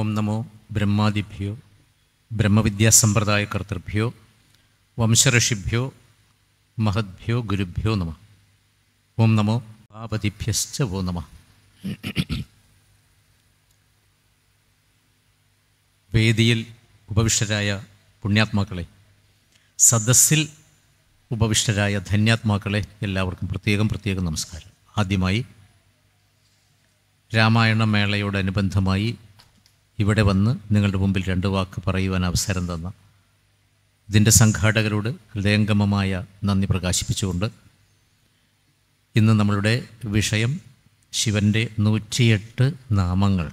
ഓം നമോ ബ്രഹ്മാദിഭ്യോ ബ്രഹ്മവിദ്യാസമ്പ്രദായ കർത്തൃഭ്യോ വംശഋഷിഭ്യോ മഹദ്ഭ്യോ ഗുരുഭ്യോ നമ ഓം നമോ പാപതിഭ്യശ്ച ഓ നമ വേദിയിൽ ഉപവിഷ്ടരായ പുണ്യാത്മാക്കളെ സദസ്സിൽ ഉപവിഷ്ടരായ ധന്യാത്മാക്കളെ എല്ലാവർക്കും പ്രത്യേകം പ്രത്യേകം നമസ്കാരം ആദ്യമായി രാമായണ മേളയോടനുബന്ധമായി ഇവിടെ വന്ന് നിങ്ങളുടെ മുമ്പിൽ രണ്ട് വാക്ക് പറയുവാൻ അവസരം തന്ന ഇതിൻ്റെ സംഘാടകരോട് ഹൃദയംഗമമായ നന്ദി പ്രകാശിപ്പിച്ചുകൊണ്ട് ഇന്ന് നമ്മളുടെ വിഷയം ശിവൻ്റെ നൂറ്റിയെട്ട് നാമങ്ങൾ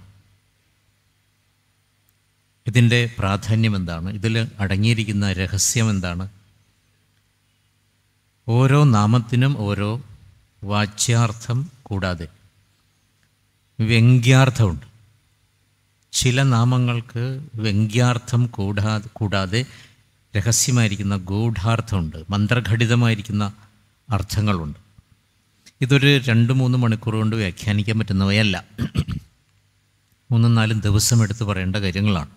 ഇതിൻ്റെ പ്രാധാന്യം എന്താണ് ഇതിൽ അടങ്ങിയിരിക്കുന്ന രഹസ്യം എന്താണ് ഓരോ നാമത്തിനും ഓരോ വാച്യാർത്ഥം കൂടാതെ വ്യംഗ്യാർത്ഥമുണ്ട് ചില നാമങ്ങൾക്ക് വ്യംഗ്യാർത്ഥം കൂടാ കൂടാതെ രഹസ്യമായിരിക്കുന്ന ഗൂഢാർത്ഥമുണ്ട് മന്ത്രഘടിതമായിരിക്കുന്ന അർത്ഥങ്ങളുണ്ട് ഇതൊരു രണ്ട് മൂന്ന് മണിക്കൂർ കൊണ്ട് വ്യാഖ്യാനിക്കാൻ പറ്റുന്നവയല്ല മൂന്നും നാലും ദിവസം എടുത്ത് പറയേണ്ട കാര്യങ്ങളാണ്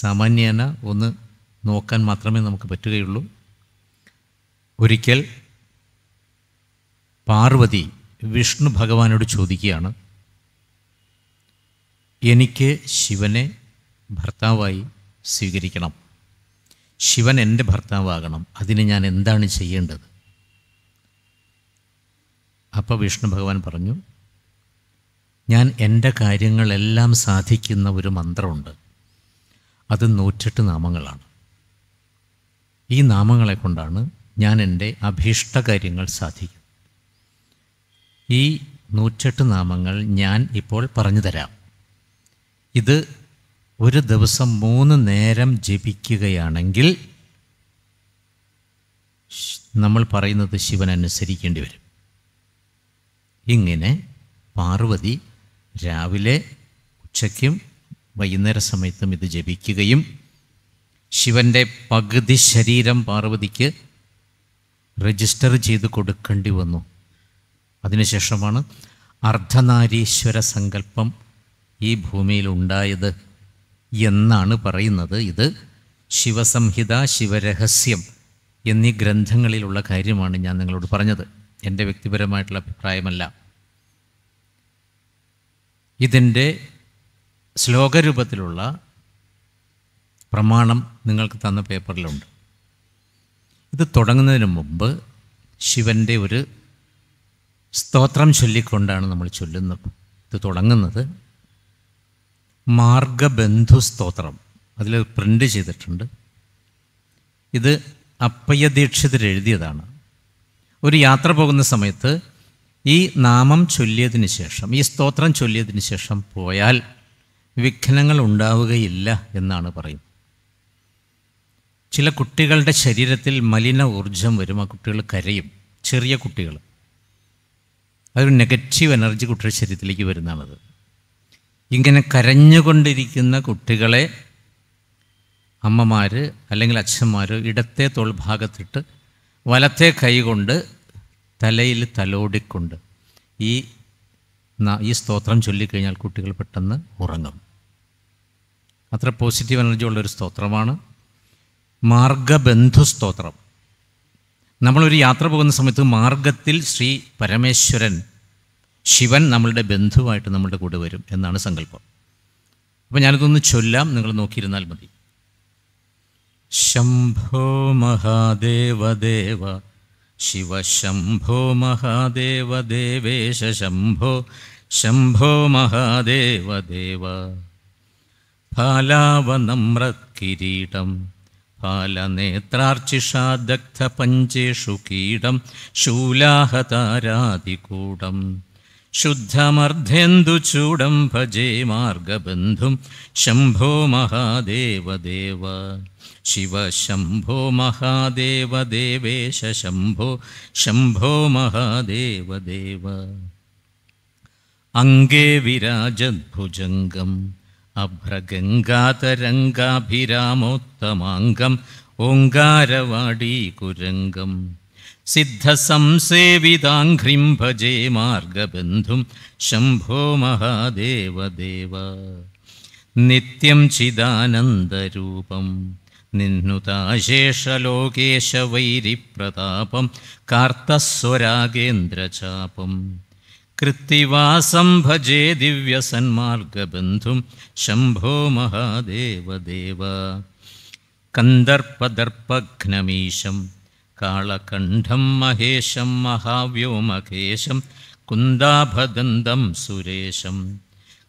സാമാന്യേന ഒന്ന് നോക്കാൻ മാത്രമേ നമുക്ക് പറ്റുകയുള്ളൂ ഒരിക്കൽ പാർവതി വിഷ്ണു ഭഗവാനോട് ചോദിക്കുകയാണ് എനിക്ക് ശിവനെ ഭർത്താവായി സ്വീകരിക്കണം ശിവൻ എൻ്റെ ഭർത്താവാകണം അതിന് ഞാൻ എന്താണ് ചെയ്യേണ്ടത് അപ്പോൾ വിഷ്ണു ഭഗവാൻ പറഞ്ഞു ഞാൻ എൻ്റെ കാര്യങ്ങളെല്ലാം സാധിക്കുന്ന ഒരു മന്ത്രമുണ്ട് അത് നൂറ്റെട്ട് നാമങ്ങളാണ് ഈ നാമങ്ങളെ കൊണ്ടാണ് ഞാൻ എൻ്റെ അഭീഷ്ട കാര്യങ്ങൾ സാധിക്കും ഈ നൂറ്റെട്ട് നാമങ്ങൾ ഞാൻ ഇപ്പോൾ പറഞ്ഞു തരാം ഇത് ഒരു ദിവസം മൂന്ന് നേരം ജപിക്കുകയാണെങ്കിൽ നമ്മൾ പറയുന്നത് ശിവൻ അനുസരിക്കേണ്ടി വരും ഇങ്ങനെ പാർവതി രാവിലെ ഉച്ചയ്ക്കും വൈകുന്നേര സമയത്തും ഇത് ജപിക്കുകയും ശിവൻ്റെ പകുതി ശരീരം പാർവതിക്ക് രജിസ്റ്റർ ചെയ്ത് കൊടുക്കേണ്ടി വന്നു അതിനുശേഷമാണ് അർദ്ധനാരീശ്വര സങ്കല്പം ഈ ഭൂമിയിൽ ഉണ്ടായത് എന്നാണ് പറയുന്നത് ഇത് ശിവസംഹിത ശിവരഹസ്യം എന്നീ ഗ്രന്ഥങ്ങളിലുള്ള കാര്യമാണ് ഞാൻ നിങ്ങളോട് പറഞ്ഞത് എൻ്റെ വ്യക്തിപരമായിട്ടുള്ള അഭിപ്രായമല്ല ഇതിൻ്റെ ശ്ലോകരൂപത്തിലുള്ള പ്രമാണം നിങ്ങൾക്ക് തന്ന പേപ്പറിലുണ്ട് ഇത് തുടങ്ങുന്നതിന് മുമ്പ് ശിവൻ്റെ ഒരു സ്തോത്രം ചൊല്ലിക്കൊണ്ടാണ് നമ്മൾ ചൊല്ലുന്നത് ഇത് തുടങ്ങുന്നത് മാർഗബന്ധു സ്തോത്രം അതിൽ പ്രിൻ്റ് ചെയ്തിട്ടുണ്ട് ഇത് അപ്പയ്യദീക്ഷിതർ എഴുതിയതാണ് ഒരു യാത്ര പോകുന്ന സമയത്ത് ഈ നാമം ചൊല്ലിയതിന് ശേഷം ഈ സ്തോത്രം ചൊല്ലിയതിന് ശേഷം പോയാൽ വിഘ്നങ്ങൾ ഉണ്ടാവുകയില്ല എന്നാണ് പറയുന്നത് ചില കുട്ടികളുടെ ശരീരത്തിൽ മലിന ഊർജം വരും ആ കുട്ടികൾ കരയും ചെറിയ കുട്ടികൾ അതൊരു നെഗറ്റീവ് എനർജി കുട്ടികളുടെ ശരീരത്തിലേക്ക് വരുന്നതാണത് ഇങ്ങനെ കരഞ്ഞുകൊണ്ടിരിക്കുന്ന കുട്ടികളെ അമ്മമാർ അല്ലെങ്കിൽ അച്ഛന്മാർ ഇടത്തെ ഭാഗത്തിട്ട് വലത്തെ കൈകൊണ്ട് തലയിൽ തലോടിക്കൊണ്ട് ഈ ഈ സ്തോത്രം ചൊല്ലിക്കഴിഞ്ഞാൽ കുട്ടികൾ പെട്ടെന്ന് ഉറങ്ങും അത്ര പോസിറ്റീവ് എനർജി ഉള്ളൊരു സ്തോത്രമാണ് മാർഗബന്ധു സ്തോത്രം നമ്മളൊരു യാത്ര പോകുന്ന സമയത്ത് മാർഗത്തിൽ ശ്രീ പരമേശ്വരൻ ശിവൻ നമ്മളുടെ ബന്ധുവായിട്ട് നമ്മളുടെ കൂടെ വരും എന്നാണ് സങ്കല്പം അപ്പം ഞാനിതൊന്ന് ചൊല്ലാം നിങ്ങൾ നോക്കിയിരുന്നാൽ മതി ശംഭോ മഹാദേവദേവ ശിവ ശംഭോ മഹാദേവദേവേശ ശംഭോ ശംഭോ മഹാദേവദേവ ഫാലാവനമ്ര കിരീടം ഫാലനേത്രാർച്ചിഷാദഗ്ധ പഞ്ചേഷു കീടം ശൂലാഹതാരാതികൂടം शुद्धमर्धेन्दुचूडं भजे मार्गबन्धुं शम्भो महादेवदेव शिव शम्भो महादेवदेवेशम्भो शम्भो महादेवदेव अङ्गे विराजद्भुजङ्गम् अभ्रगङ्गातरङ्गाभिरामोत्तमाङ्गम् ओङ्गारवाडीकुरङ्गम् सिद्धसंसेविदाङ्घ्रिं भजे मार्गबन्धुं शम्भो महादेवदेव नित्यं चिदानन्दरूपं निन्नुताशेषलोकेशवैरिप्रतापं कार्तस्वरागेन्द्रचापम् कृत्तिवासं भजे दिव्यसन्मार्गबन्धुं शम्भो महादेवदेव कन्दर्पदर्पघ्नमीशं കാളകണ്ഠം മഹേശം മഹാവ്യോമകേശം കുന്ദാഭദന്തം സുരേശം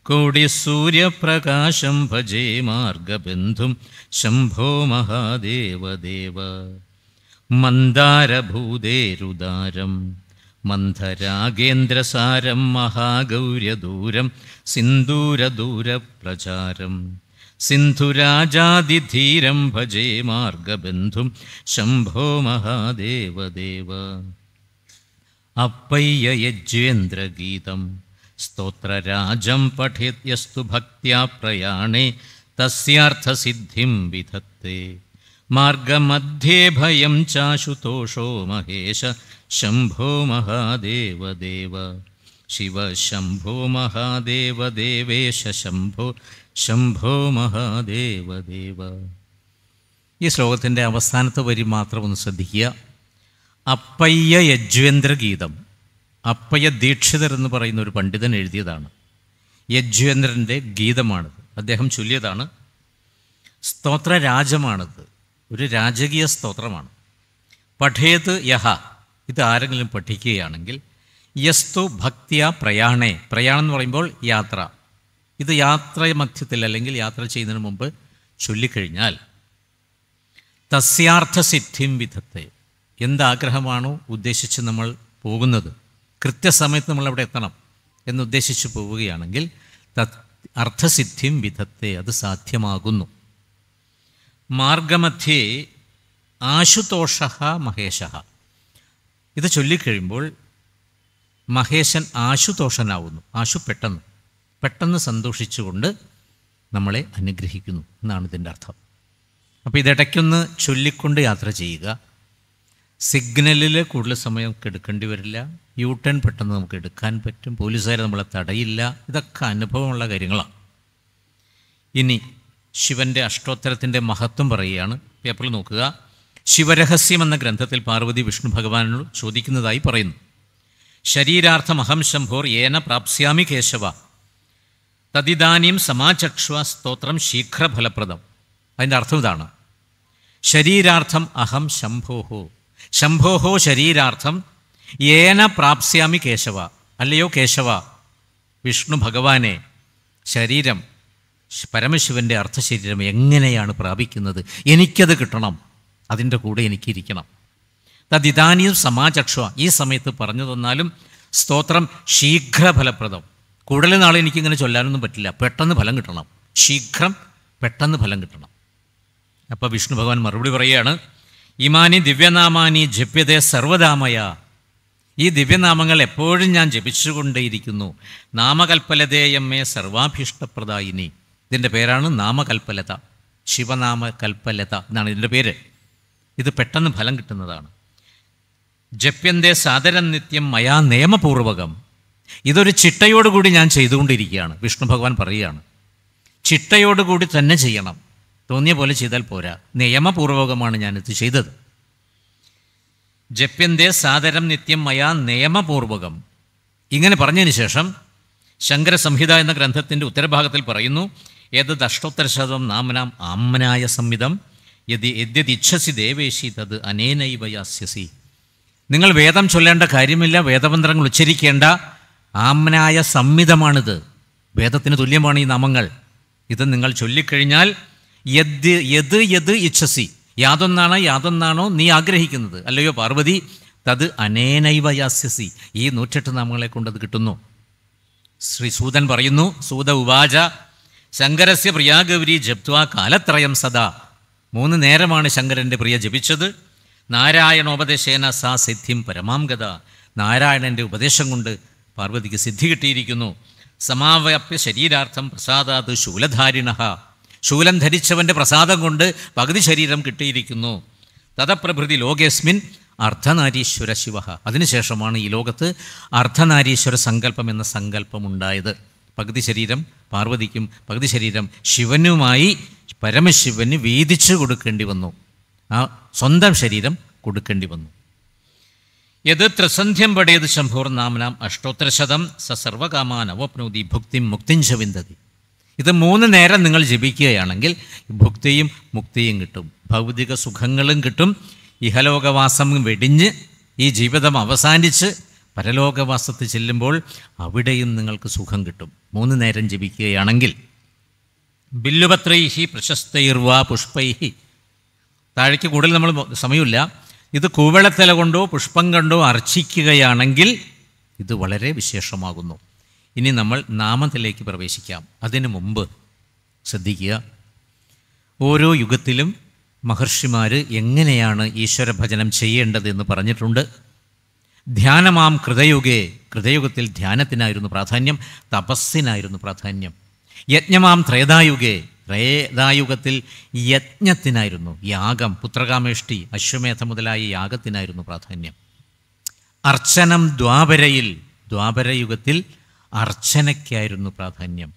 കോടിസൂര്യപ്രകാശം ഭജേ മാർഗബന്ധും ശംഭോ മഹാദേവദേവ മന്ദാരഭൂതേരുദാരം മന്ധരാഗേന്ദ്രസാരം മഹാഗൗര്യദൂരം സിന്ദൂരദൂരപ്രചാരം സിന്ധുരാജാതിധീരം ഭജേ മാർഗബന്ധും ശംഭോ മഹാദേവദേവ അപ്പയ്യ യജ്വേന്ദ്രഗീതം സ്തോത്രരാജം പഠേത്യസ്തു ഭക്തിയാ പ്രയാണേ തസ്യാർത്ഥസിദ്ധിം വിധത്തെ മാർഗമധ്യേ ഭയം ചാശുതോഷോ മഹേശ ശംഭോ മഹാദേവദേവ ശിവ ശംഭോ മഹാദേവദേവേശ ശംഭോ ശംഭോ മഹാദേവദേവ ഈ ശ്ലോകത്തിൻ്റെ അവസാനത്തെ വരി മാത്രം ഒന്ന് ശ്രദ്ധിക്കുക അപ്പയ്യ യജ്വേന്ദ്ര ഗീതം അപ്പയ്യ ദീക്ഷിതർ എന്ന് പറയുന്ന ഒരു പണ്ഡിതൻ എഴുതിയതാണ് യജ്വേന്ദ്രൻ്റെ ഗീതമാണിത് അദ്ദേഹം ചൊല്ലിയതാണ് സ്തോത്ര രാജമാണിത് ഒരു രാജകീയ സ്തോത്രമാണ് പഠേത് യഹ ഇത് ആരെങ്കിലും പഠിക്കുകയാണെങ്കിൽ യസ്തു ഭക്തിയ പ്രയാണേ പ്രയാണം എന്ന് പറയുമ്പോൾ യാത്ര ഇത് യാത്ര മധ്യത്തിൽ അല്ലെങ്കിൽ യാത്ര ചെയ്യുന്നതിന് മുമ്പ് ചൊല്ലിക്കഴിഞ്ഞാൽ തസ്യാർത്ഥ സിദ്ധിം വിധത്തെ എന്താഗ്രഹമാണോ ഉദ്ദേശിച്ച് നമ്മൾ പോകുന്നത് കൃത്യസമയത്ത് നമ്മൾ അവിടെ എത്തണം എന്നുദ്ദേശിച്ച് പോവുകയാണെങ്കിൽ തത് അർത്ഥസിദ്ധിം വിധത്തെ അത് സാധ്യമാകുന്നു മാർഗമധ്യേ ആശുതോഷ മഹേഷ ഇത് ചൊല്ലിക്കഴിയുമ്പോൾ മഹേശൻ ആശുതോഷനാവുന്നു ആശു പെട്ടെന്ന് പെട്ടെന്ന് സന്തോഷിച്ചുകൊണ്ട് നമ്മളെ അനുഗ്രഹിക്കുന്നു എന്നാണ് ഇതിൻ്റെ അർത്ഥം അപ്പോൾ ഇതിടയ്ക്കൊന്ന് ചൊല്ലിക്കൊണ്ട് യാത്ര ചെയ്യുക സിഗ്നലിൽ കൂടുതൽ സമയം നമുക്ക് എടുക്കേണ്ടി വരില്ല യൂ ടേൺ പെട്ടെന്ന് നമുക്ക് എടുക്കാൻ പറ്റും പോലീസുകാരെ നമ്മളെ തടയില്ല ഇതൊക്കെ അനുഭവമുള്ള കാര്യങ്ങളാണ് ഇനി ശിവൻ്റെ അഷ്ടോത്തരത്തിൻ്റെ മഹത്വം പറയുകയാണ് പേപ്പറിൽ നോക്കുക ശിവരഹസ്യം എന്ന ഗ്രന്ഥത്തിൽ പാർവതി വിഷ്ണു ഭഗവാനോട് ചോദിക്കുന്നതായി പറയുന്നു ശരീരാർത്ഥമഹം ശംഭോർ ഏന പ്രാപ്സ്യാമി കേശവ തതിദാനിയും സമാചക്ഷ്വ സ്തോത്രം ശീഘ്രഫലപ്രദം അതിൻ്റെ അർത്ഥം ഇതാണ് ശരീരാർത്ഥം അഹം ശംഭോഹോ ശംഭോഹോ ശരീരാർത്ഥം ഏന പ്രാപ്സ്യാമി കേശവ അല്ലയോ കേശവ വിഷ്ണു ഭഗവാനെ ശരീരം പരമശിവൻ്റെ അർത്ഥശരീരം എങ്ങനെയാണ് പ്രാപിക്കുന്നത് എനിക്കത് കിട്ടണം അതിൻ്റെ കൂടെ എനിക്കിരിക്കണം തതിദാനിയും സമാചക്ഷ ഈ സമയത്ത് പറഞ്ഞു തന്നാലും സ്തോത്രം ശീഘ്രഫലപ്രദം കൂടുതൽ നാളെ എനിക്കിങ്ങനെ ചൊല്ലാനൊന്നും പറ്റില്ല പെട്ടെന്ന് ഫലം കിട്ടണം ശീഘ്രം പെട്ടെന്ന് ഫലം കിട്ടണം അപ്പോൾ വിഷ്ണു ഭഗവാൻ മറുപടി പറയുകയാണ് ഇമാനി ദിവ്യനാമാനി ജപ്യതേ സർവധാമയ ഈ ദിവ്യനാമങ്ങൾ എപ്പോഴും ഞാൻ ജപിച്ചുകൊണ്ടേയിരിക്കുന്നു നാമകൽപ്പലതേയമ്മേ സർവാഭീഷ്ടപ്രദായിനി ഇതിൻ്റെ പേരാണ് നാമകൽപ്പലത ശിവനാമ കൽപ്പലത എന്നാണ് ഇതിൻ്റെ പേര് ഇത് പെട്ടെന്ന് ഫലം കിട്ടുന്നതാണ് ജപ്യന്തേ സാദരനിത്യം നിത്യം മയാ നിയമപൂർവകം ഇതൊരു ചിട്ടയോടുകൂടി ഞാൻ ചെയ്തുകൊണ്ടിരിക്കുകയാണ് വിഷ്ണു ഭഗവാൻ പറയുകയാണ് ചിട്ടയോടുകൂടി തന്നെ ചെയ്യണം തോന്നിയ പോലെ ചെയ്താൽ പോരാ നിയമപൂർവകമാണ് ഞാനിത് ചെയ്തത് ജപ്യന്തേ സാദരം നിത്യം മയാ നിയമപൂർവകം ഇങ്ങനെ പറഞ്ഞതിന് ശേഷം ശങ്കര സംഹിത എന്ന ഗ്രന്ഥത്തിൻ്റെ ഉത്തരഭാഗത്തിൽ പറയുന്നു ഏതത് ശതം നാമനാം ആമനായ സംഹിതം യതി യദ്യതിച്ഛസി ദേവേശി തത് അനേനൈവയാസ്യസി നിങ്ങൾ വേദം ചൊല്ലേണ്ട കാര്യമില്ല വേദമന്ത്രങ്ങൾ ഉച്ചരിക്കേണ്ട ആമനായ സംമിതമാണിത് വേദത്തിന് തുല്യമാണ് ഈ നാമങ്ങൾ ഇത് നിങ്ങൾ ചൊല്ലിക്കഴിഞ്ഞാൽ യദ് യത് യത് ഇച്ഛസി യാതൊന്നാണ് യാതൊന്നാണോ നീ ആഗ്രഹിക്കുന്നത് അല്ലയോ പാർവതി തത് അനേനൈവ യാസ്യസി ഈ നൂറ്റെട്ട് നാമങ്ങളെ കൊണ്ടത് കിട്ടുന്നു ശ്രീ സൂതൻ പറയുന്നു സൂത ഉപാച ശങ്കരസ്യ പ്രിയാഗൗരി ജപ്ത്വ കാലത്രയം സദാ മൂന്ന് നേരമാണ് ശങ്കരൻ്റെ പ്രിയ ജപിച്ചത് നാരായണോപദേശേന സാ സിദ്ധിം പരമാംഗത നാരായണൻ്റെ ഉപദേശം കൊണ്ട് പാർവതിക്ക് സിദ്ധി കിട്ടിയിരിക്കുന്നു സമാവപ്യ ശരീരാർത്ഥം പ്രസാദാത് ശൂലധാരിണ ശൂലം ധരിച്ചവൻ്റെ പ്രസാദം കൊണ്ട് പകുതി ശരീരം കിട്ടിയിരിക്കുന്നു തഥപ്രഭൃതി ലോകേസ്മിൻ അർദ്ധനാരീശ്വര ശിവ അതിനുശേഷമാണ് ഈ ലോകത്ത് അർദ്ധനാരീശ്വര സങ്കല്പം എന്ന സങ്കല്പം ഉണ്ടായത് പകുതി ശരീരം പാർവതിക്കും പകുതി ശരീരം ശിവനുമായി പരമശിവന് വീതിച്ചു കൊടുക്കേണ്ടി വന്നു ആ സ്വന്തം ശരീരം കൊടുക്കേണ്ടി വന്നു യത് ത്രിസന്ധ്യം പടേത് ശംഭൂർനാമനാം അഷ്ടോത്തരശതം സ സർവകാമാൻ അവപ്നോതി ഭുക്തിം മുക്തിം ച ഇത് മൂന്ന് നേരം നിങ്ങൾ ജപിക്കുകയാണെങ്കിൽ ഭുക്തിയും മുക്തിയും കിട്ടും ഭൗതിക സുഖങ്ങളും കിട്ടും ഇഹലോകവാസം വെടിഞ്ഞ് ഈ ജീവിതം അവസാനിച്ച് പരലോകവാസത്ത് ചെല്ലുമ്പോൾ അവിടെയും നിങ്ങൾക്ക് സുഖം കിട്ടും മൂന്ന് നേരം ജപിക്കുകയാണെങ്കിൽ ബില്ലുപത്രൈഹി പ്രശസ്തൈർവാ പുഷ്പൈഹി താഴേക്ക് കൂടുതൽ നമ്മൾ സമയമില്ല ഇത് കൂവളത്തില കൊണ്ടോ പുഷ്പം കണ്ടോ അർച്ചിക്കുകയാണെങ്കിൽ ഇത് വളരെ വിശേഷമാകുന്നു ഇനി നമ്മൾ നാമത്തിലേക്ക് പ്രവേശിക്കാം അതിനു മുമ്പ് ശ്രദ്ധിക്കുക ഓരോ യുഗത്തിലും മഹർഷിമാർ എങ്ങനെയാണ് ഈശ്വര ചെയ്യേണ്ടത് ചെയ്യേണ്ടതെന്ന് പറഞ്ഞിട്ടുണ്ട് ധ്യാനമാം കൃതയുഗേ കൃതയുഗത്തിൽ ധ്യാനത്തിനായിരുന്നു പ്രാധാന്യം തപസ്സിനായിരുന്നു പ്രാധാന്യം യജ്ഞമാം ത്രേതായുഗേ ത്രേതായുഗത്തിൽ യജ്ഞത്തിനായിരുന്നു യാഗം പുത്രകാമേഷ്ടി അശ്വമേധ മുതലായ യാഗത്തിനായിരുന്നു പ്രാധാന്യം അർച്ചനം ദ്വാപരയിൽ ദ്വാപരയുഗത്തിൽ അർച്ചനയ്ക്കായിരുന്നു പ്രാധാന്യം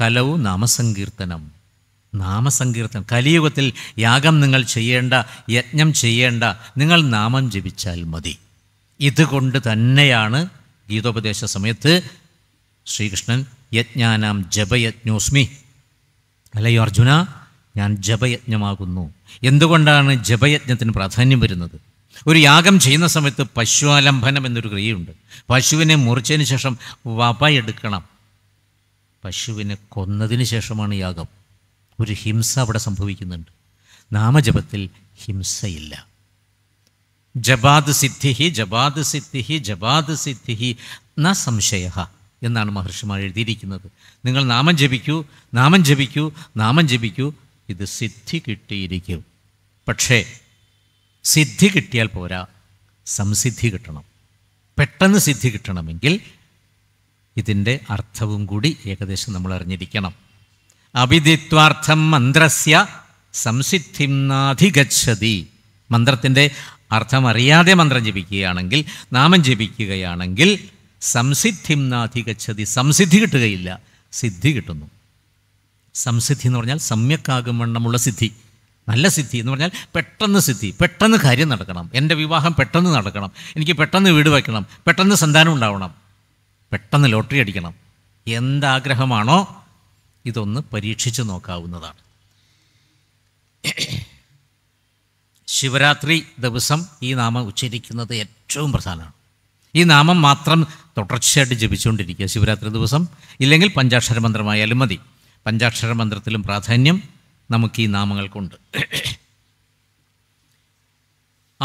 കലവു നാമസങ്കീർത്തനം നാമസങ്കീർത്തനം കലിയുഗത്തിൽ യാഗം നിങ്ങൾ ചെയ്യേണ്ട യജ്ഞം ചെയ്യേണ്ട നിങ്ങൾ നാമം ജപിച്ചാൽ മതി ഇതുകൊണ്ട് തന്നെയാണ് ഗീതോപദേശ സമയത്ത് ശ്രീകൃഷ്ണൻ യജ്ഞാനാം ജപയജ്ഞോസ്മി അല്ലയോ അർജുന ഞാൻ ജപയജ്ഞമാകുന്നു എന്തുകൊണ്ടാണ് ജപയജ്ഞത്തിന് പ്രാധാന്യം വരുന്നത് ഒരു യാഗം ചെയ്യുന്ന സമയത്ത് പശുവാലംബനം എന്നൊരു ക്രിയയുണ്ട് പശുവിനെ മുറിച്ചതിന് ശേഷം വപ എടുക്കണം പശുവിനെ കൊന്നതിന് ശേഷമാണ് യാഗം ഒരു ഹിംസ അവിടെ സംഭവിക്കുന്നുണ്ട് നാമജപത്തിൽ ഹിംസയില്ല ജപാത് സിദ്ധിഹി ജപാത് സിദ്ധിഹി ജപാത് സിദ്ധിഹി ന സംശയ എന്നാണ് മഹർഷിമാർ എഴുതിയിരിക്കുന്നത് നിങ്ങൾ നാമം ജപിക്കൂ നാമം ജപിക്കൂ നാമം ജപിക്കൂ ഇത് സിദ്ധി കിട്ടിയിരിക്കും പക്ഷേ സിദ്ധി കിട്ടിയാൽ പോരാ സംസിദ്ധി കിട്ടണം പെട്ടെന്ന് സിദ്ധി കിട്ടണമെങ്കിൽ ഇതിൻ്റെ അർത്ഥവും കൂടി ഏകദേശം നമ്മൾ അറിഞ്ഞിരിക്കണം അവിദിത്വാർത്ഥം മന്ത്രസ്യ സംസിദ്ധിം നാധിഗച്ഛതി മന്ത്രത്തിൻ്റെ അർത്ഥം അറിയാതെ മന്ത്രം ജപിക്കുകയാണെങ്കിൽ നാമം ജപിക്കുകയാണെങ്കിൽ സംസിദ്ധിം നാധികച്ചതി സംസിദ്ധി കിട്ടുകയില്ല സിദ്ധി കിട്ടുന്നു സംസിദ്ധി എന്ന് പറഞ്ഞാൽ സമ്യക്കാകുമണ്ണമുള്ള സിദ്ധി നല്ല സിദ്ധി എന്ന് പറഞ്ഞാൽ പെട്ടെന്ന് സിദ്ധി പെട്ടെന്ന് കാര്യം നടക്കണം എൻ്റെ വിവാഹം പെട്ടെന്ന് നടക്കണം എനിക്ക് പെട്ടെന്ന് വീട് വയ്ക്കണം പെട്ടെന്ന് സന്താനം ഉണ്ടാവണം പെട്ടെന്ന് ലോട്ടറി അടിക്കണം എന്താഗ്രഹമാണോ ഇതൊന്ന് പരീക്ഷിച്ച് നോക്കാവുന്നതാണ് ശിവരാത്രി ദിവസം ഈ നാമം ഉച്ചരിക്കുന്നത് ഏറ്റവും പ്രധാനമാണ് ഈ നാമം മാത്രം തുടർച്ചയായിട്ട് ജപിച്ചുകൊണ്ടിരിക്കുക ശിവരാത്രി ദിവസം ഇല്ലെങ്കിൽ പഞ്ചാക്ഷര മന്ത്രമായാലും മതി പഞ്ചാക്ഷര മന്ത്രത്തിലും പ്രാധാന്യം നമുക്ക് ഈ നാമങ്ങൾക്കുണ്ട്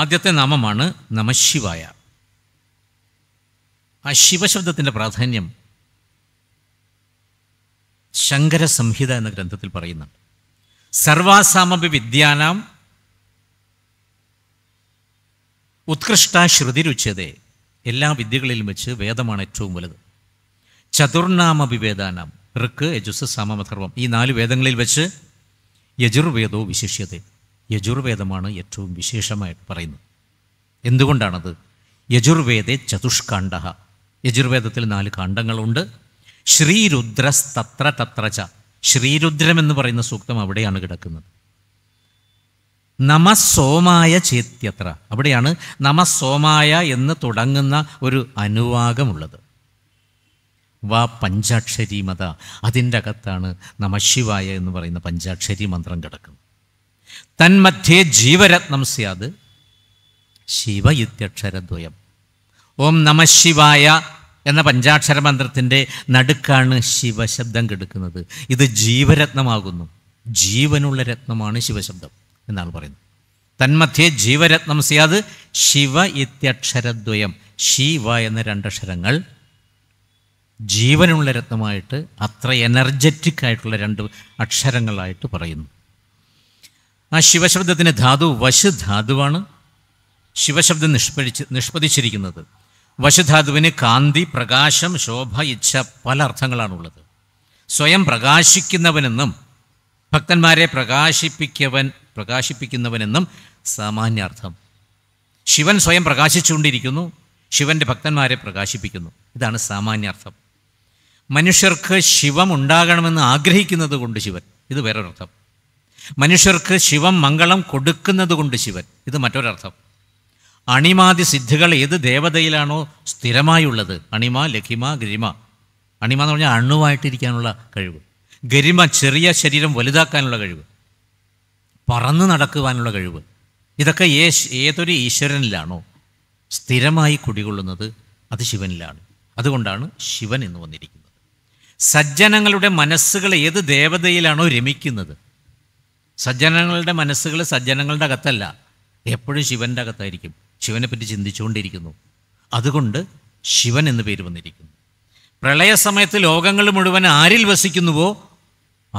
ആദ്യത്തെ നാമമാണ് നമശിവായ ആ ശിവശബ്ദത്തിൻ്റെ പ്രാധാന്യം ശങ്കര സംഹിത എന്ന ഗ്രന്ഥത്തിൽ പറയുന്നുണ്ട് സർവാസാമപി വിദ്യാനാം ഉത്കൃഷ്ട ശ്രുതിരുച്ചതേ എല്ലാ വിദ്യകളിലും വെച്ച് വേദമാണ് ഏറ്റവും വലുത് ചതുർനാമ വിവേദാനം ഋക്ക് യജുസ് സമമധർവം ഈ നാല് വേദങ്ങളിൽ വെച്ച് യജുർവേദവും വിശേഷ്യത യജുർവേദമാണ് ഏറ്റവും വിശേഷമായിട്ട് പറയുന്നത് എന്തുകൊണ്ടാണത് യജുർവേദേ ചതുഷ്കാണ്ഡ യജുർവേദത്തിൽ നാല് കാണ്ഡങ്ങളുണ്ട് ശ്രീരുദ്രസ്തത്ര തത്രച ശ്രീരുദ്രം എന്ന് പറയുന്ന സൂക്തം അവിടെയാണ് കിടക്കുന്നത് നമസോമായ ചേത്യത്ര അവിടെയാണ് നമസോമായ എന്ന് തുടങ്ങുന്ന ഒരു അനുവാകമുള്ളത് വാ പഞ്ചാക്ഷരി മത അതിൻ്റെ അകത്താണ് നമശിവായ എന്ന് പറയുന്ന പഞ്ചാക്ഷരി മന്ത്രം കിടക്കുന്നത് തന്മധ്യേ ജീവരത്നം സ്യാത് ശിവ ഇത്യക്ഷരദ്വയം ഓം നമശിവായ എന്ന പഞ്ചാക്ഷര മന്ത്രത്തിൻ്റെ നടുക്കാണ് ശിവശബ്ദം കിടക്കുന്നത് ഇത് ജീവരത്നമാകുന്നു ജീവനുള്ള രത്നമാണ് ശിവശബ്ദം എന്നാണ് പറയുന്നത് തന്മധ്യേ ജീവരത്നം സിയാത് ശിവ ഇത്യക്ഷരദ്വയം ശിവ എന്ന രണ്ടക്ഷരങ്ങൾ ജീവനുള്ള രത്നമായിട്ട് അത്ര എനർജറ്റിക് ആയിട്ടുള്ള രണ്ട് അക്ഷരങ്ങളായിട്ട് പറയുന്നു ആ ശിവശബ്ദത്തിന് ധാതു വശ ധാതുവാണ് ശിവശബ്ദം നിഷ്പഴിച്ച് നിഷ്പതിച്ചിരിക്കുന്നത് വശുധാതുവിന് കാന്തി പ്രകാശം ശോഭ ഇച്ഛ പല അർത്ഥങ്ങളാണുള്ളത് സ്വയം പ്രകാശിക്കുന്നവനെന്നും ഭക്തന്മാരെ പ്രകാശിപ്പിക്കവൻ പ്രകാശിപ്പിക്കുന്നവനെന്നും സാമാന്യാർത്ഥം ശിവൻ സ്വയം പ്രകാശിച്ചുകൊണ്ടിരിക്കുന്നു ശിവൻ്റെ ഭക്തന്മാരെ പ്രകാശിപ്പിക്കുന്നു ഇതാണ് സാമാന്യാർത്ഥം മനുഷ്യർക്ക് ശിവം ഉണ്ടാകണമെന്ന് ആഗ്രഹിക്കുന്നത് കൊണ്ട് ശിവൻ ഇത് വേറൊരർത്ഥം മനുഷ്യർക്ക് ശിവം മംഗളം കൊടുക്കുന്നത് കൊണ്ട് ശിവൻ ഇത് മറ്റൊരർത്ഥം അണിമാതി സിദ്ധികൾ ഏത് ദേവതയിലാണോ സ്ഥിരമായുള്ളത് അണിമ ലഖിമ ഗരിമ അണിമ എന്ന് പറഞ്ഞാൽ അണുവായിട്ടിരിക്കാനുള്ള കഴിവ് ഗരിമ ചെറിയ ശരീരം വലുതാക്കാനുള്ള കഴിവ് പറന്ന് നടക്കുവാനുള്ള കഴിവ് ഇതൊക്കെ യേശ് ഏതൊരു ഈശ്വരനിലാണോ സ്ഥിരമായി കുടികൊള്ളുന്നത് അത് ശിവനിലാണ് അതുകൊണ്ടാണ് ശിവൻ എന്ന് വന്നിരിക്കുന്നത് സജ്ജനങ്ങളുടെ മനസ്സുകൾ ഏത് ദേവതയിലാണോ രമിക്കുന്നത് സജ്ജനങ്ങളുടെ മനസ്സുകൾ സജ്ജനങ്ങളുടെ അകത്തല്ല എപ്പോഴും ശിവൻ്റെ അകത്തായിരിക്കും ശിവനെപ്പറ്റി ചിന്തിച്ചുകൊണ്ടിരിക്കുന്നു അതുകൊണ്ട് ശിവൻ എന്ന് പേര് വന്നിരിക്കുന്നു പ്രളയ സമയത്ത് ലോകങ്ങൾ മുഴുവൻ ആരിൽ വസിക്കുന്നുവോ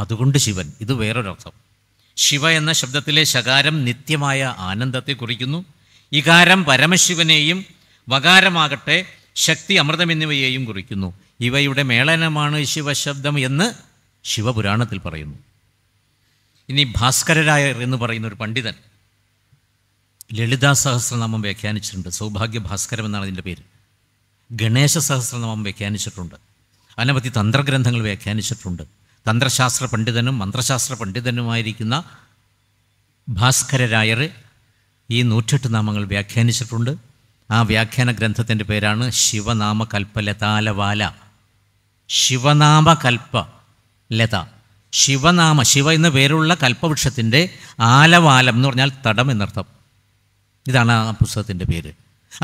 അതുകൊണ്ട് ശിവൻ ഇത് വേറൊരർത്ഥം ശിവ എന്ന ശബ്ദത്തിലെ ശകാരം നിത്യമായ ആനന്ദത്തെ കുറിക്കുന്നു ഇകാരം പരമശിവനെയും വകാരമാകട്ടെ ശക്തി അമൃതം എന്നിവയെയും കുറിക്കുന്നു ഇവയുടെ മേളനമാണ് ശിവശബ്ദം എന്ന് ശിവപുരാണത്തിൽ പറയുന്നു ഇനി ഭാസ്കരരായർ എന്ന് പറയുന്ന ഒരു പണ്ഡിതൻ ലളിതാ സഹസ്രനാമം വ്യാഖ്യാനിച്ചിട്ടുണ്ട് സൗഭാഗ്യ ഭാസ്കരം എന്നാണ് അതിൻ്റെ പേര് ഗണേശ സഹസ്രനാമം വ്യാഖ്യാനിച്ചിട്ടുണ്ട് അനവധി തന്ത്രഗ്രന്ഥങ്ങൾ വ്യാഖ്യാനിച്ചിട്ടുണ്ട് തന്ത്രശാസ്ത്ര പണ്ഡിതനും മന്ത്രശാസ്ത്ര പണ്ഡിതനുമായിരിക്കുന്ന ഭാസ്കരരായർ ഈ നൂറ്റെട്ട് നാമങ്ങൾ വ്യാഖ്യാനിച്ചിട്ടുണ്ട് ആ വ്യാഖ്യാന ഗ്രന്ഥത്തിൻ്റെ പേരാണ് ശിവനാമ ലതാലവാല ശിവനാമ കൽപ്പ ലത ശിവനാമ ശിവ എന്ന പേരുള്ള കൽപ്പവൃക്ഷത്തിൻ്റെ ആലവാലം എന്ന് പറഞ്ഞാൽ തടം എന്നർത്ഥം ഇതാണ് ആ പുസ്തകത്തിൻ്റെ പേര്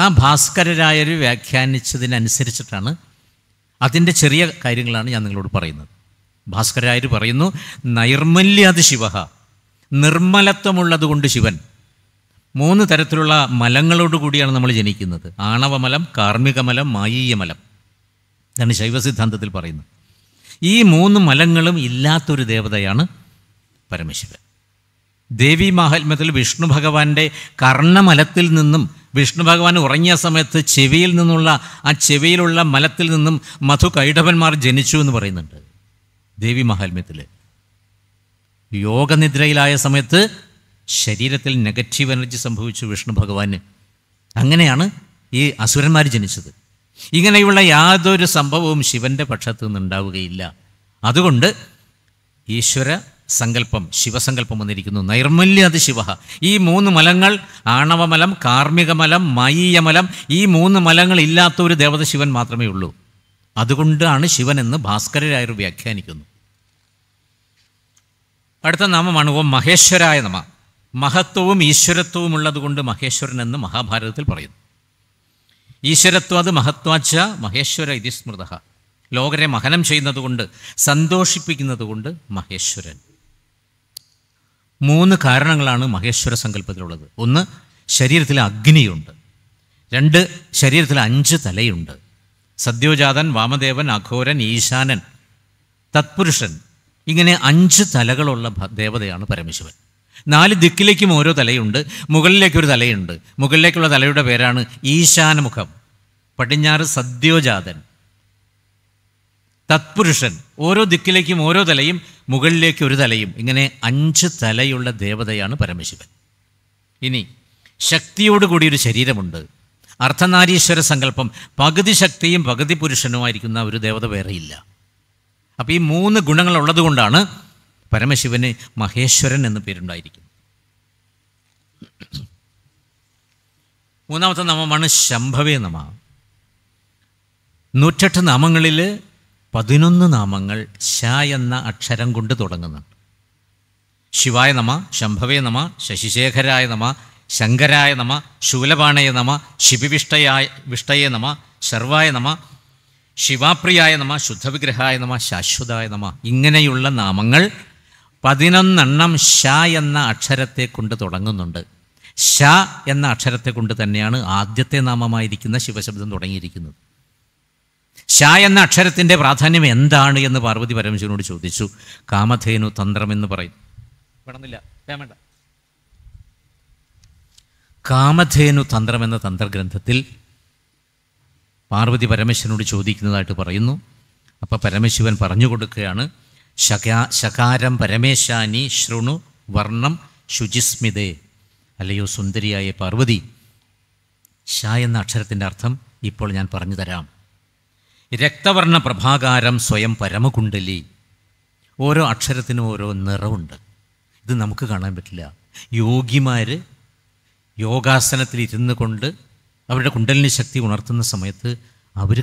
ആ ഭാസ്കരരായർ വ്യാഖ്യാനിച്ചതിനനുസരിച്ചിട്ടാണ് അതിൻ്റെ ചെറിയ കാര്യങ്ങളാണ് ഞാൻ നിങ്ങളോട് പറയുന്നത് ഭാസ്കരായർ പറയുന്നു നൈർമല്യാത് ശിവഹ നിർമ്മലത്വമുള്ളതുകൊണ്ട് ശിവൻ മൂന്ന് തരത്തിലുള്ള മലങ്ങളോട് കൂടിയാണ് നമ്മൾ ജനിക്കുന്നത് ആണവമലം കാർമ്മികമലം മായീയമലം ഇതാണ് സിദ്ധാന്തത്തിൽ പറയുന്നത് ഈ മൂന്ന് മലങ്ങളും ഇല്ലാത്തൊരു ദേവതയാണ് പരമശിവൻ ദേവി മാഹാത്മ്യത്തിൽ വിഷ്ണു ഭഗവാന്റെ കർണമലത്തിൽ നിന്നും വിഷ്ണു ഭഗവാൻ ഉറങ്ങിയ സമയത്ത് ചെവിയിൽ നിന്നുള്ള ആ ചെവിയിലുള്ള മലത്തിൽ നിന്നും മധു കൈടവന്മാർ ജനിച്ചു എന്ന് പറയുന്നുണ്ട് ദേവി മഹാത്മ്യത്തിൽ യോഗനിദ്രയിലായ സമയത്ത് ശരീരത്തിൽ നെഗറ്റീവ് എനർജി സംഭവിച്ചു വിഷ്ണു ഭഗവാന് അങ്ങനെയാണ് ഈ അസുരന്മാർ ജനിച്ചത് ഇങ്ങനെയുള്ള യാതൊരു സംഭവവും ശിവൻ്റെ പക്ഷത്തു നിന്നുണ്ടാവുകയില്ല അതുകൊണ്ട് ഈശ്വര സങ്കല്പം ശിവസങ്കല്പം വന്നിരിക്കുന്നു നൈർമല്യത് ശിവ ഈ മൂന്ന് മലങ്ങൾ ആണവമലം കാർമികമലം മയീയമലം ഈ മൂന്ന് മലങ്ങൾ ഇല്ലാത്ത ഒരു ദേവത ശിവൻ മാത്രമേ ഉള്ളൂ അതുകൊണ്ടാണ് ശിവൻ എന്ന് ഭാസ്കരരായർ വ്യാഖ്യാനിക്കുന്നു അടുത്ത നാമമാണ് ഓം മഹേശ്വരായ നമ മഹത്വവും ഈശ്വരത്വവും ഉള്ളതുകൊണ്ട് മഹേശ്വരൻ എന്ന് മഹാഭാരതത്തിൽ പറയുന്നു ഈശ്വരത്വം അത് മഹത്വാച്ച മഹേശ്വര ഇതി സ്മൃത ലോകരെ മഹനം ചെയ്യുന്നതുകൊണ്ട് സന്തോഷിപ്പിക്കുന്നതുകൊണ്ട് മഹേശ്വരൻ മൂന്ന് കാരണങ്ങളാണ് മഹേശ്വര സങ്കല്പത്തിലുള്ളത് ഒന്ന് ശരീരത്തിൽ അഗ്നിയുണ്ട് രണ്ട് ശരീരത്തിൽ അഞ്ച് തലയുണ്ട് സദ്യോജാതൻ വാമദേവൻ അഘോരൻ ഈശാനൻ തത്പുരുഷൻ ഇങ്ങനെ അഞ്ച് തലകളുള്ള ദേവതയാണ് പരമശിവൻ നാല് ദിക്കിലേക്കും ഓരോ തലയുണ്ട് മുകളിലേക്കൊരു തലയുണ്ട് മുകളിലേക്കുള്ള തലയുടെ പേരാണ് ഈശാനമുഖം പടിഞ്ഞാറ് സദ്യോജാതൻ തത്പുരുഷൻ ഓരോ ദിക്കിലേക്കും ഓരോ തലയും മുകളിലേക്ക് ഒരു തലയും ഇങ്ങനെ അഞ്ച് തലയുള്ള ദേവതയാണ് പരമശിവൻ ഇനി ശക്തിയോട് കൂടി ഒരു ശരീരമുണ്ട് അർദ്ധനാരീശ്വര സങ്കല്പം പകുതി ശക്തിയും പകുതി പുരുഷനുമായിരിക്കുന്ന ഒരു ദേവത വേറെയില്ല അപ്പോൾ ഈ മൂന്ന് ഗുണങ്ങളുള്ളത് കൊണ്ടാണ് പരമശിവന് മഹേശ്വരൻ എന്ന് പേരുണ്ടായിരിക്കുന്നത് മൂന്നാമത്തെ നാമമാണ് ശംഭവേ നമ നൂറ്റെട്ട് നാമങ്ങളിൽ പതിനൊന്ന് നാമങ്ങൾ ശ എന്ന അക്ഷരം കൊണ്ട് തുടങ്ങുന്നുണ്ട് ശിവായ നമ ശംഭവേ നമ ശശിശേഖരായ നമ ശങ്കരായ നമ ശൂലപാണയ നമ ശിപിവിഷ്ടയായ വിഷ്ടയെ നമ ശർവായ നമ ശിവാപ്രിയായ നമ ശുദ്ധവിഗ്രഹായ നമ ശാശ്വതായ നമ ഇങ്ങനെയുള്ള നാമങ്ങൾ പതിനൊന്നെണ്ണം ഷ എന്ന അക്ഷരത്തെ കൊണ്ട് തുടങ്ങുന്നുണ്ട് ഷ എന്ന അക്ഷരത്തെ കൊണ്ട് തന്നെയാണ് ആദ്യത്തെ നാമമായിരിക്കുന്ന ശിവശബ്ദം തുടങ്ങിയിരിക്കുന്നത് ഷ എന്ന അക്ഷരത്തിൻ്റെ പ്രാധാന്യം എന്താണ് എന്ന് പാർവതി പരമശിവനോട് ചോദിച്ചു കാമധേനു തന്ത്രം എന്ന് പറയും വേണമെന്നില്ല വേണ്ട കാമധേനു തന്ത്രം എന്ന തന്ത്രഗ്രന്ഥത്തിൽ പാർവതി പരമേശ്വരനോട് ചോദിക്കുന്നതായിട്ട് പറയുന്നു അപ്പോൾ പരമശിവൻ പറഞ്ഞു കൊടുക്കുകയാണ് ശകാ ശകാരം പരമേശാനി ശൃണു വർണ്ണം ശുചിസ്മിതേ അല്ലയോ സുന്ദരിയായ പാർവതി ഷ എന്ന അക്ഷരത്തിൻ്റെ അർത്ഥം ഇപ്പോൾ ഞാൻ പറഞ്ഞു തരാം രക്തവർണ്ണ പ്രഭാകാരം സ്വയം പരമകുണ്ടലി ഓരോ അക്ഷരത്തിനും ഓരോ നിറമുണ്ട് ഇത് നമുക്ക് കാണാൻ പറ്റില്ല യോഗിമാർ യോഗാസനത്തിൽ ഇരുന്നു കൊണ്ട് അവരുടെ കുണ്ടലിനി ശക്തി ഉണർത്തുന്ന സമയത്ത് അവർ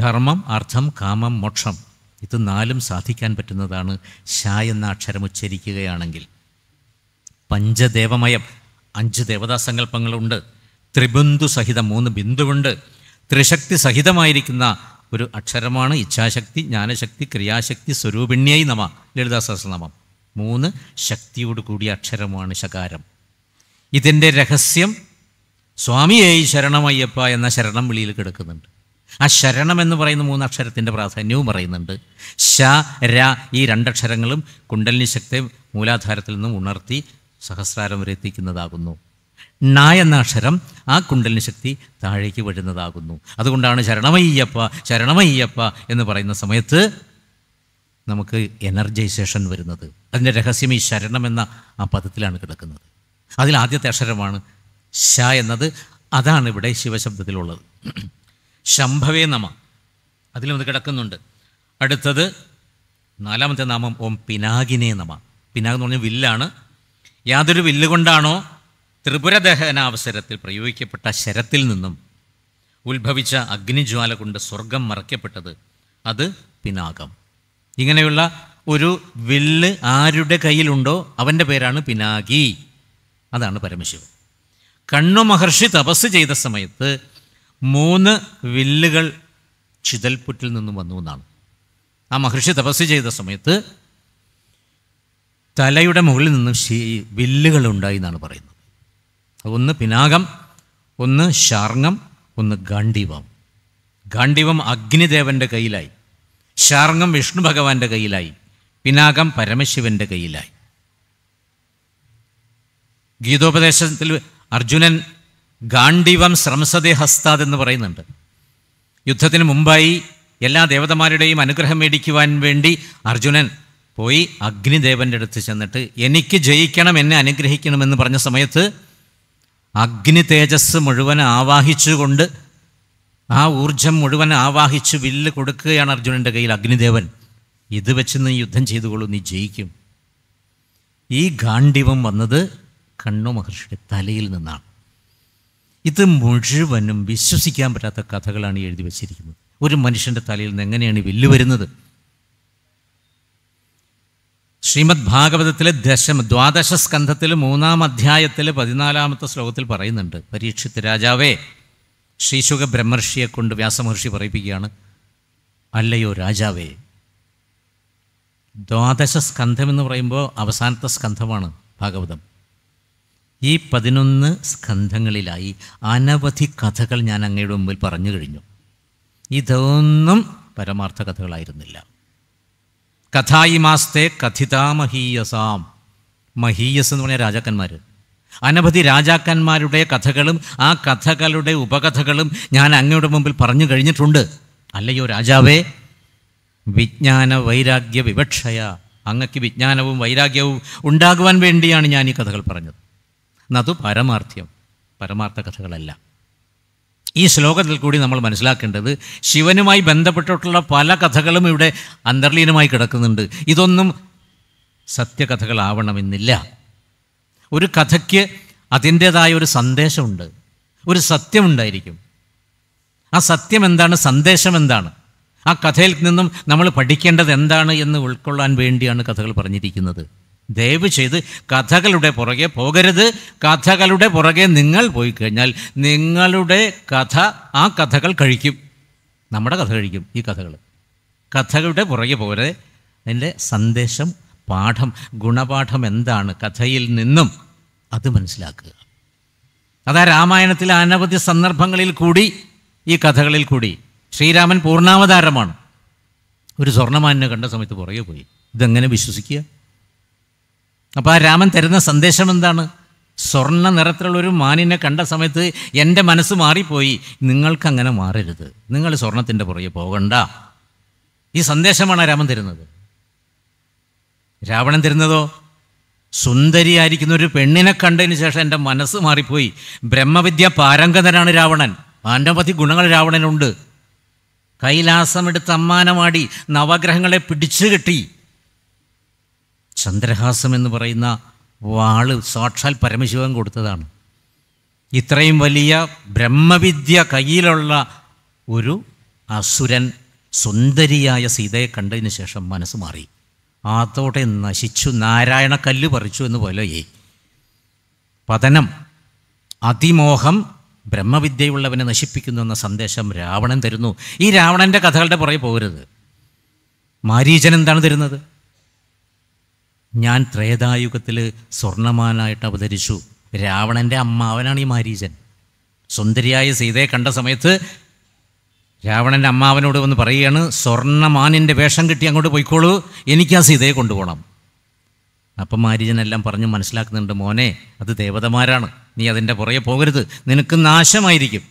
ധർമ്മം അർത്ഥം കാമം മോക്ഷം ഇത് നാലും സാധിക്കാൻ പറ്റുന്നതാണ് ഷ എന്ന അക്ഷരം ഉച്ചരിക്കുകയാണെങ്കിൽ പഞ്ചദേവമയം അഞ്ച് ദേവതാസങ്കല്പങ്ങളുണ്ട് ത്രിബന്ധു സഹിതം മൂന്ന് ബിന്ദുവുണ്ട് ത്രിശക്തി സഹിതമായിരിക്കുന്ന ഒരു അക്ഷരമാണ് ഇച്ഛാശക്തി ജ്ഞാനശക്തി ക്രിയാശക്തി സ്വരൂപിണ്യായി നമ ലളിതാസഹസ്രനാമം മൂന്ന് ശക്തിയോടുകൂടിയ കൂടിയ അക്ഷരമാണ് ശകാരം ഇതിൻ്റെ രഹസ്യം സ്വാമിയായി ശരണമയ്യപ്പ എന്ന ശരണം വിളിയിൽ കിടക്കുന്നുണ്ട് ആ ശരണം എന്ന് പറയുന്ന മൂന്നക്ഷരത്തിൻ്റെ പ്രാധാന്യവും പറയുന്നുണ്ട് ശ ര ഈ രണ്ടക്ഷരങ്ങളും കുണ്ടലിനി ശക്തി മൂലാധാരത്തിൽ നിന്നും ഉണർത്തി സഹസ്രാരം വരെ എത്തിക്കുന്നതാകുന്നു ണ എന്ന അക്ഷരം ആ കുണ്ടലിന് ശക്തി താഴേക്ക് വരുന്നതാകുന്നു അതുകൊണ്ടാണ് ശരണമയ്യപ്പ ശരണമയ്യപ്പ എന്ന് പറയുന്ന സമയത്ത് നമുക്ക് എനർജൈസേഷൻ വരുന്നത് അതിൻ്റെ രഹസ്യം ഈ ശരണം എന്ന ആ പദത്തിലാണ് കിടക്കുന്നത് അതിൽ ആദ്യത്തെ അക്ഷരമാണ് ശ എന്നത് അതാണ് ഇവിടെ ശിവശബ്ദത്തിലുള്ളത് ശംഭവേ നമ അതിലും അത് കിടക്കുന്നുണ്ട് അടുത്തത് നാലാമത്തെ നാമം ഓം പിനാകിനേ നമ പിനാഗ് എന്ന് പറഞ്ഞാൽ വില്ലാണ് യാതൊരു വില്ലുകൊണ്ടാണോ ത്രിപുരദഹനാവസരത്തിൽ പ്രയോഗിക്കപ്പെട്ട ശരത്തിൽ നിന്നും ഉത്ഭവിച്ച അഗ്നിജ്വാല കൊണ്ട് സ്വർഗം മറയ്ക്കപ്പെട്ടത് അത് പിനാകം ഇങ്ങനെയുള്ള ഒരു വില്ല് ആരുടെ കയ്യിലുണ്ടോ അവൻ്റെ പേരാണ് പിനാകി അതാണ് പരമശിവൻ കണ്ണു മഹർഷി തപസ് ചെയ്ത സമയത്ത് മൂന്ന് വില്ലുകൾ ചിതൽപുറ്റിൽ നിന്നും വന്നു എന്നാണ് ആ മഹർഷി തപസ് ചെയ്ത സമയത്ത് തലയുടെ മുകളിൽ നിന്നും വില്ലുകൾ ഉണ്ടായി എന്നാണ് പറയുന്നത് ഒന്ന് പിനാകം ഒന്ന് ശാർങ്ങം ഒന്ന് ഗാണ്ഡീവം ഗാണ്ഡീവം അഗ്നിദേവൻ്റെ കയ്യിലായി ശാർങ്ങം വിഷ്ണു ഭഗവാന്റെ കയ്യിലായി പിനാകം പരമശിവൻ്റെ കയ്യിലായി ഗീതോപദേശത്തിൽ അർജുനൻ ഗാണ്ഡീവം ശ്രംസതേ ഹസ്താദ് എന്ന് പറയുന്നുണ്ട് യുദ്ധത്തിന് മുമ്പായി എല്ലാ ദേവതമാരുടെയും അനുഗ്രഹം മേടിക്കുവാൻ വേണ്ടി അർജുനൻ പോയി അഗ്നിദേവൻ്റെ അടുത്ത് ചെന്നിട്ട് എനിക്ക് ജയിക്കണം എന്നെ അനുഗ്രഹിക്കണമെന്ന് പറഞ്ഞ സമയത്ത് അഗ്നി തേജസ് മുഴുവൻ ആവാഹിച്ചുകൊണ്ട് ആ ഊർജം മുഴുവൻ ആവാഹിച്ച് വില്ല് കൊടുക്കുകയാണ് അർജുനൻ്റെ കയ്യിൽ അഗ്നിദേവൻ ഇത് വെച്ച് നീ യുദ്ധം ചെയ്തുകൊള്ളൂ നീ ജയിക്കും ഈ ഗാണ്ഡിവം വന്നത് കണ്ണു മഹർഷിയുടെ തലയിൽ നിന്നാണ് ഇത് മുഴുവനും വിശ്വസിക്കാൻ പറ്റാത്ത കഥകളാണ് എഴുതി വച്ചിരിക്കുന്നത് ഒരു മനുഷ്യൻ്റെ തലയിൽ നിന്ന് എങ്ങനെയാണ് വെല്ലു വരുന്നത് ശ്രീമദ് ഭാഗവതത്തിലെ ദശമ ദ്വാദശ സ്കന്ധത്തിൽ മൂന്നാം അധ്യായത്തിലെ പതിനാലാമത്തെ ശ്ലോകത്തിൽ പറയുന്നുണ്ട് പരീക്ഷിത് രാജാവേ ശ്രീശുഖ ബ്രഹ്മർഷിയെ കൊണ്ട് വ്യാസമഹർഷി പറയിപ്പിക്കുകയാണ് അല്ലയോ രാജാവേ ദ്വാദശ സ്കന്ധം എന്ന് പറയുമ്പോൾ അവസാനത്തെ സ്കന്ധമാണ് ഭാഗവതം ഈ പതിനൊന്ന് സ്കന്ധങ്ങളിലായി അനവധി കഥകൾ ഞാൻ അങ്ങയുടെ മുമ്പിൽ പറഞ്ഞു കഴിഞ്ഞു ഇതൊന്നും പരമാർത്ഥ കഥകളായിരുന്നില്ല കഥായിമാസ്തെ കഥിതാ മഹീയസാം മഹീയസ് എന്ന് പറഞ്ഞ രാജാക്കന്മാർ അനവധി രാജാക്കന്മാരുടെ കഥകളും ആ കഥകളുടെ ഉപകഥകളും ഞാൻ അങ്ങയുടെ മുമ്പിൽ പറഞ്ഞു കഴിഞ്ഞിട്ടുണ്ട് അല്ലയോ രാജാവേ വിജ്ഞാന വൈരാഗ്യ വിവക്ഷയ അങ്ങക്ക് വിജ്ഞാനവും വൈരാഗ്യവും ഉണ്ടാകുവാൻ വേണ്ടിയാണ് ഞാൻ ഈ കഥകൾ പറഞ്ഞത് നതു പരമാർത്ഥ്യം പരമാർത്ഥ കഥകളല്ല ഈ ശ്ലോകത്തിൽ കൂടി നമ്മൾ മനസ്സിലാക്കേണ്ടത് ശിവനുമായി ബന്ധപ്പെട്ടിട്ടുള്ള പല കഥകളും ഇവിടെ അന്തർലീനമായി കിടക്കുന്നുണ്ട് ഇതൊന്നും സത്യകഥകളാവണമെന്നില്ല ഒരു കഥയ്ക്ക് അതിൻ്റേതായ ഒരു സന്ദേശമുണ്ട് ഒരു സത്യമുണ്ടായിരിക്കും ആ സത്യം എന്താണ് സന്ദേശം എന്താണ് ആ കഥയിൽ നിന്നും നമ്മൾ പഠിക്കേണ്ടത് എന്താണ് എന്ന് ഉൾക്കൊള്ളാൻ വേണ്ടിയാണ് കഥകൾ പറഞ്ഞിരിക്കുന്നത് ദയവ് ചെയ്ത് കഥകളുടെ പുറകെ പോകരുത് കഥകളുടെ പുറകെ നിങ്ങൾ പോയി കഴിഞ്ഞാൽ നിങ്ങളുടെ കഥ ആ കഥകൾ കഴിക്കും നമ്മുടെ കഥ കഴിക്കും ഈ കഥകൾ കഥകളുടെ പുറകെ പോരെ അതിൻ്റെ സന്ദേശം പാഠം ഗുണപാഠം എന്താണ് കഥയിൽ നിന്നും അത് മനസ്സിലാക്കുക അതാ രാമായണത്തിലെ അനവധി സന്ദർഭങ്ങളിൽ കൂടി ഈ കഥകളിൽ കൂടി ശ്രീരാമൻ പൂർണ്ണാവതാരമാണ് ഒരു സ്വർണ്ണമാനിനെ കണ്ട സമയത്ത് പുറകെ പോയി ഇതെങ്ങനെ വിശ്വസിക്കുക അപ്പോൾ ആ രാമൻ തരുന്ന സന്ദേശം എന്താണ് സ്വർണ്ണ നിറത്തിലുള്ള ഒരു മാനിനെ കണ്ട സമയത്ത് എൻ്റെ മനസ്സ് മാറിപ്പോയി നിങ്ങൾക്കങ്ങനെ മാറരുത് നിങ്ങൾ സ്വർണത്തിൻ്റെ പുറകെ പോകണ്ട ഈ സന്ദേശമാണ് രാമൻ തരുന്നത് രാവണൻ തരുന്നതോ സുന്ദരിയായിരിക്കുന്ന ഒരു പെണ്ണിനെ കണ്ടതിന് ശേഷം എൻ്റെ മനസ്സ് മാറിപ്പോയി ബ്രഹ്മവിദ്യ പാരംഗതനാണ് രാവണൻ പാണ്ഡവതി ഗുണങ്ങൾ രാവണനുണ്ട് കൈലാസമെടുത്ത് അമ്മാനമാടി നവഗ്രഹങ്ങളെ പിടിച്ചു കെട്ടി ചന്ദ്രഹാസം എന്ന് പറയുന്ന വാള് സാക്ഷാൽ പരമശിവൻ കൊടുത്തതാണ് ഇത്രയും വലിയ ബ്രഹ്മവിദ്യ കയ്യിലുള്ള ഒരു അസുരൻ സുന്ദരിയായ സീതയെ കണ്ടതിന് ശേഷം മനസ്സ് മാറി ആത്തോടെ നശിച്ചു നാരായണ കല്ല് പറിച്ചു എന്ന് പോലെയേ പതനം അതിമോഹം ബ്രഹ്മവിദ്യയുള്ളവനെ നശിപ്പിക്കുന്നു എന്ന സന്ദേശം രാവണൻ തരുന്നു ഈ രാവണൻ്റെ കഥകളുടെ പുറകെ പോകരുത് മാരീചൻ എന്താണ് തരുന്നത് ഞാൻ ത്രേതായുഗത്തിൽ സ്വർണ്ണമാനായിട്ട് അവതരിച്ചു രാവണൻ്റെ അമ്മാവനാണ് ഈ മാരീചൻ സുന്ദരിയായ സീതയെ കണ്ട സമയത്ത് രാവണൻ്റെ അമ്മാവനോട് വന്ന് പറയുകയാണ് സ്വർണ്ണമാനിൻ്റെ വേഷം കിട്ടി അങ്ങോട്ട് പോയിക്കോളൂ എനിക്ക് ആ സീതയെ കൊണ്ടുപോകണം അപ്പം മാരീജനെല്ലാം പറഞ്ഞ് മനസ്സിലാക്കുന്നുണ്ട് മോനെ അത് ദേവതമാരാണ് നീ അതിൻ്റെ പുറകെ പോകരുത് നിനക്ക് നാശമായിരിക്കും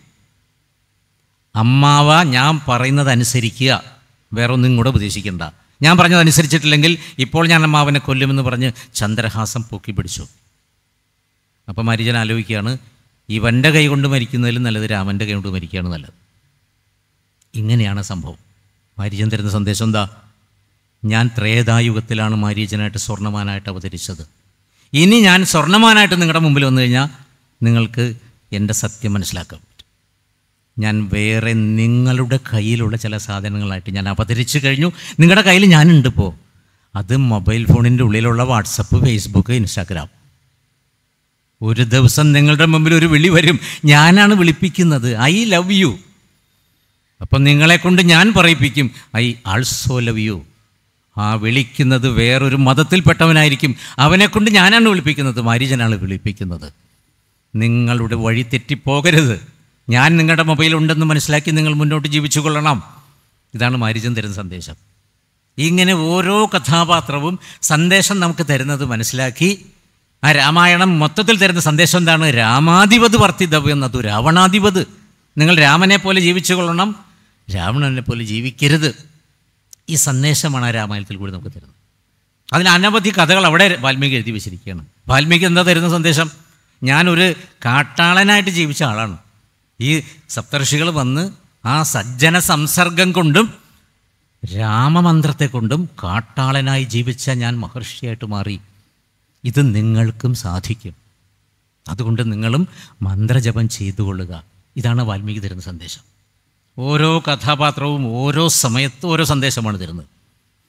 അമ്മാവ ഞാൻ പറയുന്നത് അനുസരിക്കുക വേറൊന്നും കൂടെ ഉപദേശിക്കണ്ട ഞാൻ പറഞ്ഞതനുസരിച്ചിട്ടില്ലെങ്കിൽ ഇപ്പോൾ ഞാൻ അമ്മാവനെ കൊല്ലുമെന്ന് പറഞ്ഞ് ചന്ദ്രഹാസം പൊക്കി പിടിച്ചു അപ്പം മരിജൻ ആലോചിക്കുകയാണ് ഇവൻ്റെ കൈ കൊണ്ട് മരിക്കുന്നതിലും നല്ലത് രാമൻ്റെ കൈ കൊണ്ട് മരിക്കുകയാണ് നല്ലത് ഇങ്ങനെയാണ് സംഭവം മാരീജൻ തരുന്ന സന്ദേശം എന്താ ഞാൻ ത്രേതായുഗത്തിലാണ് മാരീജനായിട്ട് സ്വർണ്ണമാനായിട്ട് അവതരിച്ചത് ഇനി ഞാൻ സ്വർണ്ണമാനായിട്ട് നിങ്ങളുടെ മുമ്പിൽ വന്നു കഴിഞ്ഞാൽ നിങ്ങൾക്ക് എൻ്റെ സത്യം മനസ്സിലാക്കാം ഞാൻ വേറെ നിങ്ങളുടെ കയ്യിലുള്ള ചില സാധനങ്ങളായിട്ട് ഞാൻ അവതരിച്ചു കഴിഞ്ഞു നിങ്ങളുടെ കയ്യിൽ ഞാനുണ്ട് ഇപ്പോൾ അത് മൊബൈൽ ഫോണിൻ്റെ ഉള്ളിലുള്ള വാട്സപ്പ് ഫേസ്ബുക്ക് ഇൻസ്റ്റാഗ്രാം ഒരു ദിവസം നിങ്ങളുടെ മുമ്പിൽ ഒരു വിളി വരും ഞാനാണ് വിളിപ്പിക്കുന്നത് ഐ ലവ് യു അപ്പം കൊണ്ട് ഞാൻ പറയിപ്പിക്കും ഐ ആൾസോ ലവ് യു ആ വിളിക്കുന്നത് വേറൊരു മതത്തിൽപ്പെട്ടവനായിരിക്കും അവനെക്കൊണ്ട് ഞാനാണ് വിളിപ്പിക്കുന്നത് മാരിജനാണ് വിളിപ്പിക്കുന്നത് നിങ്ങളുടെ വഴി തെറ്റിപ്പോകരുത് ഞാൻ നിങ്ങളുടെ ഉണ്ടെന്ന് മനസ്സിലാക്കി നിങ്ങൾ മുന്നോട്ട് ജീവിച്ചു കൊള്ളണം ഇതാണ് മാരിജൻ തരുന്ന സന്ദേശം ഇങ്ങനെ ഓരോ കഥാപാത്രവും സന്ദേശം നമുക്ക് തരുന്നത് മനസ്സിലാക്കി ആ രാമായണം മൊത്തത്തിൽ തരുന്ന സന്ദേശം എന്താണ് രാമാധിപത് വർത്തിതവ് എന്നത് രാവണാധിപത് നിങ്ങൾ രാമനെ പോലെ ജീവിച്ചു കൊള്ളണം രാവണനെ പോലെ ജീവിക്കരുത് ഈ സന്ദേശമാണ് ആ രാമായണത്തിൽ കൂടി നമുക്ക് തരുന്നത് അതിന് അനവധി കഥകൾ അവിടെ വാൽമീകി എഴുതി വെച്ചിരിക്കുകയാണ് വാൽമീകി എന്താ തരുന്ന സന്ദേശം ഞാനൊരു കാട്ടാളനായിട്ട് ജീവിച്ച ആളാണ് ഈ സപ്തർഷികൾ വന്ന് ആ സജ്ജന സംസർഗം കൊണ്ടും രാമമന്ത്രത്തെ കൊണ്ടും കാട്ടാളനായി ജീവിച്ച ഞാൻ മഹർഷിയായിട്ട് മാറി ഇത് നിങ്ങൾക്കും സാധിക്കും അതുകൊണ്ട് നിങ്ങളും മന്ത്രജപം ചെയ്തുകൊള്ളുക ഇതാണ് വാൽമീകി തരുന്ന സന്ദേശം ഓരോ കഥാപാത്രവും ഓരോ സമയത്തും ഓരോ സന്ദേശമാണ് തരുന്നത്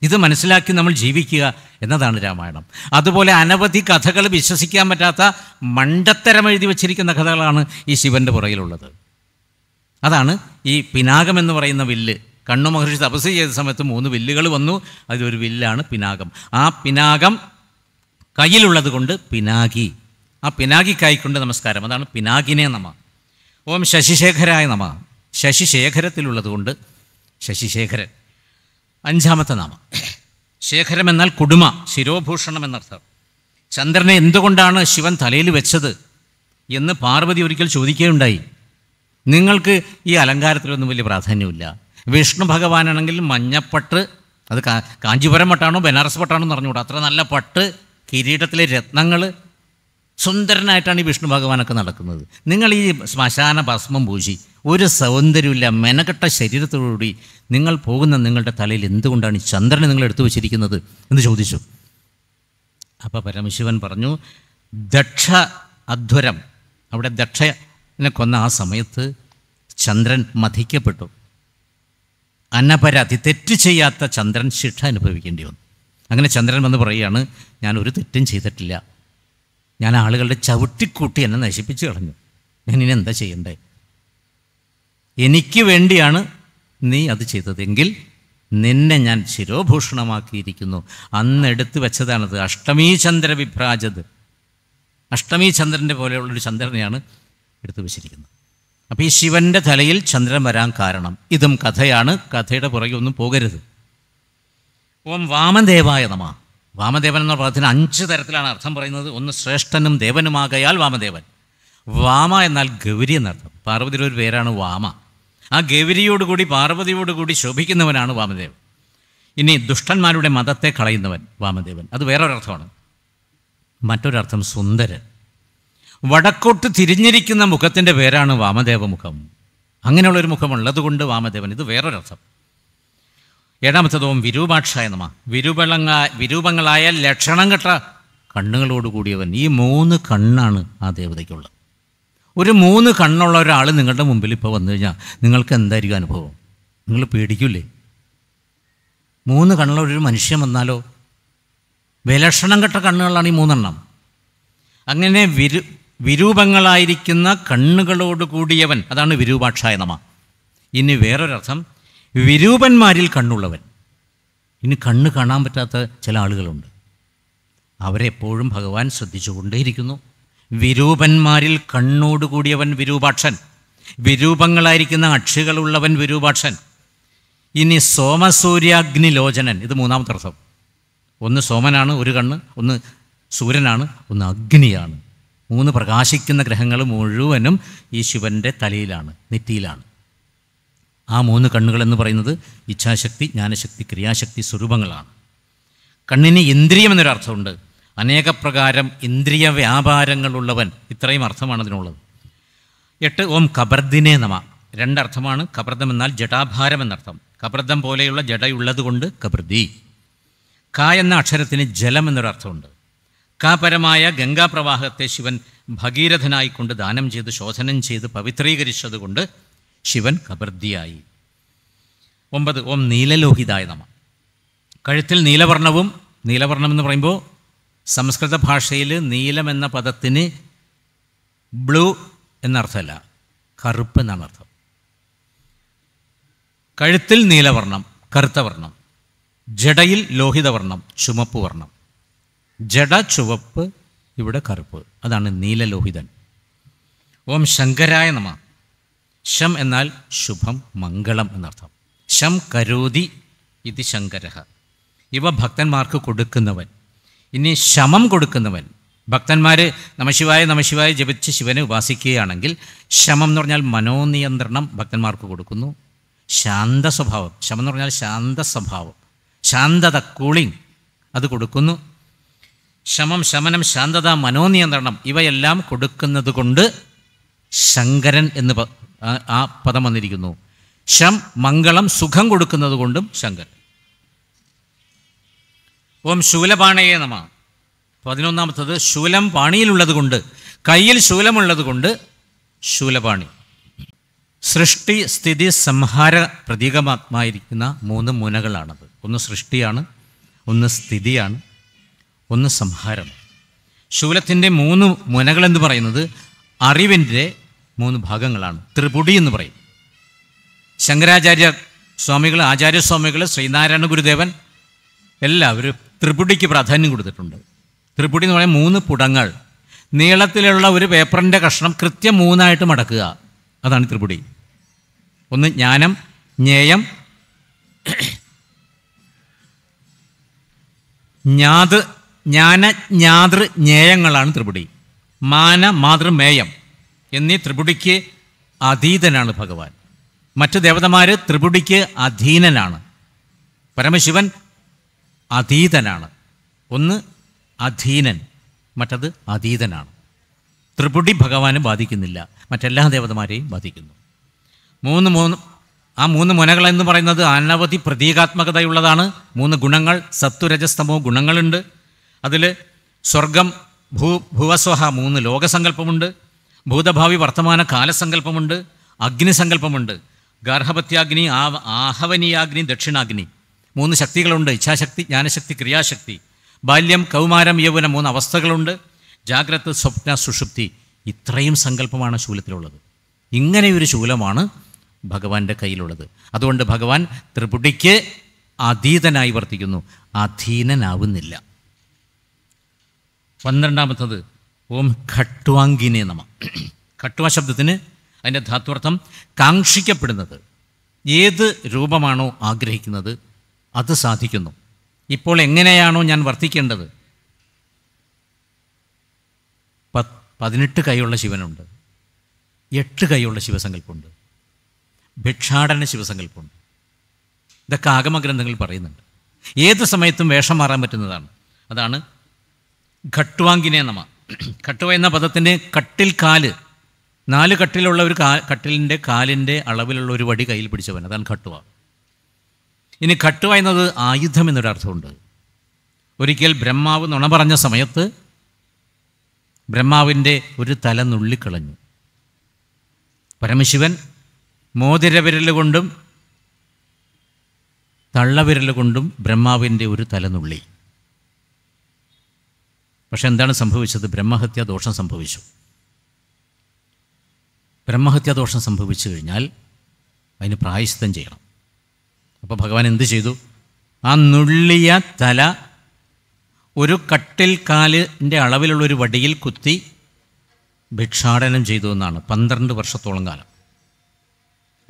ഇത് മനസ്സിലാക്കി നമ്മൾ ജീവിക്കുക എന്നതാണ് രാമായണം അതുപോലെ അനവധി കഥകൾ വിശ്വസിക്കാൻ പറ്റാത്ത മണ്ടത്തരം എഴുതി വച്ചിരിക്കുന്ന കഥകളാണ് ഈ ശിവൻ്റെ പുറകിലുള്ളത് അതാണ് ഈ പിനാകം എന്ന് പറയുന്ന വില്ല് കണ്ണു മഹർഷി തപസ് ചെയ്ത സമയത്ത് മൂന്ന് വില്ലുകൾ വന്നു അതിലൊരു വില്ലാണ് പിനാകം ആ പിനാകം കയ്യിലുള്ളത് കൊണ്ട് പിനാകി ആ പിനാകിക്കായിക്കൊണ്ട് നമസ്കാരം അതാണ് പിനാകിനെ നമ ഓം ശശിശേഖരായ നമ ശശിശേഖരത്തിലുള്ളത് കൊണ്ട് ശശിശേഖരൻ അഞ്ചാമത്തെ നാമം ശേഖരം എന്നാൽ കുടുമ ശിരോഭൂഷണം എന്നർത്ഥം ചന്ദ്രനെ എന്തുകൊണ്ടാണ് ശിവൻ തലയിൽ വെച്ചത് എന്ന് പാർവതി ഒരിക്കൽ ചോദിക്കുകയുണ്ടായി നിങ്ങൾക്ക് ഈ അലങ്കാരത്തിലൊന്നും വലിയ പ്രാധാന്യമില്ല വിഷ്ണു ഭഗവാനാണെങ്കിൽ മഞ്ഞപ്പട്ട് അത് കാഞ്ചിപുരം പട്ടാണോ ബനാറസ് പട്ടാണോ എന്ന് പറഞ്ഞുകൂടാ അത്ര നല്ല പട്ട് കിരീടത്തിലെ രത്നങ്ങൾ സുന്ദരനായിട്ടാണ് ഈ വിഷ്ണു ഭഗവാനൊക്കെ നടക്കുന്നത് നിങ്ങൾ ഈ ശ്മശാന ഭസ്മം പൂശി ഒരു സൗന്ദര്യമില്ല മെനക്കെട്ട ശരീരത്തോടുകൂടി നിങ്ങൾ പോകുന്ന നിങ്ങളുടെ തലയിൽ എന്തുകൊണ്ടാണ് ഈ ചന്ദ്രനെ നിങ്ങൾ എടുത്തു വച്ചിരിക്കുന്നത് എന്ന് ചോദിച്ചു അപ്പോൾ പരമശിവൻ പറഞ്ഞു ദക്ഷ അധ്വരം അവിടെ ദക്ഷനെ കൊന്ന ആ സമയത്ത് ചന്ദ്രൻ മധിക്കപ്പെട്ടു അന്നപരാതി തെറ്റ് ചെയ്യാത്ത ചന്ദ്രൻ ശിക്ഷ അനുഭവിക്കേണ്ടി വന്നു അങ്ങനെ ചന്ദ്രൻ വന്ന് പറയുകയാണ് ഞാൻ ഒരു തെറ്റും ചെയ്തിട്ടില്ല ഞാൻ ആളുകളുടെ ചവിട്ടിക്കൂട്ടി എന്നെ നശിപ്പിച്ചു കളഞ്ഞു ഞാൻ ഇനി എന്താ ചെയ്യണ്ടേ എനിക്ക് വേണ്ടിയാണ് നീ അത് ചെയ്തതെങ്കിൽ നിന്നെ ഞാൻ ശിരോഭൂഷണമാക്കിയിരിക്കുന്നു അന്ന് എടുത്തു വെച്ചതാണത് അഷ്ടമീ ചന്ദ്ര വിഭ്രാജത് അഷ്ടമീ ചന്ദ്രൻ്റെ പോലെയുള്ളൊരു ചന്ദ്രനെയാണ് എടുത്തു വെച്ചിരിക്കുന്നത് അപ്പോൾ ഈ ശിവൻ്റെ തലയിൽ ചന്ദ്രൻ വരാൻ കാരണം ഇതും കഥയാണ് കഥയുടെ പുറകെ ഒന്നും പോകരുത് ഓം വാമദേവായ നമ വാമദേവൻ എന്ന പദത്തിന് അഞ്ച് തരത്തിലാണ് അർത്ഥം പറയുന്നത് ഒന്ന് ശ്രേഷ്ഠനും ദേവനുമാകയാൽ വാമദേവൻ വാമ എന്നാൽ ഗൗരി എന്നർത്ഥം പാർവതിയുടെ ഒരു പേരാണ് വാമ ആ ഗൗരിയോടുകൂടി പാർവതിയോടുകൂടി ശോഭിക്കുന്നവനാണ് വാമദേവൻ ഇനി ദുഷ്ടന്മാരുടെ മതത്തെ കളയുന്നവൻ വാമദേവൻ അത് വേറൊരർത്ഥമാണ് മറ്റൊരർത്ഥം സുന്ദരൻ വടക്കോട്ട് തിരിഞ്ഞിരിക്കുന്ന മുഖത്തിൻ്റെ പേരാണ് വാമദേവ മുഖം അങ്ങനെയുള്ളൊരു മുഖമുള്ളതുകൊണ്ട് വാമദേവൻ ഇത് വേറൊരർത്ഥം ഏഴാമത്തതും വിരൂപാക്ഷ എന്നുമ വിരൂപങ്ങള വിരൂപങ്ങളായ ലക്ഷണം കെട്ട കണ്ണുകളോട് കൂടിയവൻ ഈ മൂന്ന് കണ്ണാണ് ആ ദേവതയ്ക്കുള്ളത് ഒരു മൂന്ന് കണ്ണുള്ള ഒരാൾ നിങ്ങളുടെ മുമ്പിൽ ഇപ്പോൾ വന്നു കഴിഞ്ഞാൽ നിങ്ങൾക്ക് എന്തായിരിക്കും അനുഭവം നിങ്ങൾ പേടിക്കില്ലേ മൂന്ന് കണ്ണുള്ള ഒരു മനുഷ്യൻ വന്നാലോ വിലക്ഷണം കെട്ട കണ്ണുകളാണ് ഈ മൂന്നെണ്ണം അങ്ങനെ വിരു വിരൂപങ്ങളായിരിക്കുന്ന കണ്ണുകളോട് കൂടിയവൻ അതാണ് വിരൂപാക്ഷായ നമ ഇനി വേറൊരർത്ഥം വിരൂപന്മാരിൽ കണ്ണുള്ളവൻ ഇനി കണ്ണ് കാണാൻ പറ്റാത്ത ചില ആളുകളുണ്ട് അവരെപ്പോഴും ഭഗവാൻ ശ്രദ്ധിച്ചുകൊണ്ടേയിരിക്കുന്നു വിരൂപന്മാരിൽ കണ്ണോടുകൂടിയവൻ വിരൂപാക്ഷൻ വിരൂപങ്ങളായിരിക്കുന്ന അക്ഷികളുള്ളവൻ വിരൂപാക്ഷൻ ഇനി സോമസൂര്യാഗ്നി ലോചനൻ ഇത് മൂന്നാമത്തെ അർത്ഥം ഒന്ന് സോമനാണ് ഒരു കണ്ണ് ഒന്ന് സൂര്യനാണ് ഒന്ന് അഗ്നിയാണ് മൂന്ന് പ്രകാശിക്കുന്ന ഗ്രഹങ്ങൾ മുഴുവനും ഈ ശിവൻ്റെ തലയിലാണ് നെറ്റിയിലാണ് ആ മൂന്ന് കണ്ണുകൾ എന്ന് പറയുന്നത് ഇച്ഛാശക്തി ജ്ഞാനശക്തി ക്രിയാശക്തി സ്വരൂപങ്ങളാണ് കണ്ണിന് ഇന്ദ്രിയം എന്നൊരർത്ഥമുണ്ട് അനേകപ്രകാരം ഇന്ദ്രിയ വ്യാപാരങ്ങളുള്ളവൻ ഇത്രയും അർത്ഥമാണ് അതിനുള്ളത് എട്ട് ഓം കബർദിനെ നമ രണ്ടർത്ഥമാണ് കബർദം എന്നാൽ ജടാഭാരം എന്നർത്ഥം കബർദം പോലെയുള്ള ജടയുള്ളതുകൊണ്ട് കൊണ്ട് കബർദി ക എന്ന അക്ഷരത്തിന് ജലം എന്നൊരർത്ഥമുണ്ട് പരമായ ഗംഗാപ്രവാഹത്തെ ശിവൻ ഭഗീരഥനായിക്കൊണ്ട് ദാനം ചെയ്ത് ശോധനം ചെയ്ത് പവിത്രീകരിച്ചതുകൊണ്ട് ശിവൻ കബർദിയായി ഒമ്പത് ഓം നീലലോഹിതായ നമ കഴുത്തിൽ നീലവർണ്ണവും നീലവർണ്ണം എന്ന് പറയുമ്പോൾ സംസ്കൃത ഭാഷയിൽ നീലം എന്ന പദത്തിന് ബ്ലൂ എന്നർത്ഥമല്ല കറുപ്പ് എന്നാണ് അർത്ഥം കഴുത്തിൽ നീലവർണ്ണം കറുത്ത വർണ്ണം ജടയിൽ ലോഹിതവർണ്ണം ചുമപ്പ് വർണ്ണം ജട ചുവപ്പ് ഇവിടെ കറുപ്പ് അതാണ് നീലലോഹിതൻ ഓം ശങ്കരായ നമ ശം എന്നാൽ ശുഭം മംഗളം എന്നർത്ഥം ശം കരോതി ഇത് ശങ്കരഹ ഇവ ഭക്തന്മാർക്ക് കൊടുക്കുന്നവൻ ഇനി ശമം കൊടുക്കുന്നവൻ ഭക്തന്മാർ നമശിവായ നമശിവായ ജപിച്ച് ശിവനെ ഉപാസിക്കുകയാണെങ്കിൽ ശമം എന്ന് പറഞ്ഞാൽ മനോനിയന്ത്രണം ഭക്തന്മാർക്ക് കൊടുക്കുന്നു ശാന്ത സ്വഭാവം ശമം എന്ന് പറഞ്ഞാൽ ശാന്ത സ്വഭാവം ശാന്തത കൂളിംഗ് അത് കൊടുക്കുന്നു ശമം ശമനം ശാന്തത മനോനിയന്ത്രണം ഇവയെല്ലാം കൊടുക്കുന്നത് കൊണ്ട് ശങ്കരൻ എന്ന് ആ പദം വന്നിരിക്കുന്നു ശം മംഗളം സുഖം കൊടുക്കുന്നത് കൊണ്ടും ശങ്കർ ഓം ശൂലപാണയെ നമ പതിനൊന്നാമത്തത് ശൂലം പാണിയിലുള്ളത് കൊണ്ട് കയ്യിൽ ശൂലമുള്ളത് കൊണ്ട് ശൂലപാണി സൃഷ്ടി സ്ഥിതി സംഹാര പ്രതീകമാത്മായിരിക്കുന്ന മൂന്ന് മുനകളാണത് ഒന്ന് സൃഷ്ടിയാണ് ഒന്ന് സ്ഥിതിയാണ് ഒന്ന് സംഹാരം ശൂലത്തിൻ്റെ മൂന്ന് മുനകളെന്ന് പറയുന്നത് അറിവിൻ്റെ മൂന്ന് ഭാഗങ്ങളാണ് ത്രിപുടി എന്ന് പറയും ശങ്കരാചാര്യ സ്വാമികൾ ആചാര്യസ്വാമികൾ ശ്രീനാരായണ ഗുരുദേവൻ എല്ലാവരും ത്രിപുടിക്ക് പ്രാധാന്യം കൊടുത്തിട്ടുണ്ട് ത്രിപുടി എന്ന് പറയുന്നത് മൂന്ന് പുടങ്ങൾ നീളത്തിലുള്ള ഒരു പേപ്പറിൻ്റെ കഷ്ണം കൃത്യം മൂന്നായിട്ട് മടക്കുക അതാണ് ത്രിപുടി ഒന്ന് ജ്ഞാനം ജ്ഞേയം ജ്ഞാത് ജ്ഞാന ജ്ഞാതൃ ജ്ഞേയങ്ങളാണ് ത്രിപുടി മാന മാതൃമേയം എന്നീ ത്രിപുടിക്ക് അതീതനാണ് ഭഗവാൻ മറ്റ് ദേവതമാർ ത്രിപുടിക്ക് അധീനനാണ് പരമശിവൻ അതീതനാണ് ഒന്ന് അധീനൻ മറ്റത് അതീതനാണ് ത്രിപുടി ഭഗവാനെ ബാധിക്കുന്നില്ല മറ്റെല്ലാ ദേവതമാരെയും ബാധിക്കുന്നു മൂന്ന് മൂന്ന് ആ മൂന്ന് മുനകൾ എന്ന് പറയുന്നത് അനവധി പ്രതീകാത്മകതയുള്ളതാണ് മൂന്ന് ഗുണങ്ങൾ സത്വരജസ്തമോ ഗുണങ്ങളുണ്ട് അതിൽ സ്വർഗം ഭൂ ഭുവസ്വഹ മൂന്ന് ലോകസങ്കല്പമുണ്ട് ഭൂതഭാവി വർത്തമാന കാലസങ്കല്പമുണ്ട് അഗ്നിസങ്കല്പമുണ്ട് ഗാർഹപത്യാഗ്നി ആവ ആഹവനീയാഗ്നി ദക്ഷിണാഗ്നി മൂന്ന് ശക്തികളുണ്ട് ഇച്ഛാശക്തി ജ്ഞാനശക്തി ക്രിയാശക്തി ബാല്യം കൗമാരം യൗവനം മൂന്ന് അവസ്ഥകളുണ്ട് ജാഗ്രത സ്വപ്ന സുഷുപ്തി ഇത്രയും സങ്കല്പമാണ് ശൂലത്തിലുള്ളത് ഇങ്ങനെയൊരു ശൂലമാണ് ഭഗവാന്റെ കയ്യിലുള്ളത് അതുകൊണ്ട് ഭഗവാൻ ത്രിപുടിക്ക് അധീതനായി വർത്തിക്കുന്നു അധീനനാവുന്നില്ല പന്ത്രണ്ടാമത്തത് ഓം ഖട്ട്വാങ്കിനെ നമ ഖട്ട്വ ശബ്ദത്തിന് അതിൻ്റെ ധാത്വർത്ഥം കാക്ഷിക്കപ്പെടുന്നത് ഏത് രൂപമാണോ ആഗ്രഹിക്കുന്നത് അത് സാധിക്കുന്നു ഇപ്പോൾ എങ്ങനെയാണോ ഞാൻ വർത്തിക്കേണ്ടത് പത് പതിനെട്ട് കൈയുള്ള ശിവനുണ്ട് എട്ട് കൈയുള്ള ശിവസങ്കല്പമുണ്ട് ഭിക്ഷാടന ശിവസങ്കല്പമുണ്ട് ഇതൊക്കെ ആഗമഗ്രന്ഥങ്ങൾ പറയുന്നുണ്ട് ഏത് സമയത്തും വേഷം മാറാൻ പറ്റുന്നതാണ് അതാണ് ഘട്ട്വാങ്കിനെ നമ കട്ടുവ എന്ന പദത്തിന് കട്ടിൽ കാല് നാല് കട്ടിലുള്ള ഒരു കാ കട്ടിലിൻ്റെ കാലിൻ്റെ അളവിലുള്ള ഒരു വടി കയ്യിൽ പിടിച്ചവൻ അതാണ് കട്ടുവ ഇനി കട്ടുവ എന്നത് ആയുധം എന്നൊരർത്ഥമുണ്ട് ഒരിക്കൽ ബ്രഹ്മാവ് നുണ പറഞ്ഞ സമയത്ത് ബ്രഹ്മാവിൻ്റെ ഒരു തല നുള്ളിക്കളഞ്ഞു പരമശിവൻ മോതിരവിരൽ കൊണ്ടും തള്ളവിരൽ കൊണ്ടും ബ്രഹ്മാവിൻ്റെ ഒരു തല നുള്ളി പക്ഷെ എന്താണ് സംഭവിച്ചത് ബ്രഹ്മഹത്യാ ദോഷം സംഭവിച്ചു ബ്രഹ്മഹത്യാ ദോഷം സംഭവിച്ചു കഴിഞ്ഞാൽ അതിന് പ്രായശ്ചിത്തം ചെയ്യണം അപ്പോൾ ഭഗവാൻ എന്ത് ചെയ്തു ആ നുള്ളിയ തല ഒരു കട്ടിൽ കാലിൻ്റെ അളവിലുള്ളൊരു വടിയിൽ കുത്തി ഭിക്ഷാടനം ചെയ്തു എന്നാണ് പന്ത്രണ്ട് വർഷത്തോളം കാലം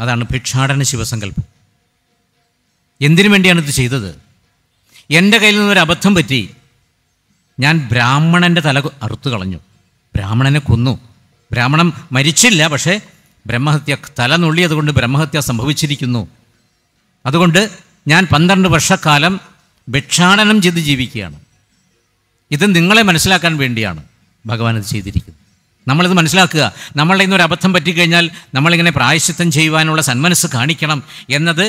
അതാണ് ഭിക്ഷാടന ശിവസങ്കല്പം എന്തിനു വേണ്ടിയാണ് ഇത് ചെയ്തത് എൻ്റെ കയ്യിൽ നിന്നൊരു അബദ്ധം പറ്റി ഞാൻ ബ്രാഹ്മണൻ്റെ തല അറുത്തു കളഞ്ഞു ബ്രാഹ്മണനെ കൊന്നു ബ്രാഹ്മണൻ മരിച്ചില്ല പക്ഷേ ബ്രഹ്മഹത്യ തല നുള്ളിയതുകൊണ്ട് ബ്രഹ്മഹത്യ സംഭവിച്ചിരിക്കുന്നു അതുകൊണ്ട് ഞാൻ പന്ത്രണ്ട് വർഷക്കാലം ഭിക്ഷാടനം ചെയ്ത് ജീവിക്കുകയാണ് ഇത് നിങ്ങളെ മനസ്സിലാക്കാൻ വേണ്ടിയാണ് ഭഗവാൻ ഇത് ചെയ്തിരിക്കുന്നത് നമ്മളിത് മനസ്സിലാക്കുക നമ്മളുടെ ഇന്നൊരു അബദ്ധം പറ്റിക്കഴിഞ്ഞാൽ നമ്മളിങ്ങനെ പ്രായശ്ചിത്തം ചെയ്യുവാനുള്ള സന്മനസ് കാണിക്കണം എന്നത്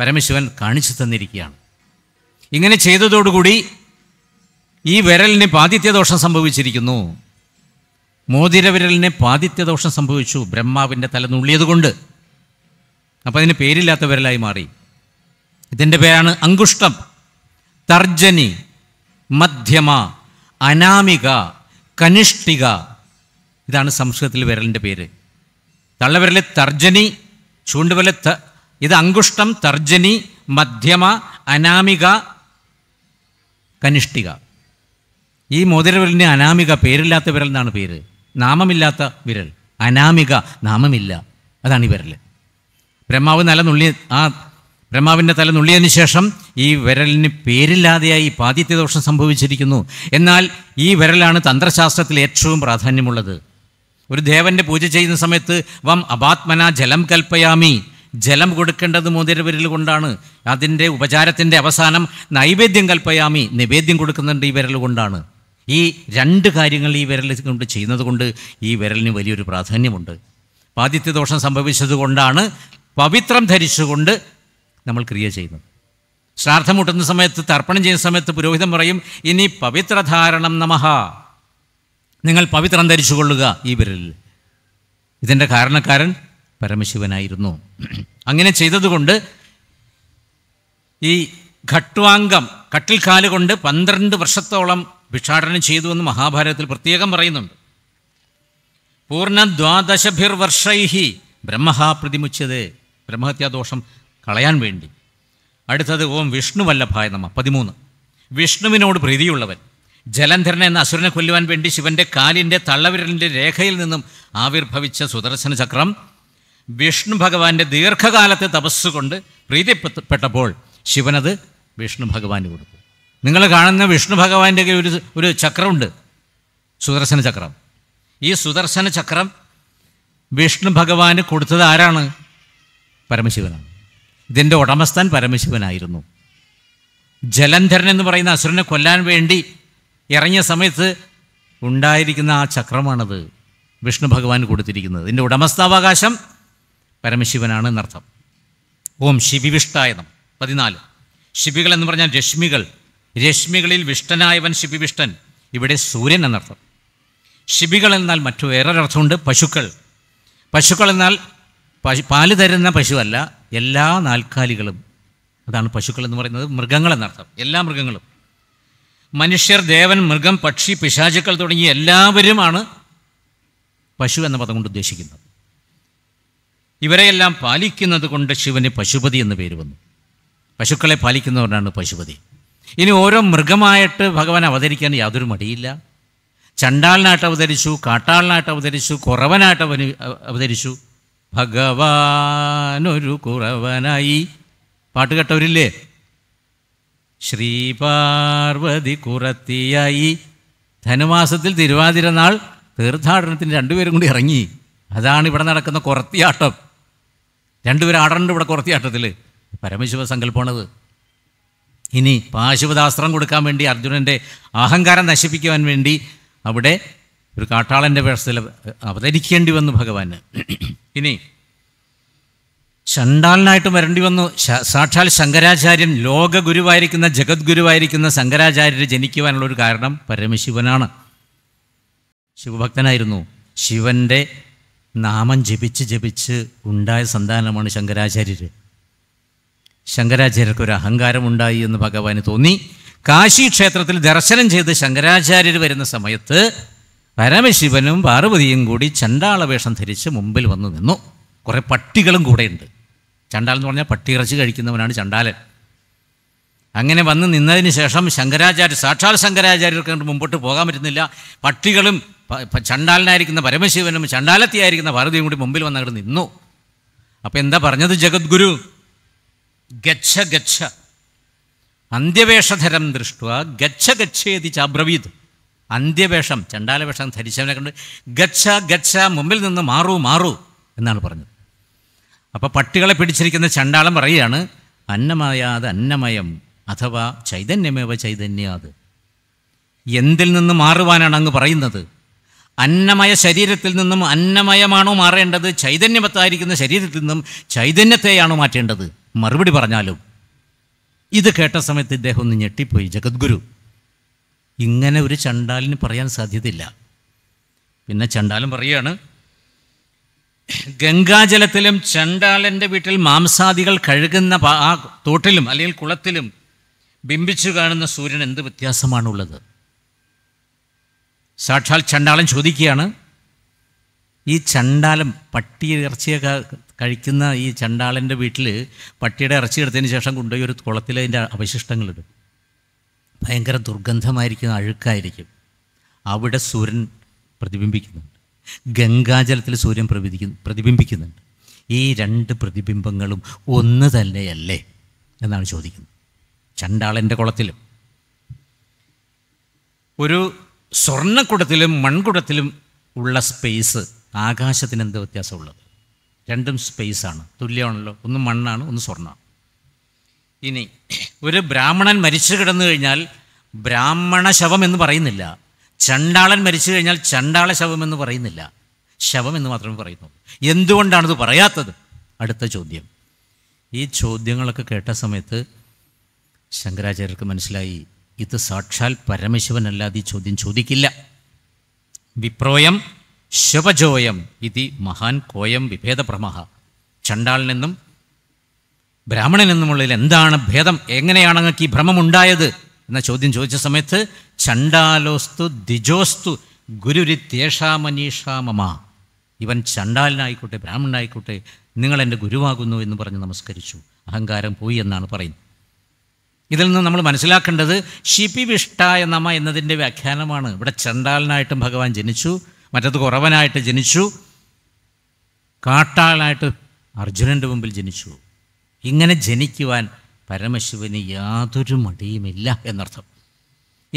പരമശിവൻ കാണിച്ചു തന്നിരിക്കുകയാണ് ഇങ്ങനെ ചെയ്തതോടുകൂടി ഈ വിരലിന് പാതിത്യദോഷം സംഭവിച്ചിരിക്കുന്നു മോതിരവിരലിന് പാതിത്യദോഷം സംഭവിച്ചു ബ്രഹ്മാവിൻ്റെ തല നുള്ളിയതുകൊണ്ട് അപ്പം അതിന് പേരില്ലാത്ത വിരലായി മാറി ഇതിൻ്റെ പേരാണ് അങ്കുഷ്ടം തർജനി മധ്യമ അനാമിക കനിഷ്ഠിക ഇതാണ് സംസ്കൃതത്തിൽ വിരലിൻ്റെ പേര് തള്ളവിരല് തർജനി ചൂണ്ടുവിരൽ ത ഇത് അങ്കുഷ്ടം തർജനി മധ്യമ അനാമിക കനിഷ്ഠിക ഈ മോതിരവിരലിൻ്റെ അനാമിക പേരില്ലാത്ത വിരൽ എന്നാണ് പേര് നാമമില്ലാത്ത വിരൽ അനാമിക നാമമില്ല അതാണ് ഈ വിരൽ ബ്രഹ്മാവ് നല്ല നുള്ളിയ ആ ബ്രഹ്മാവിൻ്റെ തല നുള്ളിയതിന് ശേഷം ഈ വിരലിന് പേരില്ലാതെയായി പാതിത്യ ദോഷം സംഭവിച്ചിരിക്കുന്നു എന്നാൽ ഈ വിരലാണ് തന്ത്രശാസ്ത്രത്തിൽ ഏറ്റവും പ്രാധാന്യമുള്ളത് ഒരു ദേവൻ്റെ പൂജ ചെയ്യുന്ന സമയത്ത് വം അബാത്മന ജലം കൽപ്പയാമി ജലം കൊടുക്കേണ്ടത് മോതിരവിരൽ കൊണ്ടാണ് അതിൻ്റെ ഉപചാരത്തിൻ്റെ അവസാനം നൈവേദ്യം കൽപ്പയാമി നിവേദ്യം കൊടുക്കുന്നുണ്ട് ഈ വിരൽ കൊണ്ടാണ് ഈ രണ്ട് കാര്യങ്ങൾ ഈ വിരൽ കൊണ്ട് ചെയ്യുന്നത് കൊണ്ട് ഈ വിരലിന് വലിയൊരു പ്രാധാന്യമുണ്ട് പാതിത്യ ദോഷം സംഭവിച്ചത് കൊണ്ടാണ് പവിത്രം ധരിച്ചുകൊണ്ട് നമ്മൾ ക്രിയ ചെയ്യുന്നത് ശ്രാദ്ധം മുട്ടുന്ന സമയത്ത് തർപ്പണം ചെയ്യുന്ന സമയത്ത് പുരോഹിതം പറയും ഇനി പവിത്രധാരണം നമഹ നിങ്ങൾ പവിത്രം ധരിച്ചുകൊള്ളുക ഈ വിരലിൽ ഇതിൻ്റെ കാരണക്കാരൻ പരമശിവനായിരുന്നു അങ്ങനെ ചെയ്തതുകൊണ്ട് ഈ ഘട്വാംഗം കട്ടിൽ കാലുകൊണ്ട് പന്ത്രണ്ട് വർഷത്തോളം ഭിക്ഷാടനം എന്ന് മഹാഭാരതത്തിൽ പ്രത്യേകം പറയുന്നുണ്ട് പൂർണ്ണ ദ്വാദശഭിർ വർഷൈഹി ബ്രഹ്മഹ പ്രതിമുച്ചത് ബ്രഹ്മഹത്യാദോഷം കളയാൻ വേണ്ടി അടുത്തത് ഓം വിഷ്ണുവല്ലഭായ നമ പതിമൂന്ന് വിഷ്ണുവിനോട് പ്രീതിയുള്ളവൻ ജലന്ധരൻ എന്ന അസുരനെ കൊല്ലുവാൻ വേണ്ടി ശിവന്റെ കാലിൻ്റെ തള്ളവിരലിൻ്റെ രേഖയിൽ നിന്നും ആവിർഭവിച്ച സുദർശന ചക്രം വിഷ്ണു ഭഗവാന്റെ ദീർഘകാലത്തെ തപസ്സുകൊണ്ട് പ്രീതിപ്പെട്ടപ്പോൾ ശിവനത് വിഷ്ണു ഭഗവാന് കൊടുത്തു നിങ്ങൾ കാണുന്ന വിഷ്ണു ഭഗവാന്റെ ഒരു ഒരു ചക്രമുണ്ട് സുദർശന ചക്രം ഈ സുദർശന ചക്രം വിഷ്ണു ഭഗവാന് കൊടുത്തത് ആരാണ് പരമശിവനാണ് ഇതിൻ്റെ ഉടമസ്ഥൻ പരമശിവനായിരുന്നു ജലന്ധരൻ എന്ന് പറയുന്ന അസുരനെ കൊല്ലാൻ വേണ്ടി ഇറങ്ങിയ സമയത്ത് ഉണ്ടായിരിക്കുന്ന ആ ചക്രമാണത് വിഷ്ണു ഭഗവാൻ കൊടുത്തിരിക്കുന്നത് ഇതിൻ്റെ ഉടമസ്ഥാവകാശം പരമശിവനാണ് എന്നർത്ഥം ഓം ശിവിവിഷ്ടായതം പതിനാല് ശിവികൾ എന്ന് പറഞ്ഞാൽ രശ്മികൾ രശ്മികളിൽ വിഷ്ടനായവൻ ശിപിവിഷ്ടൻ ഇവിടെ സൂര്യൻ എന്നർത്ഥം ശിബികൾ എന്നാൽ മറ്റു വേറൊരർത്ഥമുണ്ട് പശുക്കൾ പശുക്കൾ എന്നാൽ പശു പാല് തരുന്ന പശുവല്ല എല്ലാ നാൽക്കാലികളും അതാണ് പശുക്കൾ എന്ന് പറയുന്നത് മൃഗങ്ങൾ എന്നർത്ഥം എല്ലാ മൃഗങ്ങളും മനുഷ്യർ ദേവൻ മൃഗം പക്ഷി പിശാചുക്കൾ തുടങ്ങിയ എല്ലാവരുമാണ് പശു എന്ന പദം കൊണ്ട് ഉദ്ദേശിക്കുന്നത് ഇവരെയെല്ലാം പാലിക്കുന്നത് കൊണ്ട് ശിവന് പശുപതി എന്ന് പേര് വന്നു പശുക്കളെ പാലിക്കുന്നവരാണ് പശുപതി ഇനി ഓരോ മൃഗമായിട്ട് ഭഗവാൻ അവതരിക്കാൻ യാതൊരു മടിയില്ല ചണ്ടാളിനായിട്ട് അവതരിച്ചു കാട്ടാളിനായിട്ട് അവതരിച്ചു കുറവനായിട്ട് അവന് അവതരിച്ചു ഭഗവാനൊരു കുറവനായി പാട്ട് കേട്ടവരില്ലേ ശ്രീപാർവതി കുറത്തിയായി ധനുമാസത്തിൽ തിരുവാതിര നാൾ തീർത്ഥാടനത്തിന് രണ്ടുപേരും കൂടി ഇറങ്ങി അതാണ് ഇവിടെ നടക്കുന്ന കുറത്തിയാട്ടം രണ്ടുപേരും ആടണ്ട് ഇവിടെ കുറത്തിയാട്ടത്തിൽ പരമശിവ സങ്കല്പമാണത് ഇനി പാശുപതാസ്ത്രം കൊടുക്കാൻ വേണ്ടി അർജുനൻ്റെ അഹങ്കാരം നശിപ്പിക്കുവാൻ വേണ്ടി അവിടെ ഒരു കാട്ടാളൻ്റെ വേഷത്തിൽ അവതരിക്കേണ്ടി വന്നു ഭഗവാന് ഇനി ചണ്ടാലിനായിട്ട് വരേണ്ടി വന്നു സാക്ഷാൽ ശങ്കരാചാര്യൻ ലോകഗുരുവായിരിക്കുന്ന ജഗദ്ഗുരുവായിരിക്കുന്ന ശങ്കരാചാര്യർ ജനിക്കുവാനുള്ള ഒരു കാരണം പരമശിവനാണ് ശിവഭക്തനായിരുന്നു ശിവൻ്റെ നാമം ജപിച്ച് ജപിച്ച് ഉണ്ടായ സന്താനമാണ് ശങ്കരാചാര്യർ ശങ്കരാചാര്യർക്ക് ഒരു അഹങ്കാരമുണ്ടായി എന്ന് ഭഗവാന് തോന്നി കാശി ക്ഷേത്രത്തിൽ ദർശനം ചെയ്ത് ശങ്കരാചാര്യർ വരുന്ന സമയത്ത് പരമശിവനും പാർവതിയും കൂടി വേഷം ധരിച്ച് മുമ്പിൽ വന്നു നിന്നു കുറേ പട്ടികളും കൂടെയുണ്ട് ചണ്ടാൽ എന്ന് പറഞ്ഞാൽ ഇറച്ചി കഴിക്കുന്നവനാണ് ചണ്ടാലൻ അങ്ങനെ വന്ന് നിന്നതിന് ശേഷം ശങ്കരാചാര്യ സാക്ഷാൽ ശങ്കരാചാര്യർക്ക് മുമ്പോട്ട് പോകാൻ പറ്റുന്നില്ല പട്ടികളും ചണ്ടാലനായിരിക്കുന്ന പരമശിവനും ചണ്ടാലത്തിയായിരിക്കുന്ന ഭാരതിയും കൂടി മുമ്പിൽ വന്ന് അങ്ങോട്ട് നിന്നു അപ്പോൾ എന്താ പറഞ്ഞത് ജഗദ്ഗുരു ഗച്ഛ ഗച്ഛ അന്ത്യവേഷധരം ദൃഷ്ട ഗച്ഛ ഗച്ഛേതി ചബ്രവീത് അന്ത്യവേഷം ചണ്ടാലവേഷം ധരിച്ചവനെ കണ്ട് ഗച്ഛ ഗച്ഛ മുമ്പിൽ നിന്ന് മാറൂ മാറൂ എന്നാണ് പറഞ്ഞത് അപ്പോൾ പട്ടികളെ പിടിച്ചിരിക്കുന്ന ചണ്ടാളം പറയുകയാണ് അന്നമായാത് അന്നമയം അഥവാ ചൈതന്യമേവ ചൈതന്യാത് എന്തിൽ നിന്ന് മാറുവാനാണ് അങ്ങ് പറയുന്നത് അന്നമയ ശരീരത്തിൽ നിന്നും അന്നമയമാണോ മാറേണ്ടത് ചൈതന്യമത്തായിരിക്കുന്ന ശരീരത്തിൽ നിന്നും ചൈതന്യത്തെയാണോ മാറ്റേണ്ടത് മറുപടി പറഞ്ഞാലും ഇത് കേട്ട സമയത്ത് ഇദ്ദേഹം ഒന്ന് ഞെട്ടിപ്പോയി ജഗദ്ഗുരു ഇങ്ങനെ ഒരു ചണ്ടാലിന് പറയാൻ സാധ്യതയില്ല പിന്നെ ചണ്ടാലും പറയുകയാണ് ഗംഗാജലത്തിലും ചണ്ടാലൻ്റെ വീട്ടിൽ മാംസാദികൾ കഴുകുന്ന ആ തോട്ടിലും അല്ലെങ്കിൽ കുളത്തിലും ബിംബിച്ചു കാണുന്ന സൂര്യൻ എന്ത് വ്യത്യാസമാണുള്ളത് സാക്ഷാൽ ചണ്ടാളൻ ചോദിക്കുകയാണ് ഈ ചണ്ടാലം പട്ടി ഇറച്ചിയൊക്കെ കഴിക്കുന്ന ഈ ചണ്ടാളൻ്റെ വീട്ടിൽ പട്ടിയുടെ ഇറച്ചി എടുത്തതിന് ശേഷം കൊണ്ടുപോയി ഒരു കുളത്തിൽ അതിൻ്റെ അവശിഷ്ടങ്ങളിടും ഭയങ്കര ദുർഗന്ധമായിരിക്കുന്ന അഴുക്കായിരിക്കും അവിടെ സൂര്യൻ പ്രതിബിംബിക്കുന്നുണ്ട് ഗംഗാജലത്തിൽ സൂര്യൻ പ്രതിക്കു പ്രതിബിംബിക്കുന്നുണ്ട് ഈ രണ്ട് പ്രതിബിംബങ്ങളും ഒന്ന് തന്നെയല്ലേ എന്നാണ് ചോദിക്കുന്നത് ചണ്ടാളൻ്റെ കുളത്തിലും ഒരു സ്വർണ്ണക്കുടത്തിലും മൺകുടത്തിലും ഉള്ള സ്പേസ് ആകാശത്തിന് എന്ത് വ്യത്യാസമുള്ളത് രണ്ടും സ്പേസാണ് തുല്യമാണല്ലോ ഒന്ന് മണ്ണാണ് ഒന്ന് സ്വർണ്ണമാണ് ഇനി ഒരു ബ്രാഹ്മണൻ മരിച്ചു കിടന്നു കഴിഞ്ഞാൽ ബ്രാഹ്മണ ശവം എന്ന് പറയുന്നില്ല ചണ്ടാളൻ മരിച്ചു കഴിഞ്ഞാൽ ചണ്ടാള ശവം എന്ന് പറയുന്നില്ല ശവം എന്ന് മാത്രമേ പറയുന്നുള്ളൂ എന്തുകൊണ്ടാണിത് പറയാത്തത് അടുത്ത ചോദ്യം ഈ ചോദ്യങ്ങളൊക്കെ കേട്ട സമയത്ത് ശങ്കരാചാര്യർക്ക് മനസ്സിലായി ഇത് സാക്ഷാൽ പരമശിവനല്ലാതെ ഈ ചോദ്യം ചോദിക്കില്ല വിപ്രോയം ശവജോയം ഇതി മഹാൻ കോയം വിഭേദപ്രമഹ ചണ്ടാളിൽ നിന്നും ബ്രാഹ്മണൻ എന്നുമുള്ളിൽ എന്താണ് ഭേദം എങ്ങനെയാണ് അങ്ങക്ക് ഈ ഭ്രമം ഉണ്ടായത് എന്ന ചോദ്യം ചോദിച്ച സമയത്ത് ചണ്ടാലോസ്തു ദിജോസ്തു ഗുരുരിത്യേഷാമനീഷാമമ ഇവൻ ചണ്ടാലിനായിക്കോട്ടെ ബ്രാഹ്മണനായിക്കോട്ടെ നിങ്ങൾ എൻ്റെ ഗുരുവാകുന്നു എന്ന് പറഞ്ഞ് നമസ്കരിച്ചു അഹങ്കാരം പോയി എന്നാണ് പറയുന്നത് ഇതിൽ നിന്ന് നമ്മൾ മനസ്സിലാക്കേണ്ടത് ശിപിവിഷ്ട നമ എന്നതിൻ്റെ വ്യാഖ്യാനമാണ് ഇവിടെ ചണ്ടാലിനായിട്ടും ഭഗവാൻ ജനിച്ചു മറ്റത് കുറവനായിട്ട് ജനിച്ചു കാട്ടാളായിട്ട് അർജുനൻ്റെ മുമ്പിൽ ജനിച്ചു ഇങ്ങനെ ജനിക്കുവാൻ പരമശിവന് യാതൊരു മടിയുമില്ല എന്നർത്ഥം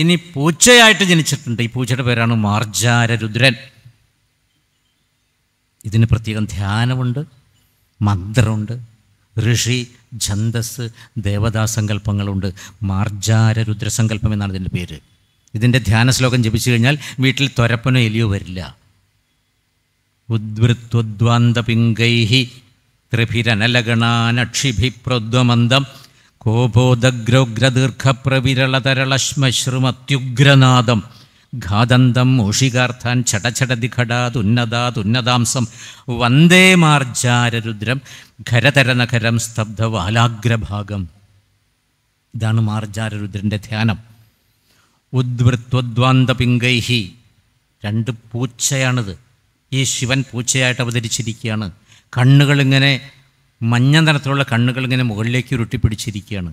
ഇനി പൂച്ചയായിട്ട് ജനിച്ചിട്ടുണ്ട് ഈ പൂച്ചയുടെ പേരാണ് മാർജാരരുദ്രൻ ഇതിന് പ്രത്യേകം ധ്യാനമുണ്ട് മന്ത്രമുണ്ട് ഋഷി ഛന്തസ് ദേവതാസങ്കല്പങ്ങളുണ്ട് മാർജാരരുദ്രസങ്കല്പം എന്നാണ് ഇതിൻ്റെ പേര് ഇതിൻ്റെ ധ്യാന ശ്ലോകം ജപിച്ചു കഴിഞ്ഞാൽ വീട്ടിൽ തൊരപ്പനോ എലിയോ വരില്ല ഉദ്വൃത്വദ്വാന്തപിംഗൈ ത്രിഭിരനലഗണാനക്ഷിഭിപ്രദ്വമന്ദം കോപോദഗ്രോഗ്രദീർഘപ്രവിരളതരളശ്മശ്രുമത്യുഗ്രനാദം ഘാതന്തം മൂഷികാർത്ഥാൻ ചടചടതി ഘടാതുന്നതാതുന്നതാംസം വന്ദേ മാർജാരരുദ്രം ഖരതരനഖരം സ്തബ്ധവാലാഗ്രഭാഗം ഇതാണ് മാർജാരരുദ്രൻ്റെ ധ്യാനം ഉദ്വൃത്വദ്വാന്തപിംഗൈഹി രണ്ട് പൂച്ചയാണിത് ഈ ശിവൻ പൂച്ചയായിട്ട് അവതരിച്ചിരിക്കുകയാണ് കണ്ണുകളിങ്ങനെ മഞ്ഞ നിറത്തിലുള്ള കണ്ണുകളിങ്ങനെ മുകളിലേക്ക് ഉരുട്ടി പിടിച്ചിരിക്കുകയാണ്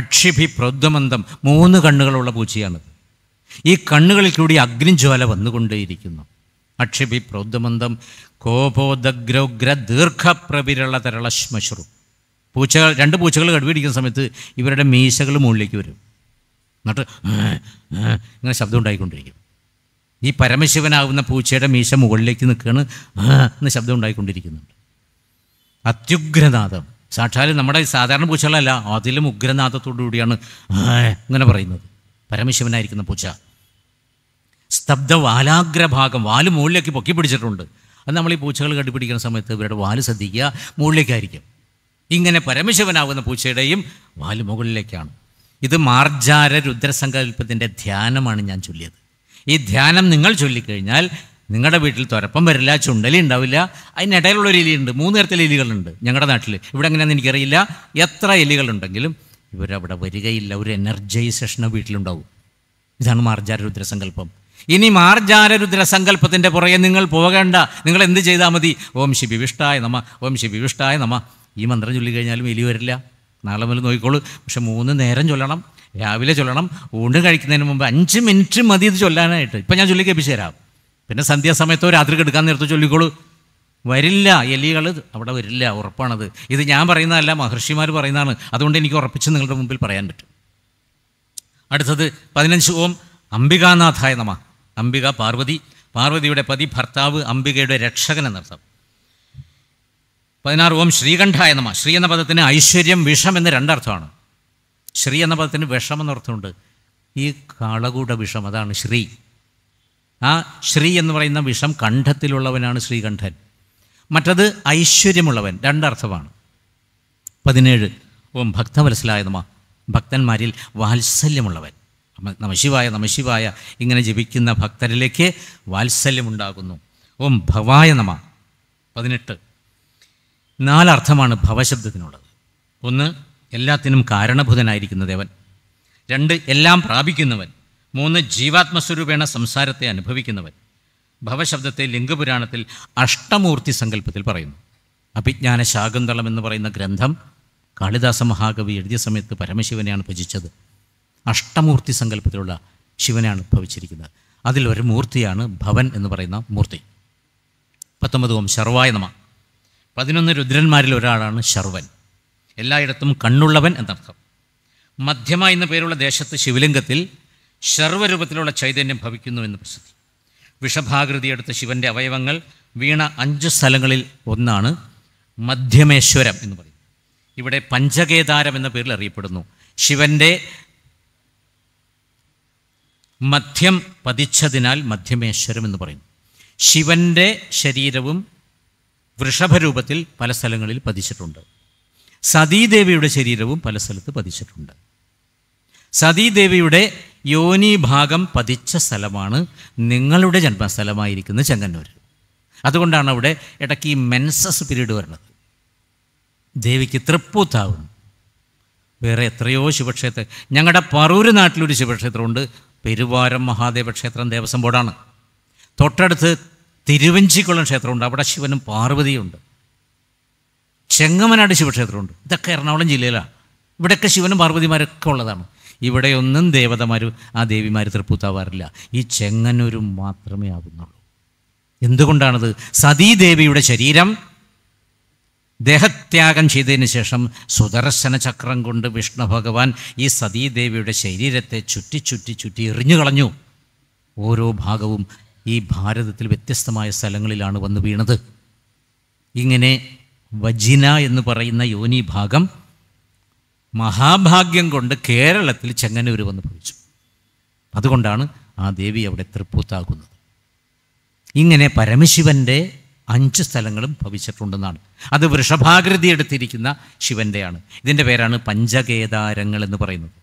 അക്ഷിഭി പ്രൗദ്ധമന്ദം മൂന്ന് കണ്ണുകളുള്ള പൂച്ചയാണിത് ഈ കണ്ണുകളിൽ കൂടി അഗ്നിജ്വാല വന്നുകൊണ്ടേയിരിക്കുന്നു അക്ഷിഭി പ്രൗദ്ധമന്ദം കോപോദഗ്രോഗ്ര ദീർഘപ്രവിരള ശ്മശ്രു പൂച്ചകൾ രണ്ട് പൂച്ചകൾ കടുപിടിക്കുന്ന സമയത്ത് ഇവരുടെ മീശകൾ മുകളിലേക്ക് വരും എന്നിട്ട് ഇങ്ങനെ ശബ്ദം ഉണ്ടായിക്കൊണ്ടിരിക്കും ഈ പരമശിവനാകുന്ന പൂച്ചയുടെ മീശ മുകളിലേക്ക് നിൽക്കുകയാണ് എന്ന ശബ്ദം ഉണ്ടായിക്കൊണ്ടിരിക്കുന്നുണ്ട് അത്യുഗ്രനാഥം സാക്ഷാൽ നമ്മുടെ സാധാരണ പൂച്ചകളല്ല അതിലും ഉഗ്രനാഥത്തോടുകൂടിയാണ് ഇങ്ങനെ പറയുന്നത് പരമശിവനായിരിക്കുന്ന പൂച്ച സ്തബ്ധ വാലാഗ്രഭാഗം വാല് മുകളിലേക്ക് പൊക്കി പിടിച്ചിട്ടുണ്ട് അത് നമ്മൾ ഈ പൂച്ചകൾ കണ്ടുപിടിക്കുന്ന സമയത്ത് ഇവരുടെ വാല് ശ്രദ്ധിക്കുക മുകളിലേക്കായിരിക്കും ഇങ്ങനെ പരമശിവനാകുന്ന പൂച്ചയുടെയും വാല് മുകളിലേക്കാണ് ഇത് മാർജാര രുദ്രസങ്കല്പത്തിൻ്റെ ധ്യാനമാണ് ഞാൻ ചൊല്ലിയത് ഈ ധ്യാനം നിങ്ങൾ ചൊല്ലിക്കഴിഞ്ഞാൽ നിങ്ങളുടെ വീട്ടിൽ തുരപ്പം വരില്ല ചുണ്ടലി ഉണ്ടാവില്ല അതിനിടയിലുള്ളൊരു ഇലിയുണ്ട് മൂന്ന് തരത്തിലെ ഇലികളുണ്ട് ഞങ്ങളുടെ നാട്ടിൽ ഇവിടെ എങ്ങനെയാണെന്ന് എനിക്കറിയില്ല എത്ര ഇലികളുണ്ടെങ്കിലും ഇവരവിടെ വരികയില്ല ഒരു എനർജൈസേഷനോ വീട്ടിലുണ്ടാവും ഇതാണ് മാർജാര രുദ്രസങ്കല്പം ഇനി രുദ്രസങ്കല്പത്തിൻ്റെ പുറകെ നിങ്ങൾ പോകേണ്ട നിങ്ങൾ എന്ത് ചെയ്താൽ മതി ഓം ശിബിവിഷ്ടായ നമ ഓം ശിബിവിഷ്ടായ നമ ഈ മന്ത്രം ചൊല്ലിക്കഴിഞ്ഞാലും എലി വരില്ല നാളെ മുതൽ നോക്കിക്കോളൂ പക്ഷെ മൂന്ന് നേരം ചൊല്ലണം രാവിലെ ചൊല്ലണം ഊണ് കഴിക്കുന്നതിന് മുമ്പ് അഞ്ച് മിനിറ്റ് മതി ഇത് ചൊല്ലാനായിട്ട് ഇപ്പം ഞാൻ ചൊല്ലി കേൾപ്പിച്ചു തരാം പിന്നെ സന്ധ്യാസമയത്തോ രാത്രി കിടക്കാൻ നേരത്തെ ചൊല്ലിക്കോളൂ വരില്ല എലികൾ അവിടെ വരില്ല ഉറപ്പാണത് ഇത് ഞാൻ പറയുന്നതല്ല മഹർഷിമാർ പറയുന്നതാണ് അതുകൊണ്ട് എനിക്ക് ഉറപ്പിച്ച് നിങ്ങളുടെ മുമ്പിൽ പറയാൻ പറ്റും അടുത്തത് പതിനഞ്ച് ഓം അംബികാനാഥായ നമ അംബിക പാർവതി പാർവതിയുടെ പതി ഭർത്താവ് അംബികയുടെ രക്ഷകൻ എന്നർത്ഥം പതിനാറ് ഓം ശ്രീകണ്ഠ എന്ന ശ്രീ എന്ന പദത്തിന് ഐശ്വര്യം വിഷം എന്ന് രണ്ടർത്ഥമാണ് ശ്രീ എന്ന പദത്തിന് വിഷം എന്നർത്ഥമുണ്ട് ഈ കാളകൂട വിഷം അതാണ് ശ്രീ ആ ശ്രീ എന്ന് പറയുന്ന വിഷം കണ്ഠത്തിലുള്ളവനാണ് ശ്രീകണ്ഠൻ മറ്റത് ഐശ്വര്യമുള്ളവൻ രണ്ടർത്ഥമാണ് പതിനേഴ് ഓം ഭക്തവത്സലായ നമ ഭക്തന്മാരിൽ വാത്സല്യമുള്ളവൻ നമശിവായ നമശിവായ ഇങ്ങനെ ജപിക്കുന്ന ഭക്തരിലേക്ക് വാത്സല്യമുണ്ടാകുന്നു ഓം ഭവായ നമ പതിനെട്ട് നാലർത്ഥമാണ് ഭവശബ്ദത്തിനുള്ളത് ഒന്ന് എല്ലാത്തിനും കാരണഭൂതനായിരിക്കുന്ന ദേവൻ രണ്ട് എല്ലാം പ്രാപിക്കുന്നവൻ മൂന്ന് ജീവാത്മസ്വരൂപേണ സംസാരത്തെ അനുഭവിക്കുന്നവൻ ഭവശബ്ദത്തെ ലിംഗപുരാണത്തിൽ അഷ്ടമൂർത്തി സങ്കല്പത്തിൽ പറയുന്നു അഭിജ്ഞാന ശാകുന്തളം എന്ന് പറയുന്ന ഗ്രന്ഥം കാളിദാസ മഹാകവി എഴുതിയ സമയത്ത് പരമശിവനെയാണ് ഭജിച്ചത് അഷ്ടമൂർത്തി സങ്കല്പത്തിലുള്ള ശിവനെയാണ് ഭവിച്ചിരിക്കുന്നത് അതിലൊരു മൂർത്തിയാണ് ഭവൻ എന്ന് പറയുന്ന മൂർത്തി പത്തൊമ്പത് ഓം ശർവായ നമ പതിനൊന്ന് രുദ്രന്മാരിൽ ഒരാളാണ് ശർവൻ എല്ലായിടത്തും കണ്ണുള്ളവൻ എന്നർത്ഥം മധ്യമ എന്ന പേരുള്ള ദേശത്ത് ശിവലിംഗത്തിൽ ശർവരൂപത്തിലുള്ള ചൈതന്യം ഭവിക്കുന്നു എന്ന് പ്രസിദ്ധി വിഷഭാകൃതി എടുത്ത ശിവൻ്റെ അവയവങ്ങൾ വീണ അഞ്ച് സ്ഥലങ്ങളിൽ ഒന്നാണ് മധ്യമേശ്വരം എന്ന് പറയും ഇവിടെ പഞ്ചകേതാരം എന്ന പേരിൽ അറിയപ്പെടുന്നു ശിവൻ്റെ മധ്യം പതിച്ചതിനാൽ മധ്യമേശ്വരം എന്ന് പറയുന്നു ശിവൻ്റെ ശരീരവും വൃഷഭരൂപത്തിൽ പല സ്ഥലങ്ങളിൽ പതിച്ചിട്ടുണ്ട് സതീദേവിയുടെ ശരീരവും പല സ്ഥലത്ത് പതിച്ചിട്ടുണ്ട് സതീദേവിയുടെ ഭാഗം പതിച്ച സ്ഥലമാണ് നിങ്ങളുടെ ജന്മസ്ഥലമായിരിക്കുന്ന ചെങ്ങന്നൂർ അതുകൊണ്ടാണ് അവിടെ ഇടയ്ക്ക് ഈ മെൻസസ് പീരീഡ് വരുന്നത് ദേവിക്ക് തൃപ്പൂത്താവും വേറെ എത്രയോ ശിവക്ഷേത്രം ഞങ്ങളുടെ പറൂര് നാട്ടിലൊരു ശിവക്ഷേത്രമുണ്ട് പെരുവാരം മഹാദേവക്ഷേത്രം ദേവസ്വം ബോർഡാണ് തൊട്ടടുത്ത് തിരുവഞ്ചിക്കുളം ക്ഷേത്രമുണ്ട് അവിടെ ശിവനും ഉണ്ട് ചെങ്ങമനാട് ശിവക്ഷേത്രമുണ്ട് ഇതൊക്കെ എറണാകുളം ജില്ലയിലാണ് ഇവിടെയൊക്കെ ശിവനും പാർവതിമാരൊക്കെ ഉള്ളതാണ് ഇവിടെയൊന്നും ദേവതമാർ ആ ദേവിമാർ തൃപ്പൂത്താവാറില്ല ഈ ചെങ്ങന്നൂർ മാത്രമേ ആകുന്നുള്ളൂ എന്തുകൊണ്ടാണത് സതീദേവിയുടെ ശരീരം ദേഹത്യാഗം ചെയ്തതിന് ശേഷം സുദർശന ചക്രം കൊണ്ട് വിഷ്ണു ഭഗവാൻ ഈ സതീദേവിയുടെ ശരീരത്തെ ചുറ്റി ചുറ്റി ചുറ്റി എറിഞ്ഞു കളഞ്ഞു ഓരോ ഭാഗവും ഈ ഭാരതത്തിൽ വ്യത്യസ്തമായ സ്ഥലങ്ങളിലാണ് വന്ന് വീണത് ഇങ്ങനെ വജിന എന്ന് പറയുന്ന യോനി ഭാഗം മഹാഭാഗ്യം കൊണ്ട് കേരളത്തിൽ ചെങ്ങന്നൂർ വന്ന് ഭവിച്ചു അതുകൊണ്ടാണ് ആ ദേവി അവിടെ തൃപ്പൂത്താകുന്നത് ഇങ്ങനെ പരമശിവൻ്റെ അഞ്ച് സ്ഥലങ്ങളും ഭവിച്ചിട്ടുണ്ടെന്നാണ് അത് വൃഷഭാകൃതി എടുത്തിരിക്കുന്ന ശിവൻ്റെയാണ് ഇതിൻ്റെ പേരാണ് പഞ്ചകേദാരങ്ങൾ എന്ന് പറയുന്നത്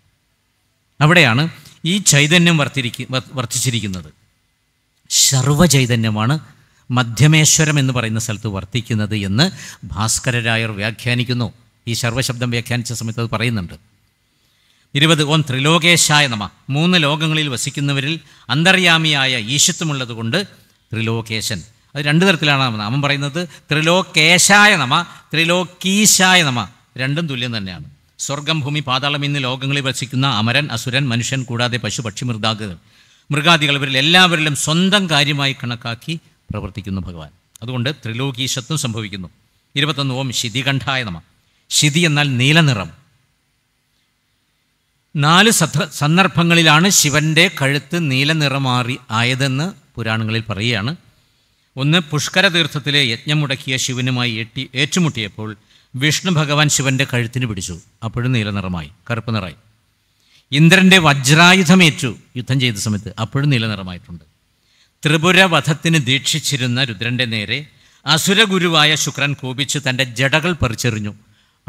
അവിടെയാണ് ഈ ചൈതന്യം വർത്തിരിക്ക വർദ്ധിച്ചിരിക്കുന്നത് സർവചൈതന്യമാണ് മധ്യമേശ്വരം എന്ന് പറയുന്ന സ്ഥലത്ത് വർത്തിക്കുന്നത് എന്ന് ഭാസ്കരരായർ വ്യാഖ്യാനിക്കുന്നു ഈ സർവശബ്ദം വ്യാഖ്യാനിച്ച സമയത്ത് അത് പറയുന്നുണ്ട് ഇരുപത് ഓം ത്രിലോകേശായ നമ മൂന്ന് ലോകങ്ങളിൽ വസിക്കുന്നവരിൽ അന്തർയാമിയായ ഈശിത്വമുള്ളതുകൊണ്ട് ത്രിലോകേശൻ അത് രണ്ട് തരത്തിലാണ് നാമം പറയുന്നത് ത്രിലോകേശായ നമ ത്രിലോകീശായ നമ രണ്ടും തുല്യം തന്നെയാണ് സ്വർഗം ഭൂമി പാതാളം എന്നീ ലോകങ്ങളിൽ വസിക്കുന്ന അമരൻ അസുരൻ മനുഷ്യൻ കൂടാതെ പശു പക്ഷി മൃദാഗകൾ മൃഗാദികൾ ഇവരിൽ എല്ലാവരിലും സ്വന്തം കാര്യമായി കണക്കാക്കി പ്രവർത്തിക്കുന്നു ഭഗവാൻ അതുകൊണ്ട് ത്രിലോകീശത്വം സംഭവിക്കുന്നു ഇരുപത്തൊന്ന് ഓം ശിതികണ്ഠായ നമ ശിതി എന്നാൽ നീലനിറം നാല് സത്ര സന്ദർഭങ്ങളിലാണ് ശിവൻ്റെ കഴുത്ത് നീലനിറമാറി ആയതെന്ന് പുരാണങ്ങളിൽ പറയുകയാണ് ഒന്ന് പുഷ്കര തീർത്ഥത്തിലെ യജ്ഞം മുടക്കിയ ശിവനുമായി ഏറ്റുമുട്ടിയപ്പോൾ വിഷ്ണു ഭഗവാൻ ശിവൻ്റെ കഴുത്തിന് പിടിച്ചു അപ്പോഴും നീലനിറമായി കറുപ്പ് നിറമായി ഇന്ദ്രൻ്റെ വജ്രായുധമേറ്റു യുദ്ധം ചെയ്ത സമയത്ത് അപ്പോഴും നിലനിറമായിട്ടുണ്ട് ത്രിപുര വധത്തിന് ദീക്ഷിച്ചിരുന്ന രുദ്രൻ്റെ നേരെ അസുരഗുരുവായ ശുക്രൻ കോപിച്ച് തൻ്റെ ജടകൾ പറിച്ചെറിഞ്ഞു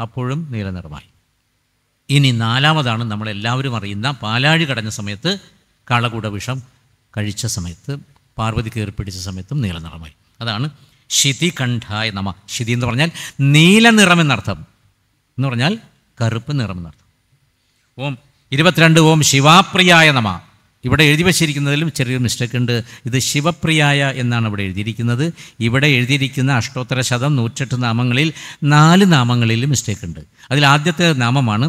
അപ്പോഴും നീലനിറമായി ഇനി നാലാമതാണ് നമ്മളെല്ലാവരും അറിയുന്ന പാലാഴി കടഞ്ഞ സമയത്ത് കാളകൂട വിഷം കഴിച്ച സമയത്ത് പാർവതി കയറി പിടിച്ച സമയത്തും നീലനിറമായി അതാണ് ശിതികണ്ഠായ നമ ശിതി എന്ന് പറഞ്ഞാൽ നീലനിറമെന്നർത്ഥം എന്ന് പറഞ്ഞാൽ കറുപ്പ് നിറമെന്നർത്ഥം ഓം ഇരുപത്തിരണ്ട് ഓം ശിവാപ്രിയായ നമ ഇവിടെ എഴുതി വച്ചിരിക്കുന്നതിലും ചെറിയൊരു മിസ്റ്റേക്ക് ഉണ്ട് ഇത് ശിവപ്രിയായ എന്നാണ് ഇവിടെ എഴുതിയിരിക്കുന്നത് ഇവിടെ എഴുതിയിരിക്കുന്ന അഷ്ടോത്തര ശതം നൂറ്റെട്ട് നാമങ്ങളിൽ നാല് നാമങ്ങളിലും മിസ്റ്റേക്ക് ഉണ്ട് അതിൽ ആദ്യത്തെ നാമമാണ്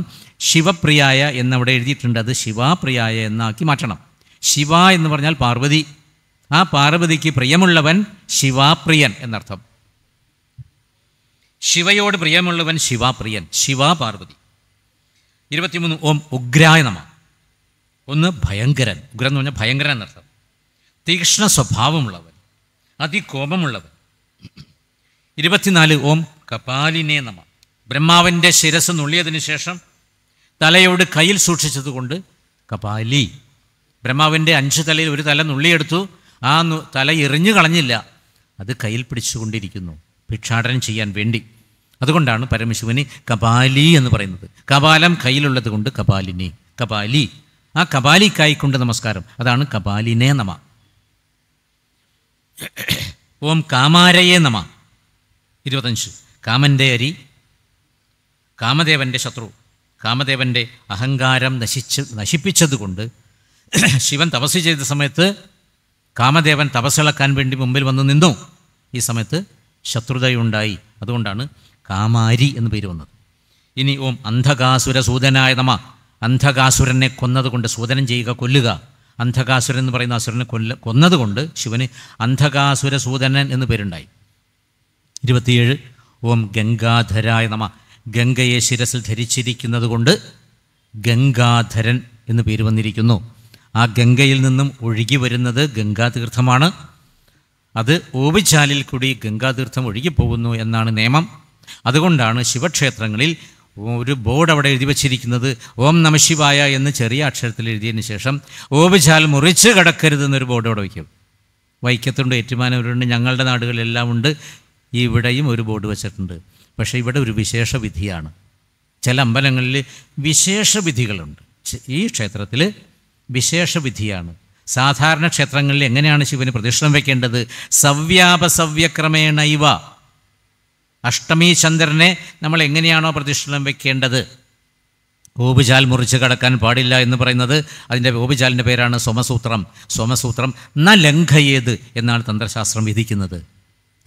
ശിവപ്രിയായ എന്നവിടെ എഴുതിയിട്ടുണ്ട് അത് ശിവാപ്രിയായ എന്നാക്കി മാറ്റണം ശിവ എന്ന് പറഞ്ഞാൽ പാർവതി ആ പാർവതിക്ക് പ്രിയമുള്ളവൻ ശിവാപ്രിയൻ എന്നർത്ഥം ശിവയോട് പ്രിയമുള്ളവൻ ശിവാപ്രിയൻ ശിവ പാർവതി ഇരുപത്തിമൂന്ന് ഓം ഉഗ്രായ നമ ഒന്ന് ഭയങ്കരൻ ഉഗ്രൻ എന്ന് പറഞ്ഞാൽ ഭയങ്കരൻ എന്നർത്ഥം തീക്ഷ്ണ സ്വഭാവമുള്ളവൻ അതികോപമുള്ളവൻ ഇരുപത്തിനാല് ഓം കപാലിനെ നമ ബ്രഹ്മാവിൻ്റെ ശിരസ് നുള്ളിയതിനു ശേഷം തലയോട് കയ്യിൽ സൂക്ഷിച്ചതുകൊണ്ട് കപാലി ബ്രഹ്മാവിൻ്റെ അഞ്ച് തലയിൽ ഒരു തല നുള്ളിയെടുത്തു ആ തല എറിഞ്ഞു കളഞ്ഞില്ല അത് കയ്യിൽ പിടിച്ചുകൊണ്ടിരിക്കുന്നു ഭിക്ഷാടനം ചെയ്യാൻ വേണ്ടി അതുകൊണ്ടാണ് പരമശിവന് കപാലി എന്ന് പറയുന്നത് കപാലം കയ്യിലുള്ളത് കൊണ്ട് കപാലിനി കപാലി ആ കപാലിക്കായിക്കൊണ്ട് നമസ്കാരം അതാണ് കപാലിനെ നമ ഓം കാമാരയെ നമ ഇരുപത്തഞ്ച് കാമൻ്റെ അരി കാമദേവൻ്റെ ശത്രു കാമദേവൻ്റെ അഹങ്കാരം നശിച്ച് നശിപ്പിച്ചതുകൊണ്ട് ശിവൻ തപസ് ചെയ്ത സമയത്ത് കാമദേവൻ തപസ്സിളക്കാൻ വേണ്ടി മുമ്പിൽ വന്ന് നിന്നു ഈ സമയത്ത് ശത്രുതയുണ്ടായി അതുകൊണ്ടാണ് കാമാരി എന്ന് പേര് വന്നത് ഇനി ഓം അന്ധകാസുര സൂതനായ നമ അന്ധകാസുരനെ കൊന്നതുകൊണ്ട് സൂതനം ചെയ്യുക കൊല്ലുക അന്ധകാസുരൻ എന്ന് പറയുന്ന അസുരനെ കൊല്ല കൊന്നതുകൊണ്ട് ശിവന് അന്ധകാസുര സൂതനൻ എന്ന് പേരുണ്ടായി ഇരുപത്തിയേഴ് ഓം ഗംഗാധരായ നമ ഗംഗയെ ശിരസിൽ ധരിച്ചിരിക്കുന്നത് കൊണ്ട് ഗംഗാധരൻ എന്ന് പേര് വന്നിരിക്കുന്നു ആ ഗംഗയിൽ നിന്നും ഒഴുകി വരുന്നത് ഗംഗാതീർത്ഥമാണ് അത് ഓവിച്ചാലിൽ കൂടി ഗംഗാതീർത്ഥം ഒഴുകിപ്പോകുന്നു എന്നാണ് നിയമം അതുകൊണ്ടാണ് ശിവക്ഷേത്രങ്ങളിൽ ഒരു ബോർഡ് അവിടെ എഴുതി വച്ചിരിക്കുന്നത് ഓം നമശിവായ എന്ന് ചെറിയ അക്ഷരത്തിൽ എഴുതിയതിന് ശേഷം ഓപിച്ചാൽ മുറിച്ച് കിടക്കരുതെന്നൊരു ബോർഡ് അവിടെ വയ്ക്കും വൈക്കത്തുണ്ട് ഏറ്റുമാനവരുണ്ട് ഞങ്ങളുടെ നാടുകളിലെല്ലാം ഉണ്ട് ഇവിടെയും ഒരു ബോർഡ് വെച്ചിട്ടുണ്ട് പക്ഷേ ഇവിടെ ഒരു വിശേഷ വിധിയാണ് ചില അമ്പലങ്ങളിൽ വിശേഷ വിധികളുണ്ട് ഈ ക്ഷേത്രത്തിൽ വിശേഷ വിധിയാണ് സാധാരണ ക്ഷേത്രങ്ങളിൽ എങ്ങനെയാണ് ശിവന് പ്രദക്ഷിണം വെക്കേണ്ടത് സവ്യാപസവ്യക്രമേണൈവ അഷ്ടമി ചന്ദ്രനെ നമ്മൾ എങ്ങനെയാണോ പ്രതിഷ്ഠം വെക്കേണ്ടത് ഓബിചാൽ മുറിച്ച് കടക്കാൻ പാടില്ല എന്ന് പറയുന്നത് അതിൻ്റെ ഓബിചാലിൻ്റെ പേരാണ് സോമസൂത്രം സോമസൂത്രം ന ലംഘയേത് എന്നാണ് തന്ത്രശാസ്ത്രം വിധിക്കുന്നത്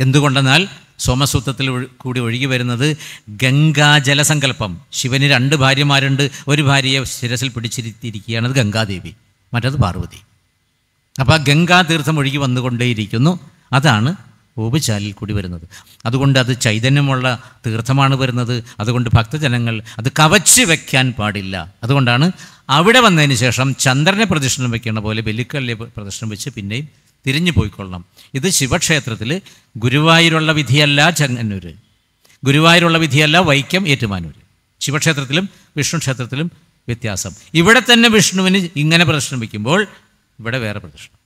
എന്തുകൊണ്ടെന്നാൽ സോമസൂത്രത്തിൽ കൂടി ഒഴുകി വരുന്നത് ഗംഗാ ശിവന് രണ്ട് ഭാര്യമാരുണ്ട് ഒരു ഭാര്യയെ ശിരസിൽ പിടിച്ചിരുത്തിയിരിക്കുകയാണത് അത് ഗംഗാദേവി മറ്റത് പാർവതി അപ്പോൾ ആ ഗംഗാതീർത്ഥം ഒഴുകി വന്നുകൊണ്ടേയിരിക്കുന്നു അതാണ് ഉപചാലിൽ കൂടി വരുന്നത് അതുകൊണ്ട് അത് ചൈതന്യമുള്ള തീർത്ഥമാണ് വരുന്നത് അതുകൊണ്ട് ഭക്തജനങ്ങൾ അത് കവച്ച് വയ്ക്കാൻ പാടില്ല അതുകൊണ്ടാണ് അവിടെ വന്നതിന് ശേഷം ചന്ദ്രനെ പ്രദക്ഷിണം വയ്ക്കുന്ന പോലെ ബലിക്കല്ലെ പ്രദക്ഷിണം വെച്ച് പിന്നെയും തിരിഞ്ഞു പോയിക്കൊള്ളണം ഇത് ശിവക്ഷേത്രത്തിൽ ഗുരുവായൂരുള്ള വിധിയല്ല ചങ്ങന്നൂർ ഗുരുവായൂരുള്ള വിധിയല്ല വൈക്കം ഏറ്റുമാനൂർ ശിവക്ഷേത്രത്തിലും വിഷ്ണു ക്ഷേത്രത്തിലും വ്യത്യാസം ഇവിടെ തന്നെ വിഷ്ണുവിന് ഇങ്ങനെ പ്രദക്ഷിണം വയ്ക്കുമ്പോൾ ഇവിടെ വേറെ പ്രദക്ഷിണം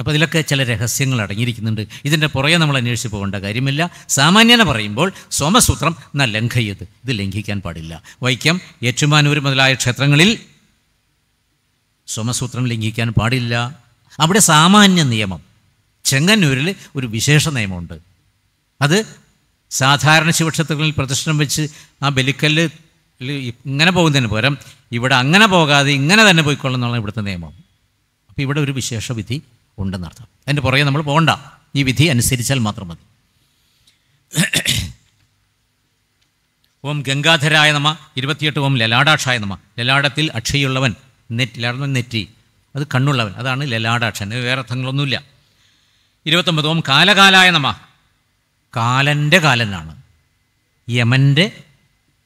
അപ്പോൾ ഇതിലൊക്കെ ചില രഹസ്യങ്ങൾ അടങ്ങിയിരിക്കുന്നുണ്ട് ഇതിൻ്റെ പുറകെ നമ്മൾ അന്വേഷിച്ച് പോകേണ്ട കാര്യമില്ല സാമാന്യന പറയുമ്പോൾ സോമസൂത്രം ന ലംഘയ്യത് ഇത് ലംഘിക്കാൻ പാടില്ല വൈക്കം ഏറ്റുമാനൂർ മുതലായ ക്ഷേത്രങ്ങളിൽ സോമസൂത്രം ലംഘിക്കാൻ പാടില്ല അവിടെ സാമാന്യ നിയമം ചെങ്ങന്നൂരിൽ ഒരു വിശേഷ നിയമമുണ്ട് അത് സാധാരണ ശിവക്ഷേത്രങ്ങളിൽ പ്രദർശനം വെച്ച് ആ ബലിക്കല്ല് ഇങ്ങനെ പോകുന്നതിന് പകരം ഇവിടെ അങ്ങനെ പോകാതെ ഇങ്ങനെ തന്നെ പോയിക്കൊള്ളുന്നുള്ള ഇവിടുത്തെ നിയമം അപ്പോൾ ഇവിടെ ഒരു വിശേഷവിധി ഉണ്ടെന്നർത്ഥം അതിൻ്റെ പുറകെ നമ്മൾ പോകണ്ട ഈ വിധി അനുസരിച്ചാൽ മാത്രം മതി ഓം ഗംഗാധരായ നമ ഇരുപത്തിയെട്ട് ഓം ലലാടാക്ഷായ നമ ലലാടത്തിൽ അക്ഷയുള്ളവൻ നെറ്റി ലലാടം നെറ്റി അത് കണ്ണുള്ളവൻ അതാണ് ലലാടാക്ഷൻ വേറെ അർത്ഥങ്ങളൊന്നുമില്ല ഇരുപത്തൊമ്പത് ഓം കാലകാലായ നമ കാലൻ്റെ കാലനാണ് യമൻ്റെ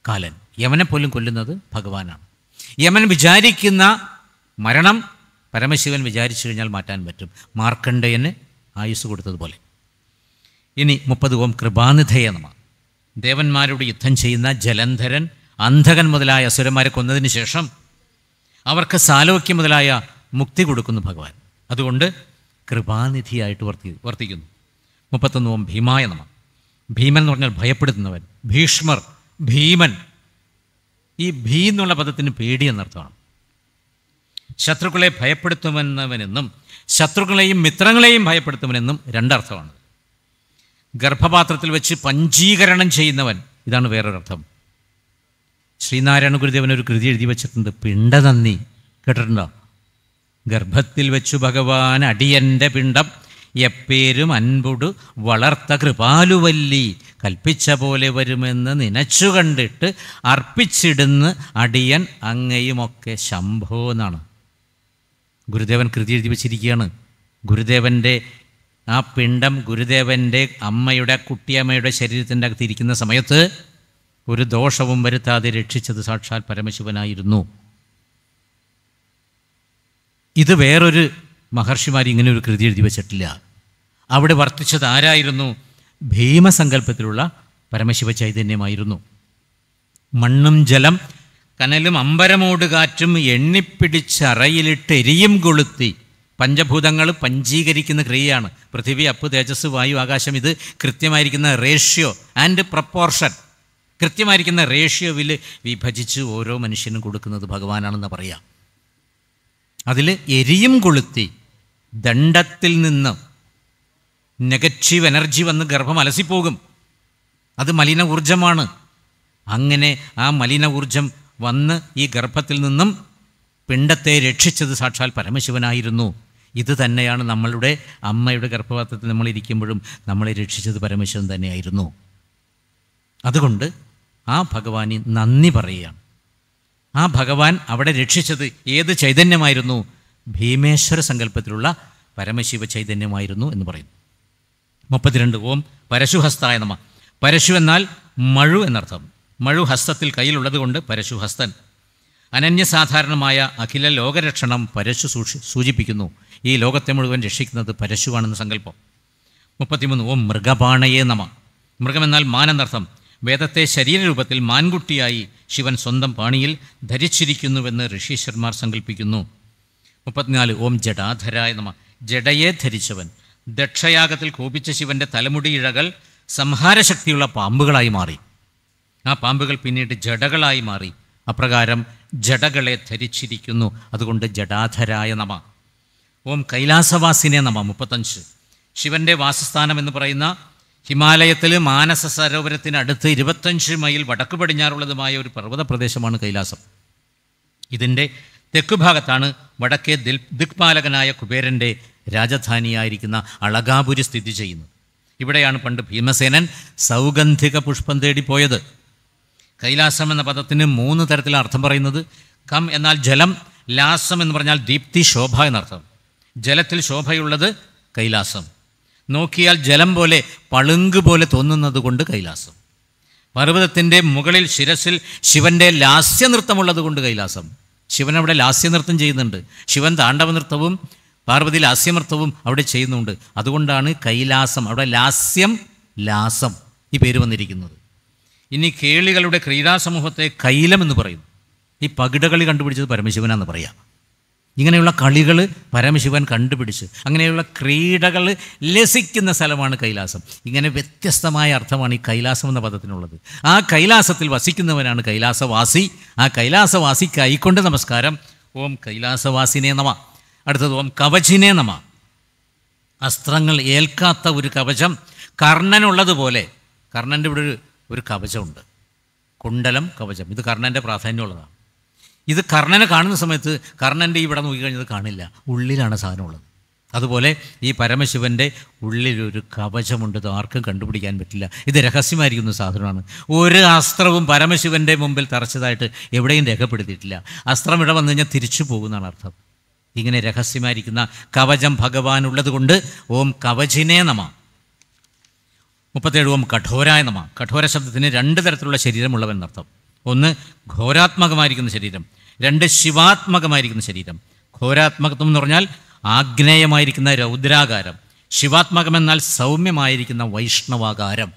കാലൻ യമനെ പോലും കൊല്ലുന്നത് ഭഗവാനാണ് യമൻ വിചാരിക്കുന്ന മരണം പരമശിവൻ വിചാരിച്ചു കഴിഞ്ഞാൽ മാറ്റാൻ പറ്റും മാർക്കണ്ഡയന് ആയുസ് കൊടുത്തതുപോലെ ഇനി മുപ്പത് ഓം കൃപാനിധയ നമ ദേവന്മാരോട് യുദ്ധം ചെയ്യുന്ന ജലന്ധരൻ അന്ധകൻ മുതലായ അസുരന്മാരെ കൊന്നതിന് ശേഷം അവർക്ക് സാലോക്യം മുതലായ മുക്തി കൊടുക്കുന്നു ഭഗവാൻ അതുകൊണ്ട് കൃപാനിധിയായിട്ട് വർത്തി വർത്തിക്കുന്നു മുപ്പത്തൊന്ന് ഓം ഭീമായ നമ ഭീമൻ എന്ന് പറഞ്ഞാൽ ഭയപ്പെടുത്തുന്നവൻ ഭീഷ്മർ ഭീമൻ ഈ ഭീ എന്നുള്ള പദത്തിന് പേടി എന്നർത്ഥമാണ് ശത്രുക്കളെ ഭയപ്പെടുത്തുമെന്നവനെന്നും ശത്രുക്കളെയും മിത്രങ്ങളെയും ഭയപ്പെടുത്തുമെന്നും രണ്ടർത്ഥമാണ് ഗർഭപാത്രത്തിൽ വെച്ച് പഞ്ചീകരണം ചെയ്യുന്നവൻ ഇതാണ് വേറൊരർത്ഥം ശ്രീനാരായണ ഗുരുദേവൻ ഒരു കൃതി എഴുതി വെച്ചിട്ടുണ്ട് നന്ദി കേട്ടിട്ടുണ്ടോ ഗർഭത്തിൽ വെച്ചു ഭഗവാൻ അടിയൻ്റെ പിണ്ടം എപ്പേരും അൻപുടു വളർത്ത കൃപാലുവല്ലി കൽപ്പിച്ച പോലെ വരുമെന്ന് നനച്ചു കണ്ടിട്ട് അർപ്പിച്ചിടുന്ന് അടിയൻ അങ്ങയുമൊക്കെ ശംഭോ എന്നാണ് ഗുരുദേവൻ കൃതി എഴുതി വെച്ചിരിക്കുകയാണ് ഗുരുദേവൻ്റെ ആ പിണ്ടം ഗുരുദേവൻ്റെ അമ്മയുടെ കുട്ടിയമ്മയുടെ ശരീരത്തിൻ്റെ ഇരിക്കുന്ന സമയത്ത് ഒരു ദോഷവും വരുത്താതെ രക്ഷിച്ചത് സാക്ഷാൽ പരമശിവനായിരുന്നു ഇത് വേറൊരു മഹർഷിമാർ ഇങ്ങനെ ഒരു കൃതി എഴുതി വച്ചിട്ടില്ല അവിടെ വർത്തിച്ചത് ആരായിരുന്നു ഭീമസങ്കല്പത്തിലുള്ള പരമശിവ ചൈതന്യമായിരുന്നു മണ്ണും ജലം കനലും അമ്പരമോട് കാറ്റും അറയിലിട്ട് എരിയും കൊളുത്തി പഞ്ചഭൂതങ്ങൾ പഞ്ചീകരിക്കുന്ന ക്രിയയാണ് പൃഥിവി അപ്പ് തേജസ് വായു ആകാശം ഇത് കൃത്യമായിരിക്കുന്ന റേഷ്യോ ആൻഡ് പ്രപ്പോർഷൻ കൃത്യമായിരിക്കുന്ന റേഷ്യോവിൽ വിഭജിച്ച് ഓരോ മനുഷ്യനും കൊടുക്കുന്നത് ഭഗവാനാണെന്ന് പറയാം അതിൽ എരിയും കൊളുത്തി ദണ്ഡത്തിൽ നിന്ന് നെഗറ്റീവ് എനർജി വന്ന് ഗർഭം അലസിപ്പോകും അത് മലിന ഊർജമാണ് അങ്ങനെ ആ മലിന ഊർജം വന്ന് ഈ ഗർഭത്തിൽ നിന്നും പിണ്ടത്തെ രക്ഷിച്ചത് സാക്ഷാൽ പരമശിവനായിരുന്നു ഇത് തന്നെയാണ് നമ്മളുടെ അമ്മയുടെ ഗർഭപാത്രത്തിൽ നമ്മൾ നമ്മളെ രക്ഷിച്ചത് പരമശിവൻ തന്നെയായിരുന്നു അതുകൊണ്ട് ആ ഭഗവാന് നന്ദി പറയുകയാണ് ആ ഭഗവാൻ അവിടെ രക്ഷിച്ചത് ഏത് ചൈതന്യമായിരുന്നു ഭീമേശ്വര സങ്കല്പത്തിലുള്ള പരമശിവ ചൈതന്യമായിരുന്നു എന്ന് പറയുന്നു മുപ്പത്തിരണ്ട് ഓം പരശുഹസ്തായ നമ പരശു എന്നാൽ മഴു എന്നർത്ഥം മഴുഹസ്തത്തിൽ കയ്യിലുള്ളതുകൊണ്ട് പരശുഹസ്തൻ അനന്യസാധാരണമായ അഖില ലോകരക്ഷണം പരശു സൂക്ഷി സൂചിപ്പിക്കുന്നു ഈ ലോകത്തെ മുഴുവൻ രക്ഷിക്കുന്നത് പരശുവാണെന്ന് സങ്കല്പം മുപ്പത്തിമൂന്ന് ഓം മൃഗപാണയേ നമ മൃഗമെന്നാൽ മാനെന്നർത്ഥം വേദത്തെ ശരീരരൂപത്തിൽ മാൻകുട്ടിയായി ശിവൻ സ്വന്തം പാണിയിൽ ധരിച്ചിരിക്കുന്നുവെന്ന് ഋഷീശ്വർമാർ സങ്കല്പിക്കുന്നു മുപ്പത്തിനാല് ഓം ജഡാധരായ നമ ജഡയെ ധരിച്ചവൻ ദക്ഷയാഗത്തിൽ കോപിച്ച ശിവൻ്റെ തലമുടിയിഴകൾ സംഹാരശക്തിയുള്ള പാമ്പുകളായി മാറി ആ പാമ്പുകൾ പിന്നീട് ജടകളായി മാറി അപ്രകാരം ജടകളെ ധരിച്ചിരിക്കുന്നു അതുകൊണ്ട് ജടാധരായ നമ ഓം കൈലാസവാസിനെ നമ മുപ്പത്തഞ്ച് ശിവൻ്റെ വാസസ്ഥാനം എന്ന് പറയുന്ന ഹിമാലയത്തിൽ മാനസ സരോവരത്തിനടുത്ത് ഇരുപത്തഞ്ച് മൈൽ വടക്കു പടിഞ്ഞാറുള്ളതുമായ ഒരു പർവ്വത പ്രദേശമാണ് കൈലാസം ഇതിൻ്റെ തെക്കുഭാഗത്താണ് ഭാഗത്താണ് വടക്കേ ദിൽ ദിക്പാലകനായ കുബേരൻ്റെ രാജധാനിയായിരിക്കുന്ന അളകാപുരി സ്ഥിതി ചെയ്യുന്നത് ഇവിടെയാണ് പണ്ട് ഭീമസേനൻ സൗഗന്ധിക പുഷ്പം തേടിപ്പോയത് കൈലാസം എന്ന പദത്തിന് മൂന്ന് തരത്തിലാണ് അർത്ഥം പറയുന്നത് കം എന്നാൽ ജലം ലാസം എന്ന് പറഞ്ഞാൽ ദീപ്തി ശോഭ എന്നർത്ഥം ജലത്തിൽ ശോഭയുള്ളത് കൈലാസം നോക്കിയാൽ ജലം പോലെ പളുങ്ക് പോലെ തോന്നുന്നത് കൊണ്ട് കൈലാസം പർവ്വതത്തിൻ്റെ മുകളിൽ ശിരസിൽ ശിവൻ്റെ ലാസ്യനൃത്തമുള്ളത് കൊണ്ട് കൈലാസം ശിവൻ അവിടെ ലാസ്യനൃത്തം ചെയ്യുന്നുണ്ട് ശിവൻ നൃത്തവും പാർവതി ലാസ്യമൃത്തവും അവിടെ ചെയ്യുന്നുണ്ട് അതുകൊണ്ടാണ് കൈലാസം അവിടെ ലാസ്യം ലാസം ഈ പേര് വന്നിരിക്കുന്നത് ഇനി കേളികളുടെ ക്രീഡാസമൂഹത്തെ കൈലം എന്ന് പറയുന്നു ഈ പകിടകളി കണ്ടുപിടിച്ചത് പരമശിവനാന്ന് പറയാം ഇങ്ങനെയുള്ള കളികൾ പരമശിവൻ കണ്ടുപിടിച്ച് അങ്ങനെയുള്ള ക്രീഡകൾ ലസിക്കുന്ന സ്ഥലമാണ് കൈലാസം ഇങ്ങനെ വ്യത്യസ്തമായ അർത്ഥമാണ് ഈ കൈലാസം എന്ന പദത്തിനുള്ളത് ആ കൈലാസത്തിൽ വസിക്കുന്നവനാണ് കൈലാസവാസി ആ കൈലാസവാസിക്ക് ആയിക്കൊണ്ട് നമസ്കാരം ഓം കൈലാസവാസിനെ നമ അടുത്തത് ഓം കവചിനെ നമ അസ്ത്രങ്ങൾ ഏൽക്കാത്ത ഒരു കവചം കർണനുള്ളതുപോലെ കർണൻ്റെ ഇവിടെ ഒരു ഒരു കവചമുണ്ട് കുണ്ടലം കവചം ഇത് കർണൻ്റെ പ്രാധാന്യമുള്ളതാണ് ഇത് കർണനെ കാണുന്ന സമയത്ത് കർണൻ്റെ ഇവിടെ നോക്കിക്കഴിഞ്ഞത് കാണില്ല ഉള്ളിലാണ് സാധനമുള്ളത് അതുപോലെ ഈ പരമശിവൻ്റെ ഉള്ളിലൊരു കവചമുണ്ട് ഇത് ആർക്കും കണ്ടുപിടിക്കാൻ പറ്റില്ല ഇത് രഹസ്യമായിരിക്കുന്ന സാധനമാണ് ഒരു അസ്ത്രവും പരമശിവൻ്റെ മുമ്പിൽ തറച്ചതായിട്ട് എവിടെയും രേഖപ്പെടുത്തിയിട്ടില്ല അസ്ത്രം ഇവിടെ വന്നു കഴിഞ്ഞാൽ തിരിച്ചു പോകുന്നതാണ് അർത്ഥം ഇങ്ങനെ രഹസ്യമായിരിക്കുന്ന കവചം ഭഗവാനുള്ളത് കൊണ്ട് ഓം കവചിനേ നമ മുപ്പത്തേഴ് ഓം കഠോരായ കഠോര ശബ്ദത്തിന് രണ്ട് തരത്തിലുള്ള ശരീരമുള്ളവൻ എന്നർത്ഥം ഒന്ന് ഘോരാത്മകമായിരിക്കുന്ന ശരീരം രണ്ട് ശിവാത്മകമായിരിക്കുന്ന ശരീരം ഘോരാത്മകത്വം എന്ന് പറഞ്ഞാൽ ആഗ്നേയമായിരിക്കുന്ന രൗദ്രാകാരം ശിവാത്മകമെന്നാൽ സൗമ്യമായിരിക്കുന്ന വൈഷ്ണവാകാരം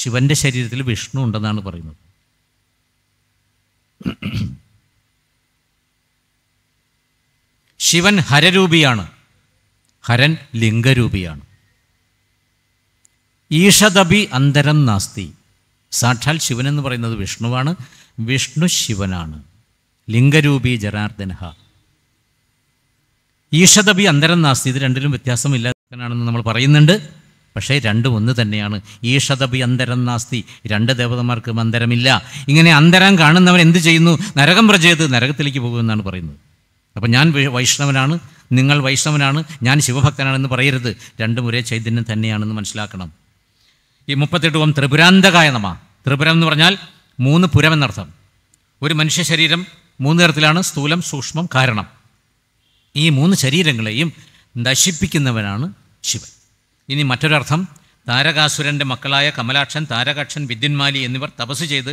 ശിവൻ്റെ ശരീരത്തിൽ വിഷ്ണു ഉണ്ടെന്നാണ് പറയുന്നത് ശിവൻ ഹരരൂപിയാണ് ഹരൻ ലിംഗരൂപിയാണ് ഈഷദബി അന്തരം നാസ്തി സാക്ഷാൽ ശിവനെന്ന് പറയുന്നത് വിഷ്ണുവാണ് വിഷ്ണു ശിവനാണ് ലിംഗരൂപി ജനാർദ്ദനഹ ഈഷദബി അന്തരം നാസ്തി ഇത് രണ്ടിലും വ്യത്യാസമില്ലാത്തനാണെന്ന് നമ്മൾ പറയുന്നുണ്ട് പക്ഷേ രണ്ടും ഒന്ന് തന്നെയാണ് ഈഷദബി അന്തരം നാസ്തി രണ്ട് ദേവതമാർക്കും അന്തരമില്ല ഇങ്ങനെ അന്തരം കാണുന്നവൻ എന്ത് ചെയ്യുന്നു നരകം പ്രജയത് നരകത്തിലേക്ക് പോകുമെന്നാണ് പറയുന്നത് അപ്പം ഞാൻ വൈഷ്ണവനാണ് നിങ്ങൾ വൈഷ്ണവനാണ് ഞാൻ ശിവഭക്തനാണെന്ന് പറയരുത് രണ്ടും ഒരേ ചൈതന്യം തന്നെയാണെന്ന് മനസ്സിലാക്കണം ഈ മുപ്പത്തെട്ട് ഓം ത്രിപുരാന്തകായ നമ ത്രിപുരം എന്ന് പറഞ്ഞാൽ മൂന്ന് പുരം എന്നർത്ഥം ഒരു മനുഷ്യ ശരീരം മൂന്ന് തരത്തിലാണ് സ്ഥൂലം സൂക്ഷ്മം കാരണം ഈ മൂന്ന് ശരീരങ്ങളെയും നശിപ്പിക്കുന്നവനാണ് ശിവൻ ഇനി മറ്റൊരർത്ഥം താരകാസുരൻ്റെ മക്കളായ കമലാക്ഷൻ താരകാക്ഷൻ വിദ്യുന്മാലി എന്നിവർ തപസ് ചെയ്ത്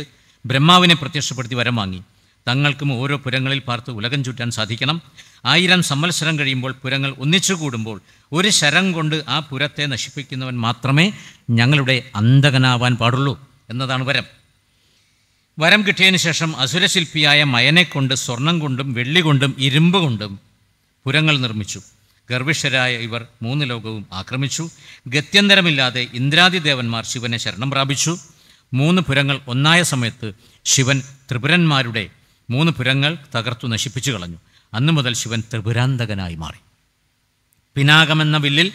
ബ്രഹ്മാവിനെ പ്രത്യക്ഷപ്പെടുത്തി വരം വാങ്ങി തങ്ങൾക്കും ഓരോ പുരങ്ങളിൽ പാർത്ത് ഉലകം ചുറ്റാൻ സാധിക്കണം ആയിരം സമ്മത്സരം കഴിയുമ്പോൾ പുരങ്ങൾ ഒന്നിച്ചു കൂടുമ്പോൾ ഒരു ശരം കൊണ്ട് ആ പുരത്തെ നശിപ്പിക്കുന്നവൻ മാത്രമേ ഞങ്ങളുടെ അന്തകനാവാൻ പാടുള്ളൂ എന്നതാണ് വരം വരം കിട്ടിയതിന് ശേഷം അസുരശില്പിയായ മയനെ കൊണ്ട് സ്വർണം കൊണ്ടും വെള്ളി കൊണ്ടും ഇരുമ്പ് കൊണ്ടും പുരങ്ങൾ നിർമ്മിച്ചു ഗർഭിഷ്ഠരായ ഇവർ മൂന്ന് ലോകവും ആക്രമിച്ചു ഗത്യന്തരമില്ലാതെ ഇന്ദ്രാദി ദേവന്മാർ ശിവനെ ശരണം പ്രാപിച്ചു മൂന്ന് പുരങ്ങൾ ഒന്നായ സമയത്ത് ശിവൻ ത്രിപുരന്മാരുടെ മൂന്ന് പുരങ്ങൾ തകർത്തു നശിപ്പിച്ചു കളഞ്ഞു അന്നു മുതൽ ശിവൻ ത്രിപുരാന്തകനായി മാറി പിനാകമെന്ന വില്ലിൽ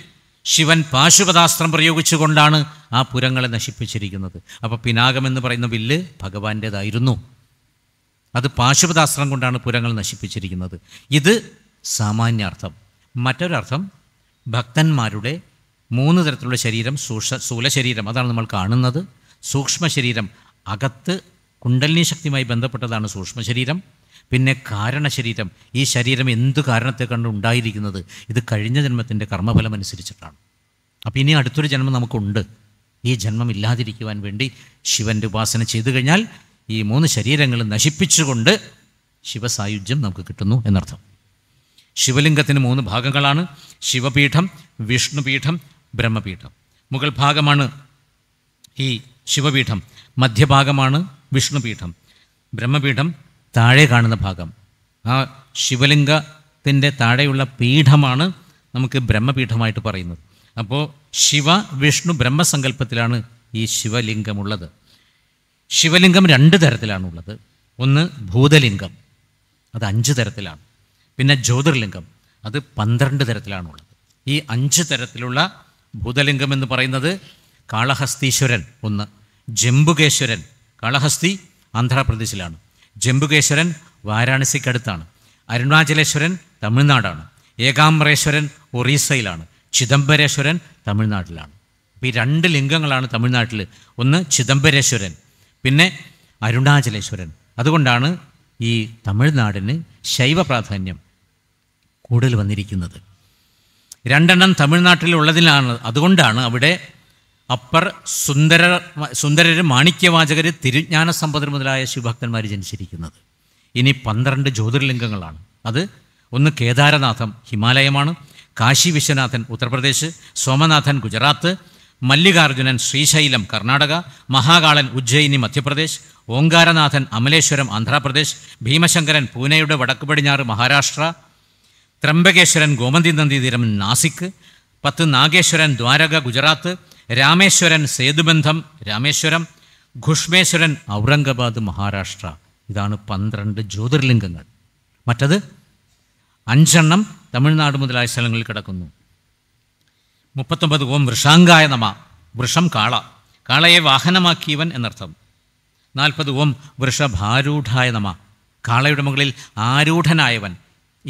ശിവൻ പാശുപതാസ്ത്രം പ്രയോഗിച്ചുകൊണ്ടാണ് ആ പുരങ്ങളെ നശിപ്പിച്ചിരിക്കുന്നത് അപ്പോൾ പിനാകമെന്ന് പറയുന്ന വില്ല് ഭഗവാന്റേതായിരുന്നു അത് പാശുപതാസ്ത്രം കൊണ്ടാണ് പുരങ്ങൾ നശിപ്പിച്ചിരിക്കുന്നത് ഇത് സാമാന്യാർത്ഥം മറ്റൊരർത്ഥം ഭക്തന്മാരുടെ മൂന്ന് തരത്തിലുള്ള ശരീരം സൂക്ഷ സ്ഥൂല ശരീരം അതാണ് നമ്മൾ കാണുന്നത് സൂക്ഷ്മ ശരീരം അകത്ത് കുണ്ടലിനി ശക്തിയുമായി ബന്ധപ്പെട്ടതാണ് സൂക്ഷ്മശരീരം പിന്നെ കാരണശരീരം ഈ ശരീരം എന്ത് കാരണത്തെ കണ്ട് ഉണ്ടായിരിക്കുന്നത് ഇത് കഴിഞ്ഞ ജന്മത്തിൻ്റെ കർമ്മഫലം അനുസരിച്ചിട്ടാണ് അപ്പോൾ ഇനി അടുത്തൊരു ജന്മം നമുക്കുണ്ട് ഈ ജന്മം ഇല്ലാതിരിക്കുവാൻ വേണ്ടി ശിവൻ്റെ ഉപാസന ചെയ്തു കഴിഞ്ഞാൽ ഈ മൂന്ന് ശരീരങ്ങൾ നശിപ്പിച്ചുകൊണ്ട് ശിവസായുജ്യം നമുക്ക് കിട്ടുന്നു എന്നർത്ഥം ശിവലിംഗത്തിന് മൂന്ന് ഭാഗങ്ങളാണ് ശിവപീഠം വിഷ്ണുപീഠം ബ്രഹ്മപീഠം മുഗൾ ഭാഗമാണ് ഈ ശിവപീഠം മധ്യഭാഗമാണ് വിഷ്ണുപീഠം ബ്രഹ്മപീഠം താഴെ കാണുന്ന ഭാഗം ആ ശിവലിംഗത്തിൻ്റെ താഴെയുള്ള പീഠമാണ് നമുക്ക് ബ്രഹ്മപീഠമായിട്ട് പറയുന്നത് അപ്പോൾ ശിവ വിഷ്ണു ബ്രഹ്മസങ്കല്പത്തിലാണ് ഈ ശിവലിംഗമുള്ളത് ശിവലിംഗം രണ്ട് തരത്തിലാണുള്ളത് ഒന്ന് ഭൂതലിംഗം അത് അഞ്ച് തരത്തിലാണ് പിന്നെ ജ്യോതിർലിംഗം അത് പന്ത്രണ്ട് തരത്തിലാണുള്ളത് ഈ അഞ്ച് തരത്തിലുള്ള ഭൂതലിംഗം എന്ന് പറയുന്നത് കാളഹസ്തീശ്വരൻ ഒന്ന് ജംബുകേശ്വരൻ കാളഹസ്തി ആന്ധ്രാപ്രദേശിലാണ് ജംബുകേശ്വരൻ വാരാണസിക്കടുത്താണ് അരുണാചലേശ്വരൻ തമിഴ്നാടാണ് ഏകാംബരേശ്വരൻ ഒറീസയിലാണ് ചിദംബരേശ്വരൻ തമിഴ്നാട്ടിലാണ് ഈ രണ്ട് ലിംഗങ്ങളാണ് തമിഴ്നാട്ടിൽ ഒന്ന് ചിദംബരേശ്വരൻ പിന്നെ അരുണാചലേശ്വരൻ അതുകൊണ്ടാണ് ഈ തമിഴ്നാടിന് ശൈവ പ്രാധാന്യം കൂടുതൽ വന്നിരിക്കുന്നത് രണ്ടെണ്ണം തമിഴ്നാട്ടിലുള്ളതിലാണ് അതുകൊണ്ടാണ് അവിടെ അപ്പർ സുന്ദര സുന്ദരര് മാണിക്യവാചകർ തിരുജ്ഞാന സമ്പദർ മുതലായ ശിവഭക്തന്മാർ ജനിച്ചിരിക്കുന്നത് ഇനി പന്ത്രണ്ട് ജ്യോതിർലിംഗങ്ങളാണ് അത് ഒന്ന് കേദാരനാഥം ഹിമാലയമാണ് കാശി വിശ്വനാഥൻ ഉത്തർപ്രദേശ് സോമനാഥൻ ഗുജറാത്ത് മല്ലികാർജുനൻ ശ്രീശൈലം കർണാടക മഹാകാളൻ ഉജ്ജയിനി മധ്യപ്രദേശ് ഓങ്കാരനാഥൻ അമലേശ്വരം ആന്ധ്രാപ്രദേശ് ഭീമശങ്കരൻ പൂനെയുടെ വടക്ക് പടിഞ്ഞാറ് മഹാരാഷ്ട്ര ത്രംബകേശ്വരൻ ഗോമതി നന്ദീതീരം നാസിക് പത്ത് നാഗേശ്വരൻ ദ്വാരക ഗുജറാത്ത് രാമേശ്വരൻ സേതുബന്ധം രാമേശ്വരം ഘുഷ്മേശ്വരൻ ഔറംഗബാദ് മഹാരാഷ്ട്ര ഇതാണ് പന്ത്രണ്ട് ജ്യോതിർലിംഗങ്ങൾ മറ്റത് അഞ്ചെണ്ണം തമിഴ്നാട് മുതലായ സ്ഥലങ്ങളിൽ കിടക്കുന്നു മുപ്പത്തൊമ്പത് ഓം വൃഷാങ്കായ നമ വൃഷം കാള കാളയെ വാഹനമാക്കിയവൻ എന്നർത്ഥം നാൽപ്പത് ഓം വൃഷഭാരൂഢായ നമ കാളയുടെ മുകളിൽ ആരൂഢനായവൻ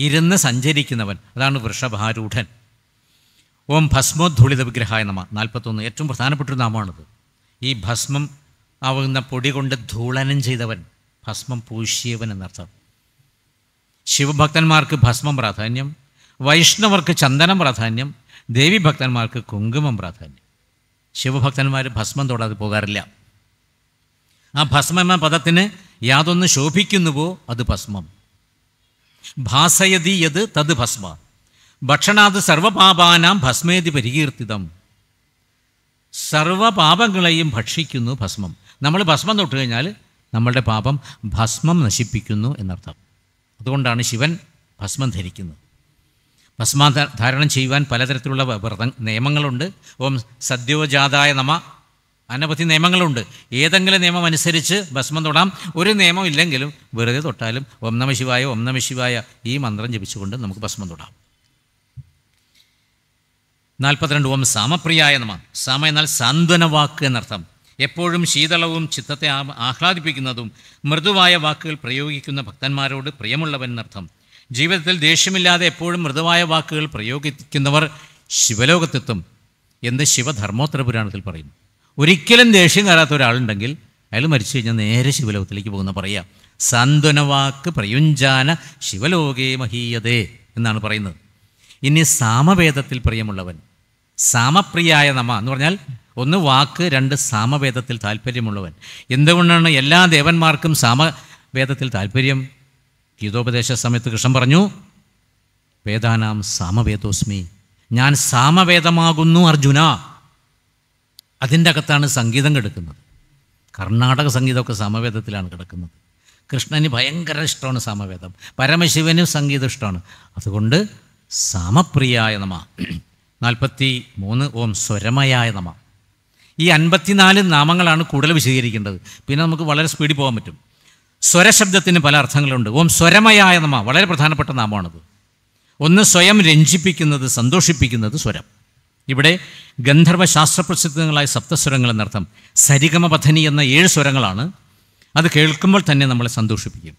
ഇരുന്ന് സഞ്ചരിക്കുന്നവൻ അതാണ് വൃഷഭാരൂഢൻ ഓം ഭസ്മോദ്ധൂളിത വിഗ്രഹായ നമ നാൽപ്പത്തൊന്ന് ഏറ്റവും പ്രധാനപ്പെട്ടൊരു ഒരു നാമമാണിത് ഈ ഭസ്മം ആവുന്ന പൊടി കൊണ്ട് ധൂളനം ചെയ്തവൻ ഭസ്മം പൂശിയവൻ എന്നർത്ഥം ശിവഭക്തന്മാർക്ക് ഭസ്മം പ്രാധാന്യം വൈഷ്ണവർക്ക് ചന്ദനം പ്രാധാന്യം ദേവി ഭക്തന്മാർക്ക് കുങ്കുമം പ്രാധാന്യം ശിവഭക്തന്മാർ ഭസ്മം തൊടാതെ പോകാറില്ല ആ ഭസ്മം എന്ന പദത്തിന് യാതൊന്ന് ശോഭിക്കുന്നുവോ അത് ഭസ്മം ഭാസയതി യത് തത് ഭസ്മ ഭക്ഷണാത് സർവപാപാനാം ഭസ്മേതി പരികീർത്തിതം സർവപാപങ്ങളെയും ഭക്ഷിക്കുന്നു ഭസ്മം നമ്മൾ ഭസ്മം തൊട്ട് കഴിഞ്ഞാൽ നമ്മളുടെ പാപം ഭസ്മം നശിപ്പിക്കുന്നു എന്നർത്ഥം അതുകൊണ്ടാണ് ശിവൻ ഭസ്മം ധരിക്കുന്നത് ഭസ്മ ധാരണം ചെയ്യുവാൻ പലതരത്തിലുള്ള വ്രത നിയമങ്ങളുണ്ട് ഓം സദ്യോജാതായ നമ അനവധി നിയമങ്ങളുണ്ട് ഏതെങ്കിലും നിയമം അനുസരിച്ച് ഭസ്മം തൊടാം ഒരു നിയമം ഇല്ലെങ്കിലും വെറുതെ തൊട്ടാലും ഓം നമ ശിവായ ഓം നമ ശിവായ ഈ മന്ത്രം ജപിച്ചുകൊണ്ട് നമുക്ക് ഭസ്മം തൊടാം നാൽപ്പത്തിരണ്ട് ഓം സമപ്രിയായനമാണ് സാമ എന്നാൽ സാന്ത്വന വാക്ക് എന്നർത്ഥം എപ്പോഴും ശീതളവും ചിത്തത്തെ ആഹ്ലാദിപ്പിക്കുന്നതും മൃദുവായ വാക്കുകൾ പ്രയോഗിക്കുന്ന ഭക്തന്മാരോട് പ്രിയമുള്ളവൻ എന്നർത്ഥം ജീവിതത്തിൽ ദേഷ്യമില്ലാതെ എപ്പോഴും മൃദുവായ വാക്കുകൾ പ്രയോഗിക്കുന്നവർ ശിവലോകത്തെത്തും എന്ന് ശിവധർമ്മോത്തര പുരാണത്തിൽ പറയും ഒരിക്കലും ദേഷ്യം കയറാത്ത ഒരാളുണ്ടെങ്കിൽ അയാൾ മരിച്ചു കഴിഞ്ഞാൽ നേരെ ശിവലോകത്തിലേക്ക് പോകുന്ന പറയാം സാന്ത്വനവാക്ക് പ്രയുഞ്ജാന ശിവലോകേ മഹീയതേ എന്നാണ് പറയുന്നത് ഇനി സാമവേദത്തിൽ പ്രിയമുള്ളവൻ സാമപ്രിയായ നമ എന്ന് പറഞ്ഞാൽ ഒന്ന് വാക്ക് രണ്ട് സാമവേദത്തിൽ താല്പര്യമുള്ളവൻ എന്തുകൊണ്ടാണ് എല്ലാ ദേവന്മാർക്കും സാമവേദത്തിൽ താല്പര്യം ഗീതോപദേശ സമയത്ത് കൃഷ്ണൻ പറഞ്ഞു വേദാനാം സാമവേദോസ്മി ഞാൻ സാമവേദമാകുന്നു അർജുന അതിൻ്റെ അകത്താണ് സംഗീതം കിടക്കുന്നത് കർണാടക സംഗീതമൊക്കെ സാമവേദത്തിലാണ് കിടക്കുന്നത് കൃഷ്ണന് ഭയങ്കര ഇഷ്ടമാണ് സാമവേദം പരമശിവനും സംഗീതം ഇഷ്ടമാണ് അതുകൊണ്ട് സാമപ്രിയായ നമ നാൽപ്പത്തി മൂന്ന് ഓം സ്വരമയായ നമ ഈ അൻപത്തിനാല് നാമങ്ങളാണ് കൂടുതൽ വിശദീകരിക്കേണ്ടത് പിന്നെ നമുക്ക് വളരെ സ്പീഡിൽ പോകാൻ പറ്റും സ്വരശബ്ദത്തിന് പല അർത്ഥങ്ങളുണ്ട് ഓം സ്വരമയായ നമ വളരെ പ്രധാനപ്പെട്ട നാമമാണത് ഒന്ന് സ്വയം രഞ്ജിപ്പിക്കുന്നത് സന്തോഷിപ്പിക്കുന്നത് സ്വരം ഇവിടെ ഗന്ധർവ പ്രസിദ്ധങ്ങളായ സപ്തസ്വരങ്ങൾ എന്നർത്ഥം സരിഗമപഥനി എന്ന ഏഴ് സ്വരങ്ങളാണ് അത് കേൾക്കുമ്പോൾ തന്നെ നമ്മളെ സന്തോഷിപ്പിക്കും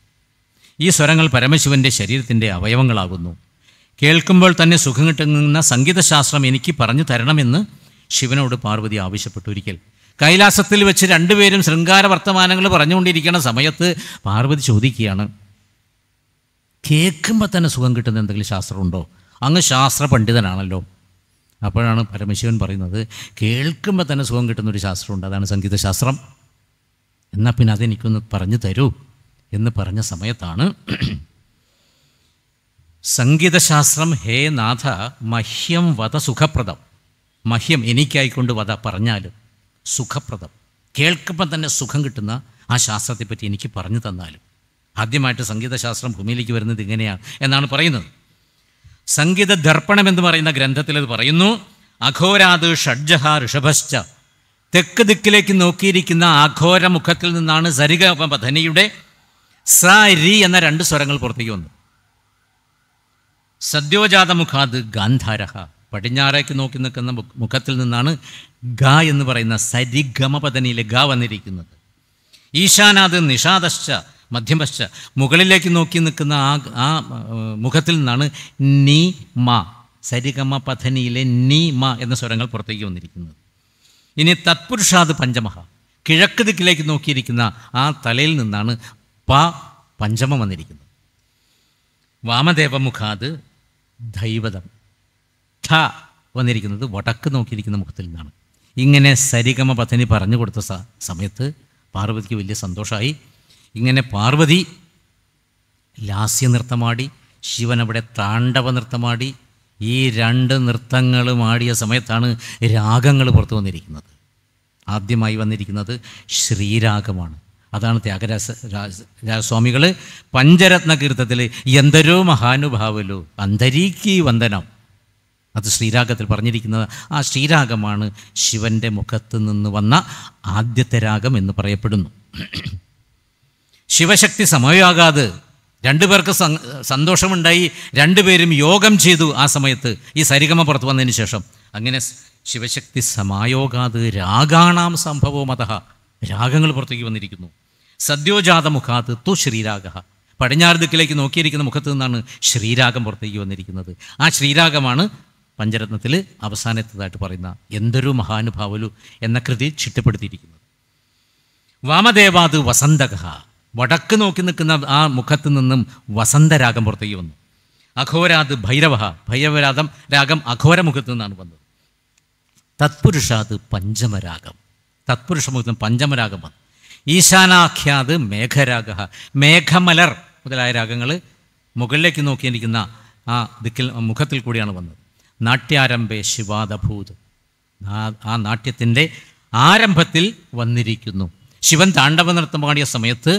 ഈ സ്വരങ്ങൾ പരമശിവൻ്റെ ശരീരത്തിൻ്റെ അവയവങ്ങളാകുന്നു കേൾക്കുമ്പോൾ തന്നെ സുഖം കിട്ടുന്ന സംഗീതശാസ്ത്രം എനിക്ക് പറഞ്ഞു തരണമെന്ന് ശിവനോട് പാർവതി ആവശ്യപ്പെട്ടു ഒരിക്കൽ കൈലാസത്തിൽ വെച്ച് രണ്ടുപേരും ശൃംഗാര വർത്തമാനങ്ങൾ പറഞ്ഞുകൊണ്ടിരിക്കുന്ന സമയത്ത് പാർവതി ചോദിക്കുകയാണ് കേൾക്കുമ്പോൾ തന്നെ സുഖം കിട്ടുന്ന എന്തെങ്കിലും ശാസ്ത്രമുണ്ടോ അങ്ങ് ശാസ്ത്ര പണ്ഡിതനാണല്ലോ അപ്പോഴാണ് പരമശിവൻ പറയുന്നത് കേൾക്കുമ്പോൾ തന്നെ സുഖം കിട്ടുന്ന ഒരു ശാസ്ത്രമുണ്ട് അതാണ് സംഗീതശാസ്ത്രം എന്നാൽ പിന്നെ അതെനിക്കൊന്ന് പറഞ്ഞു തരൂ എന്ന് പറഞ്ഞ സമയത്താണ് സംഗീതശാസ്ത്രം ഹേ നാഥ മഹ്യം വത സുഖപ്രദം മഹ്യം എനിക്കായിക്കൊണ്ട് വധ പറഞ്ഞാലും സുഖപ്രദം കേൾക്കുമ്പോൾ തന്നെ സുഖം കിട്ടുന്ന ആ ശാസ്ത്രത്തെപ്പറ്റി എനിക്ക് പറഞ്ഞു തന്നാലും ആദ്യമായിട്ട് സംഗീതശാസ്ത്രം ഭൂമിയിലേക്ക് വരുന്നത് ഇങ്ങനെയാണ് എന്നാണ് പറയുന്നത് സംഗീത ദർപ്പണം എന്ന് പറയുന്ന ഗ്രന്ഥത്തിൽ അത് പറയുന്നു അഘോരാത് ഷഡ്ജഹ ഋഷഭശ്ച തെക്ക് ദിക്കിലേക്ക് നോക്കിയിരിക്കുന്ന അഘോര മുഖത്തിൽ നിന്നാണ് സരിഗ പധനിയുടെ സ രി എന്ന രണ്ട് സ്വരങ്ങൾ പുറത്തേക്ക് വന്നു സദ്യോജാത മുഖാത് ഗാന്ധാരഹ പടിഞ്ഞാറേക്ക് നോക്കി നിൽക്കുന്ന മുഖത്തിൽ നിന്നാണ് ഗ എന്ന് പറയുന്ന സരിഗമപതനിയിലെ ഗ വന്നിരിക്കുന്നത് ഈശാനാത് നിഷാദശ്ച മധ്യമശ്ച മുകളിലേക്ക് നോക്കി നിൽക്കുന്ന ആ ആ മുഖത്തിൽ നിന്നാണ് നീ മാ സരിഗമ പഥനിയിലെ നീ മ എന്ന സ്വരങ്ങൾ പുറത്തേക്ക് വന്നിരിക്കുന്നത് ഇനി തത്പുരുഷാത് പഞ്ചമഹ കിഴക്ക് ദിക്കിലേക്ക് നോക്കിയിരിക്കുന്ന ആ തലയിൽ നിന്നാണ് പ പഞ്ചമ വന്നിരിക്കുന്നത് വാമദേവമുഖാത് ദൈവതം ധ വന്നിരിക്കുന്നത് വടക്ക് നോക്കിയിരിക്കുന്ന മുഖത്തിൽ നിന്നാണ് ഇങ്ങനെ സരിഗമ പഥനി പറഞ്ഞു കൊടുത്ത സമയത്ത് പാർവതിക്ക് വലിയ സന്തോഷമായി ഇങ്ങനെ പാർവതി ലാസ്യ നൃത്തമാടി ശിവൻ അവിടെ താണ്ഡവ നൃത്തമാടി ഈ രണ്ട് നൃത്തങ്ങളും ആടിയ സമയത്താണ് രാഗങ്ങൾ പുറത്തു വന്നിരിക്കുന്നത് ആദ്യമായി വന്നിരിക്കുന്നത് ശ്രീരാഗമാണ് അതാണ് ത്യാഗരാസ രാജസ്വാമികൾ പഞ്ചരത്ന കീർത്തത്തിൽ എന്തരോ മഹാനുഭാവലോ അന്തരീക്കി വന്ദനം അത് ശ്രീരാഗത്തിൽ പറഞ്ഞിരിക്കുന്നത് ആ ശ്രീരാഗമാണ് ശിവൻ്റെ മുഖത്ത് നിന്ന് വന്ന ആദ്യത്തെ രാഗം എന്ന് പറയപ്പെടുന്നു ശിവശക്തി സമയമാകാതെ രണ്ടുപേർക്ക് സന്തോഷമുണ്ടായി രണ്ടുപേരും യോഗം ചെയ്തു ആ സമയത്ത് ഈ സരിഗമ പുറത്തു വന്നതിന് ശേഷം അങ്ങനെ ശിവശക്തി സമായോഗാത് രാഗാണാം സംഭവോ അതഹ രാഗങ്ങൾ പുറത്തേക്ക് വന്നിരിക്കുന്നു സദ്യോജാത മുഖാത്ത് തു ശ്രീരാഗ പടിഞ്ഞാറ് ദിക്കിലേക്ക് നോക്കിയിരിക്കുന്ന മുഖത്ത് നിന്നാണ് ശ്രീരാഗം പുറത്തേക്ക് വന്നിരിക്കുന്നത് ആ ശ്രീരാഗമാണ് പഞ്ചരത്നത്തിൽ അവസാനത്തതായിട്ട് പറയുന്ന എന്തൊരു മഹാനുഭാവലു എന്ന കൃതി ചിട്ടപ്പെടുത്തിയിരിക്കുന്നത് വാമദേവാത് വസന്തക വടക്ക് നോക്കി നിൽക്കുന്ന ആ മുഖത്ത് നിന്നും വസന്തരാഗം പുറത്തേക്ക് വന്നു അഘോരാത് ഭൈരവ ഭൈരവരാഗം രാഗം അഘോരമുഖത്തു നിന്നാണ് വന്നത് തത്പുരുഷാത് പഞ്ചമരാഗം നിന്ന് പഞ്ചമരാഗം വന്നു ഈശാനാഖ്യാത് മേഘരാഗ മേഘമലർ മുതലായ രാഗങ്ങൾ മുകളിലേക്ക് നോക്കിയിരിക്കുന്ന ആ ദിക്കിൽ മുഖത്തിൽ കൂടിയാണ് വന്നത് നാട്യാരംഭേ ശിവാദഭൂത് ആ നാട്യത്തിൻ്റെ ആരംഭത്തിൽ വന്നിരിക്കുന്നു ശിവൻ താണ്ഡവ നൃത്തം പാടിയ സമയത്ത്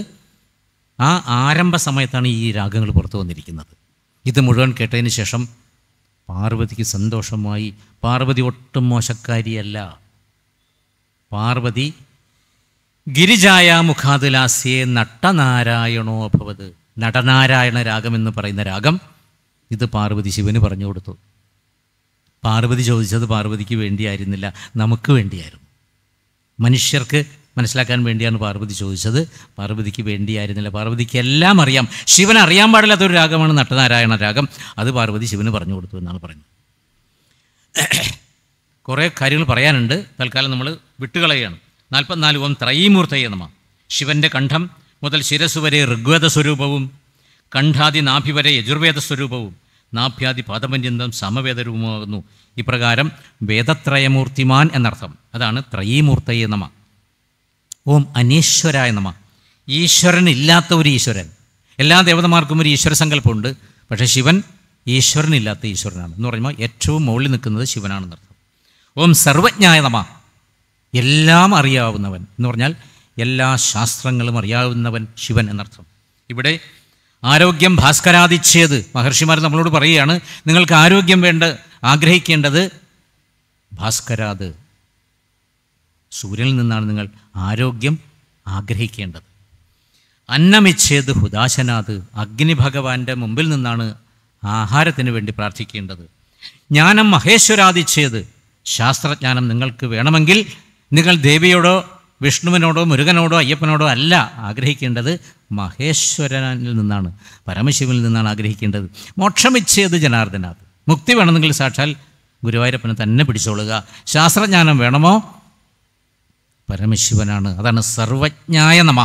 ആ ആരംഭ സമയത്താണ് ഈ രാഗങ്ങൾ പുറത്തു വന്നിരിക്കുന്നത് ഇത് മുഴുവൻ കേട്ടതിന് ശേഷം പാർവതിക്ക് സന്തോഷമായി പാർവതി ഒട്ടും മോശക്കാരിയല്ല പാർവതി ഗിരിജായ മുഖാതുലാസ്യെ നട്ടനാരായണോ ഭവത് നടനാരായണ രാഗം എന്ന് പറയുന്ന രാഗം ഇത് പാർവതി ശിവന് പറഞ്ഞു കൊടുത്തു പാർവതി ചോദിച്ചത് പാർവതിക്ക് വേണ്ടിയായിരുന്നില്ല നമുക്ക് വേണ്ടിയായിരുന്നു മനുഷ്യർക്ക് മനസ്സിലാക്കാൻ വേണ്ടിയാണ് പാർവതി ചോദിച്ചത് പാർവതിക്ക് വേണ്ടിയായിരുന്നില്ല പാർവതിക്ക് എല്ലാം അറിയാം ശിവൻ അറിയാൻ പാടില്ലാത്തൊരു രാഗമാണ് നട്ടനാരായണ രാഗം അത് പാർവതി ശിവന് പറഞ്ഞു കൊടുത്തു എന്നാണ് പറഞ്ഞത് കുറേ കാര്യങ്ങൾ പറയാനുണ്ട് തൽക്കാലം നമ്മൾ വിട്ടുകളയാണ് നാൽപ്പത്തിനാല് ഓം ത്രൈമൂർത്തയ നമ ശിവൻ്റെ കണ്ഠം മുതൽ ശിരസ് വരെ ഋഗ്വേദ സ്വരൂപവും കണ്ഠാദി നാഭി വരെ യജുർവേദ സ്വരൂപവും നാഭ്യാദി പാദപര്യന്തം സമവേദരൂപമാകുന്നു ഇപ്രകാരം വേദത്രയമൂർത്തിമാൻ എന്നർത്ഥം അതാണ് ത്രയീമൂർത്തയെ നമ ഓം അനീശ്വരായ നമ ഈശ്വരനില്ലാത്ത ഒരു ഈശ്വരൻ എല്ലാ ദേവതമാർക്കും ഒരു ഈശ്വര സങ്കല്പമുണ്ട് പക്ഷേ ശിവൻ ഈശ്വരനില്ലാത്ത ഈശ്വരനാണ് എന്ന് പറയുമ്പോൾ ഏറ്റവും മുകളിൽ നിൽക്കുന്നത് ശിവനാണെന്നർത്ഥം ഓം സർവജ്ഞായ നമ എല്ലാം അറിയാവുന്നവൻ എന്ന് പറഞ്ഞാൽ എല്ലാ ശാസ്ത്രങ്ങളും അറിയാവുന്നവൻ ശിവൻ എന്നർത്ഥം ഇവിടെ ആരോഗ്യം ഭാസ്കരാതിച്ഛേത് മഹർഷിമാർ നമ്മളോട് പറയുകയാണ് നിങ്ങൾക്ക് ആരോഗ്യം വേണ്ട ആഗ്രഹിക്കേണ്ടത് ഭാസ്കരാത് സൂര്യനിൽ നിന്നാണ് നിങ്ങൾ ആരോഗ്യം ആഗ്രഹിക്കേണ്ടത് അന്നമിച്ചേത് ഹുദാശനാത് അഗ്നി ഭഗവാന്റെ മുമ്പിൽ നിന്നാണ് ആഹാരത്തിന് വേണ്ടി പ്രാർത്ഥിക്കേണ്ടത് ജ്ഞാനം മഹേശ്വരാദിച്ചേത് ശാസ്ത്രജ്ഞാനം നിങ്ങൾക്ക് വേണമെങ്കിൽ നിങ്ങൾ ദേവിയോടോ വിഷ്ണുവിനോടോ മുരുകനോടോ അയ്യപ്പനോടോ അല്ല ആഗ്രഹിക്കേണ്ടത് മഹേശ്വരനിൽ നിന്നാണ് പരമശിവനിൽ നിന്നാണ് ആഗ്രഹിക്കേണ്ടത് മോക്ഷമിച്ചത് ജനാർദ്ദനാഥ് മുക്തി വേണമെങ്കിൽ സാക്ഷാൽ ഗുരുവായൂരപ്പനെ തന്നെ പിടിച്ചോളുക ശാസ്ത്രജ്ഞാനം വേണമോ പരമശിവനാണ് അതാണ് സർവജ്ഞായ നമ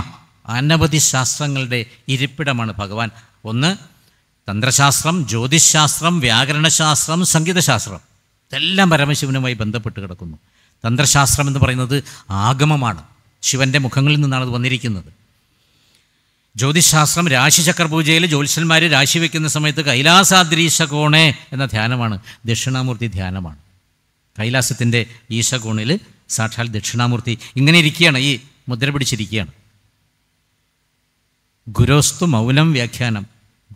അനവധി ശാസ്ത്രങ്ങളുടെ ഇരിപ്പിടമാണ് ഭഗവാൻ ഒന്ന് തന്ത്രശാസ്ത്രം ജ്യോതിശാസ്ത്രം വ്യാകരണശാസ്ത്രം സംഗീതശാസ്ത്രം ഇതെല്ലാം പരമശിവനുമായി ബന്ധപ്പെട്ട് കിടക്കുന്നു തന്ത്രശാസ്ത്രം എന്ന് പറയുന്നത് ആഗമമാണ് ശിവൻ്റെ മുഖങ്ങളിൽ നിന്നാണ് അത് വന്നിരിക്കുന്നത് ജ്യോതിശാസ്ത്രം രാശിചക്രപൂജയിൽ ജ്യോത്സ്യന്മാർ രാശി വയ്ക്കുന്ന സമയത്ത് കൈലാസാദ്രീശകോണേ എന്ന ധ്യാനമാണ് ദക്ഷിണാമൂർത്തി ധ്യാനമാണ് കൈലാസത്തിൻ്റെ ഈശകോണിൽ സാക്ഷാൽ ദക്ഷിണാമൂർത്തി ഇങ്ങനെ ഇരിക്കുകയാണ് ഈ മുദ്ര പിടിച്ചിരിക്കുകയാണ് ഗുരോസ്തു മൗനം വ്യാഖ്യാനം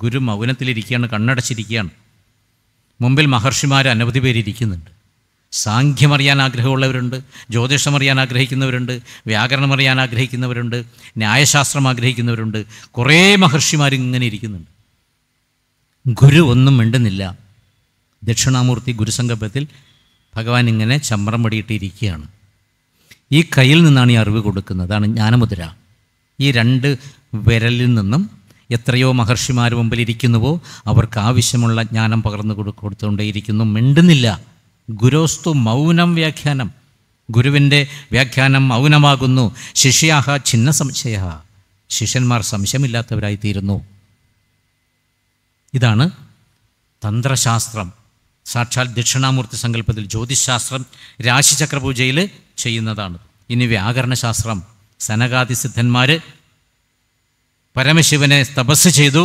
ഗുരു മൗനത്തിലിരിക്കുകയാണ് കണ്ണടച്ചിരിക്കുകയാണ് മുമ്പിൽ മഹർഷിമാർ അനവധി പേരിരിക്കുന്നുണ്ട് സാഖ്യം അറിയാൻ ആഗ്രഹമുള്ളവരുണ്ട് ജ്യോതിഷം അറിയാൻ ആഗ്രഹിക്കുന്നവരുണ്ട് വ്യാകരണം അറിയാൻ ആഗ്രഹിക്കുന്നവരുണ്ട് ന്യായശാസ്ത്രം ആഗ്രഹിക്കുന്നവരുണ്ട് കുറേ മഹർഷിമാർ ഇരിക്കുന്നുണ്ട് ഗുരു ഒന്നും മിണ്ടുന്നില്ല ദക്ഷിണാമൂർത്തി ഗുരുസങ്കല്പത്തിൽ ഭഗവാൻ ഇങ്ങനെ ചമ്രം പടിയിട്ടിരിക്കുകയാണ് ഈ കയ്യിൽ നിന്നാണ് ഈ അറിവ് കൊടുക്കുന്നത് അതാണ് ജ്ഞാനമുദ്ര ഈ രണ്ട് വിരലിൽ നിന്നും എത്രയോ മഹർഷിമാർ മുമ്പിൽ ഇരിക്കുന്നുവോ അവർക്ക് ആവശ്യമുള്ള ജ്ഞാനം പകർന്നു കൊടുക്കൊടുത്തുകൊണ്ടേയിരിക്കുന്നു മിണ്ടുന്നില്ല ഗുരോസ്തു മൗനം വ്യാഖ്യാനം ഗുരുവിൻ്റെ വ്യാഖ്യാനം മൗനമാകുന്നു ശിഷ്യാഹ ഛിന്ന സംശയ ശിഷ്യന്മാർ സംശയമില്ലാത്തവരായിത്തീരുന്നു ഇതാണ് തന്ത്രശാസ്ത്രം സാക്ഷാൽ ദക്ഷിണാമൂർത്തി സങ്കല്പത്തിൽ ജ്യോതിശാസ്ത്രം രാശിചക്രപൂജയിൽ ചെയ്യുന്നതാണ് ഇനി വ്യാകരണശാസ്ത്രം സനകാദി സിദ്ധന്മാർ പരമശിവനെ തപസ് ചെയ്തു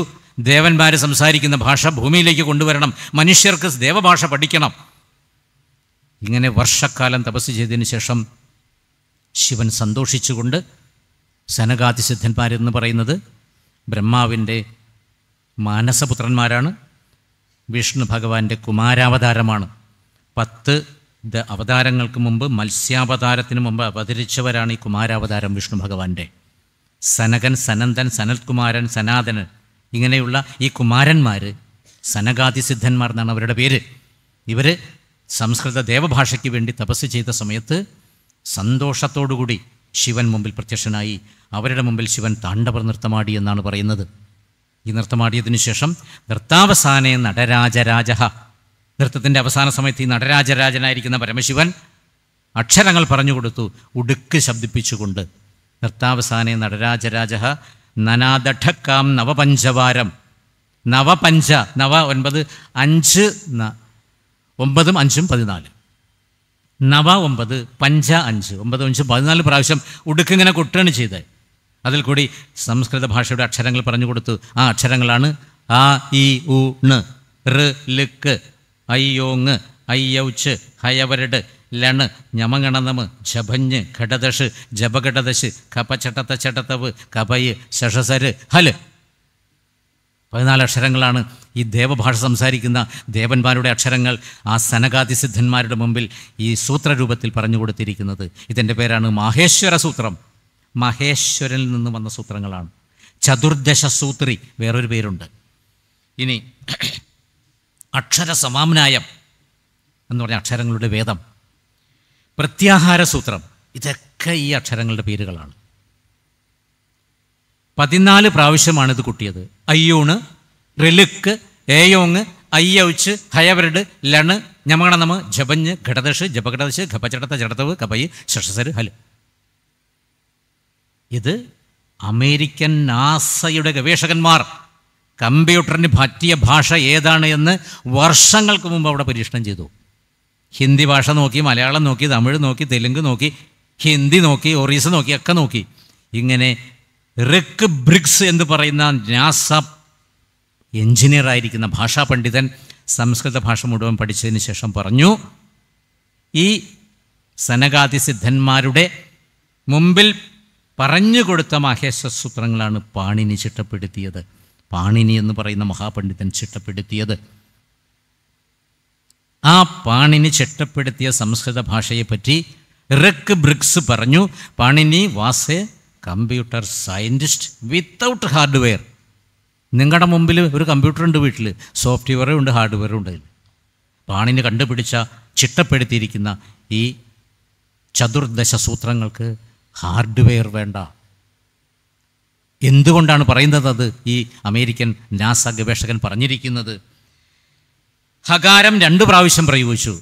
ദേവന്മാർ സംസാരിക്കുന്ന ഭാഷ ഭൂമിയിലേക്ക് കൊണ്ടുവരണം മനുഷ്യർക്ക് ദേവഭാഷ പഠിക്കണം ഇങ്ങനെ വർഷക്കാലം തപസ് ചെയ്തതിന് ശേഷം ശിവൻ സന്തോഷിച്ചുകൊണ്ട് സനകാതിസിദ്ധന്മാരെന്ന് പറയുന്നത് ബ്രഹ്മാവിൻ്റെ മാനസപുത്രന്മാരാണ് വിഷ്ണു ഭഗവാന്റെ കുമാരാവതാരമാണ് പത്ത് അവതാരങ്ങൾക്ക് മുമ്പ് മത്സ്യാവതാരത്തിന് മുമ്പ് അവതരിച്ചവരാണ് ഈ കുമാരാവതാരം വിഷ്ണു ഭഗവാന്റെ സനകൻ സനന്ദൻ സനൽകുമാരൻ സനാതനൻ ഇങ്ങനെയുള്ള ഈ കുമാരന്മാർ സനകാതിസിദ്ധന്മാർ എന്നാണ് അവരുടെ പേര് ഇവർ സംസ്കൃത ദേവഭാഷയ്ക്ക് വേണ്ടി തപസ് ചെയ്ത സമയത്ത് സന്തോഷത്തോടുകൂടി ശിവൻ മുമ്പിൽ പ്രത്യക്ഷനായി അവരുടെ മുമ്പിൽ ശിവൻ താണ്ഡവർ നൃത്തമാടി എന്നാണ് പറയുന്നത് ഈ നൃത്തമാടിയതിനു ശേഷം നൃത്താവസാനെ നടരാജരാജ നൃത്തത്തിൻ്റെ അവസാന സമയത്ത് ഈ നടരാജരാജനായിരിക്കുന്ന പരമശിവൻ അക്ഷരങ്ങൾ പറഞ്ഞു കൊടുത്തു ഉടുക്ക് ശബ്ദിപ്പിച്ചുകൊണ്ട് നൃത്താവസാനെ നടരാജരാജ നനാദഠക്കാം നവപഞ്ചവാരം നവപഞ്ച നവ ഒൻപത് അഞ്ച് ഒമ്പതും അഞ്ചും പതിനാല് നവ ഒമ്പത് പഞ്ച അഞ്ച് ഒമ്പത് അഞ്ചും പതിനാല് പ്രാവശ്യം ഉടുക്കിങ്ങനെ കൊട്ടുകയാണ് ചെയ്തത് അതിൽ കൂടി സംസ്കൃത ഭാഷയുടെ അക്ഷരങ്ങൾ പറഞ്ഞു കൊടുത്തു ആ അക്ഷരങ്ങളാണ് ആ ഇ ഉ ലുക്ക് റ് ലിക്ക് അയ്യോങ് അയ്യൗച്ച് ഹയവരട് ലണ് ഞമങ്ങണനമ് ജപഞ്ഞ് ഘടദശ് ജപഘടദശ് കപചട്ടത്ത ചട്ടത്തവ് കപയ് ശഷസര് ഹല് പതിനാല് അക്ഷരങ്ങളാണ് ഈ ദേവഭാഷ സംസാരിക്കുന്ന ദേവന്മാരുടെ അക്ഷരങ്ങൾ ആ സനകാതിസിദ്ധന്മാരുടെ മുമ്പിൽ ഈ സൂത്രരൂപത്തിൽ പറഞ്ഞു കൊടുത്തിരിക്കുന്നത് ഇതിൻ്റെ പേരാണ് മഹേശ്വര സൂത്രം മഹേശ്വരനിൽ നിന്ന് വന്ന സൂത്രങ്ങളാണ് ചതുർദശ സൂത്രി വേറൊരു പേരുണ്ട് ഇനി അക്ഷര സമാമനായം എന്ന് പറഞ്ഞ അക്ഷരങ്ങളുടെ വേദം പ്രത്യാഹാര സൂത്രം ഇതൊക്കെ ഈ അക്ഷരങ്ങളുടെ പേരുകളാണ് പതിനാല് ഇത് കുട്ടിയത് അയ്യൂണ് റിലുക്ക് ഏയോങ് അയ്യൗച്ച് ഹയവരട് ലണ് ഞമകണനമ ജപഞ്ഞ് ഘടദശ് ജപഘടദശ് ഖപചടത്ത ചടത്തവ് കപയ് ശഷസര് ഹല് ഇത് അമേരിക്കൻ നാസയുടെ ഗവേഷകന്മാർ കമ്പ്യൂട്ടറിന് പറ്റിയ ഭാഷ ഏതാണ് എന്ന് വർഷങ്ങൾക്ക് മുമ്പ് അവിടെ പരീക്ഷണം ചെയ്തു ഹിന്ദി ഭാഷ നോക്കി മലയാളം നോക്കി തമിഴ് നോക്കി തെലുങ്ക് നോക്കി ഹിന്ദി നോക്കി ഒറീസ നോക്കി ഒക്കെ നോക്കി ഇങ്ങനെ റിക്ക് ബ്രിക്സ് എന്ന് പറയുന്ന നാസ എഞ്ചിനീയർ ആയിരിക്കുന്ന ഭാഷാ പണ്ഡിതൻ സംസ്കൃത ഭാഷ മുഴുവൻ പഠിച്ചതിന് ശേഷം പറഞ്ഞു ഈ സനകാതി സിദ്ധന്മാരുടെ മുമ്പിൽ പറഞ്ഞു കൊടുത്ത മഹേശ്വര സൂത്രങ്ങളാണ് പാണിനി ചിട്ടപ്പെടുത്തിയത് പാണിനി എന്ന് പറയുന്ന മഹാപണ്ഡിതൻ ചിട്ടപ്പെടുത്തിയത് ആ പാണിനി ചിട്ടപ്പെടുത്തിയ സംസ്കൃത ഭാഷയെപ്പറ്റി റിക്ക് ബ്രിക്സ് പറഞ്ഞു Panini was a computer scientist without hardware നിങ്ങളുടെ മുമ്പിൽ ഒരു കമ്പ്യൂട്ടർ ഉണ്ട് വീട്ടിൽ സോഫ്റ്റ്വെയറും ഉണ്ട് ഹാർഡ്വെയറും ഉണ്ട് പാണിന് കണ്ടുപിടിച്ച ചിട്ടപ്പെടുത്തിയിരിക്കുന്ന ഈ ചതുർദശ സൂത്രങ്ങൾക്ക് ഹാർഡ്വെയർ വേണ്ട എന്തുകൊണ്ടാണ് പറയുന്നത് അത് ഈ അമേരിക്കൻ നാസ ഗവേഷകൻ പറഞ്ഞിരിക്കുന്നത് ഹകാരം രണ്ട് പ്രാവശ്യം പ്രയോഗിച്ചു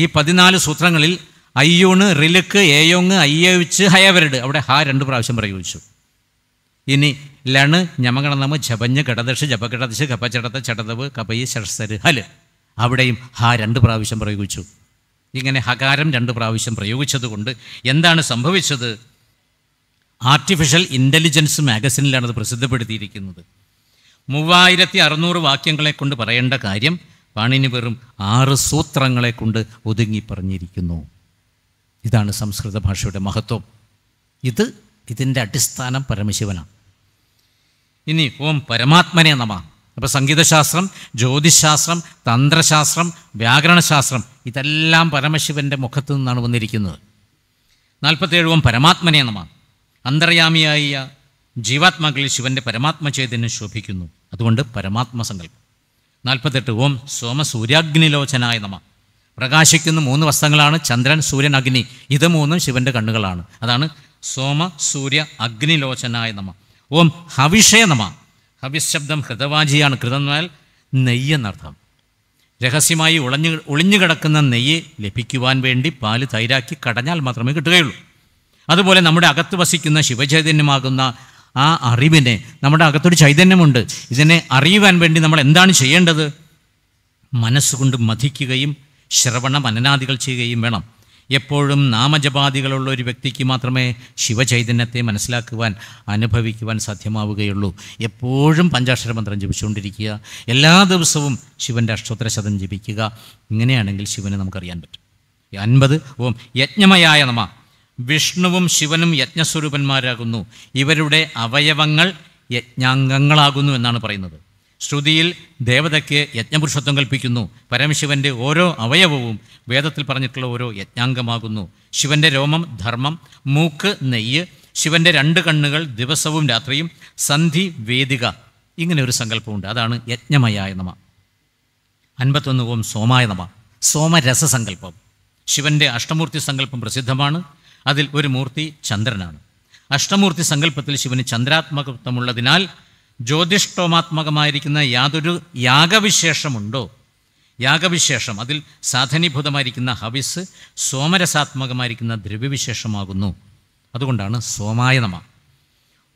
ഈ പതിനാല് സൂത്രങ്ങളിൽ അയ്യൂണ് റിലുക്ക് ഏയോങ് അയ്യവിച്ച് ഹയവരട് അവിടെ ഹാ രണ്ട് പ്രാവശ്യം പ്രയോഗിച്ചു ഇനി ലണ് ഞമകണനമ ജപഞ്ഞ് കിടദശ് ജപകിടദശ് കപ്പച്ചടത്ത ചടതവ് കപയി ശർസര് ഹല് അവിടെയും ഹാ രണ്ട് പ്രാവശ്യം പ്രയോഗിച്ചു ഇങ്ങനെ ഹകാരം രണ്ട് പ്രാവശ്യം പ്രയോഗിച്ചതുകൊണ്ട് എന്താണ് സംഭവിച്ചത് ആർട്ടിഫിഷ്യൽ ഇൻ്റലിജൻസ് മാഗസിനിലാണ് അത് പ്രസിദ്ധപ്പെടുത്തിയിരിക്കുന്നത് മൂവായിരത്തി അറുന്നൂറ് വാക്യങ്ങളെ കൊണ്ട് പറയേണ്ട കാര്യം പാണിനി വെറും ആറ് സൂത്രങ്ങളെ കൊണ്ട് ഒതുങ്ങി പറഞ്ഞിരിക്കുന്നു ഇതാണ് സംസ്കൃത ഭാഷയുടെ മഹത്വം ഇത് ഇതിൻ്റെ അടിസ്ഥാനം പരമശിവനാണ് ഇനി ഓം പരമാത്മനെ നമ അപ്പോൾ സംഗീതശാസ്ത്രം ജ്യോതിശാസ്ത്രം തന്ത്രശാസ്ത്രം വ്യാകരണശാസ്ത്രം ഇതെല്ലാം പരമശിവൻ്റെ മുഖത്ത് നിന്നാണ് വന്നിരിക്കുന്നത് നാൽപ്പത്തേഴ് ഓം പരമാത്മനെ നമ അന്തർയാമിയായ ജീവാത്മാക്കളിൽ ശിവൻ്റെ പരമാത്മ ചൈതന്യം ശോഭിക്കുന്നു അതുകൊണ്ട് പരമാത്മ സങ്കല്പം നാൽപ്പത്തെട്ട് ഓം സോമസൂര്യാഗ്നിലോചനായ നമ പ്രകാശിക്കുന്ന മൂന്ന് വസ്ത്രങ്ങളാണ് ചന്ദ്രൻ സൂര്യൻ അഗ്നി ഇത് മൂന്നും ശിവൻ്റെ കണ്ണുകളാണ് അതാണ് സോമ സൂര്യ അഗ്നിലോചനായ നമ ഓം ഹവിഷേ നമ ഹവിശബ്ദം ഹൃതവാചിയാണ് കൃതന്നാൽ നെയ്യ് എന്നർത്ഥം രഹസ്യമായി ഉളഞ്ഞു ഒളിഞ്ഞു കിടക്കുന്ന നെയ്യ് ലഭിക്കുവാൻ വേണ്ടി പാല് തൈരാക്കി കടഞ്ഞാൽ മാത്രമേ കിട്ടുകയുള്ളൂ അതുപോലെ നമ്മുടെ അകത്ത് വസിക്കുന്ന ശിവചൈതന്യമാകുന്ന ആ അറിവിനെ നമ്മുടെ അകത്തൊരു ചൈതന്യമുണ്ട് ഇതിനെ അറിയുവാൻ വേണ്ടി നമ്മൾ എന്താണ് ചെയ്യേണ്ടത് മനസ്സുകൊണ്ട് മതിക്കുകയും ശ്രവണ മനനാദികൾ ചെയ്യുകയും വേണം എപ്പോഴും നാമജപാദികളുള്ള ഒരു വ്യക്തിക്ക് മാത്രമേ ശിവചൈതന്യത്തെ മനസ്സിലാക്കുവാൻ അനുഭവിക്കുവാൻ സാധ്യമാവുകയുള്ളൂ എപ്പോഴും പഞ്ചാക്ഷര മന്ത്രം ജപിച്ചുകൊണ്ടിരിക്കുക എല്ലാ ദിവസവും ശിവൻ്റെ അഷ്ടോത്തര ശതം ജപിക്കുക ഇങ്ങനെയാണെങ്കിൽ ശിവനെ നമുക്കറിയാൻ പറ്റും അൻപത് ഓം യജ്ഞമയായ നമ വിഷ്ണുവും ശിവനും യജ്ഞസ്വരൂപന്മാരാകുന്നു ഇവരുടെ അവയവങ്ങൾ യജ്ഞാംഗങ്ങളാകുന്നു എന്നാണ് പറയുന്നത് ശ്രുതിയിൽ ദേവതയ്ക്ക് യജ്ഞപുരുഷത്വം കൽപ്പിക്കുന്നു പരമശിവൻ്റെ ഓരോ അവയവവും വേദത്തിൽ പറഞ്ഞിട്ടുള്ള ഓരോ യജ്ഞാംഗമാകുന്നു ശിവൻ്റെ രോമം ധർമ്മം മൂക്ക് നെയ്യ് ശിവൻ്റെ രണ്ട് കണ്ണുകൾ ദിവസവും രാത്രിയും സന്ധി വേദിക ഇങ്ങനെ ഒരു സങ്കല്പമുണ്ട് അതാണ് യജ്ഞമയായ നമ അൻപത്തൊന്ന് ഓം സോമായ നമ സോമരസസങ്കല്പം ശിവൻ്റെ അഷ്ടമൂർത്തി സങ്കല്പം പ്രസിദ്ധമാണ് അതിൽ ഒരു മൂർത്തി ചന്ദ്രനാണ് അഷ്ടമൂർത്തി സങ്കല്പത്തിൽ ശിവന് ചന്ദ്രാത്മകത്വമുള്ളതിനാൽ ജ്യോതിഷ്ഠോമാത്മകമായിരിക്കുന്ന യാതൊരു യാഗവിശേഷമുണ്ടോ യാഗവിശേഷം അതിൽ സാധനീഭൂതമായിരിക്കുന്ന ഹവിസ് സോമരസാത്മകമായിരിക്കുന്ന ദ്രവ്യവിശേഷമാകുന്നു അതുകൊണ്ടാണ് സോമായ നമ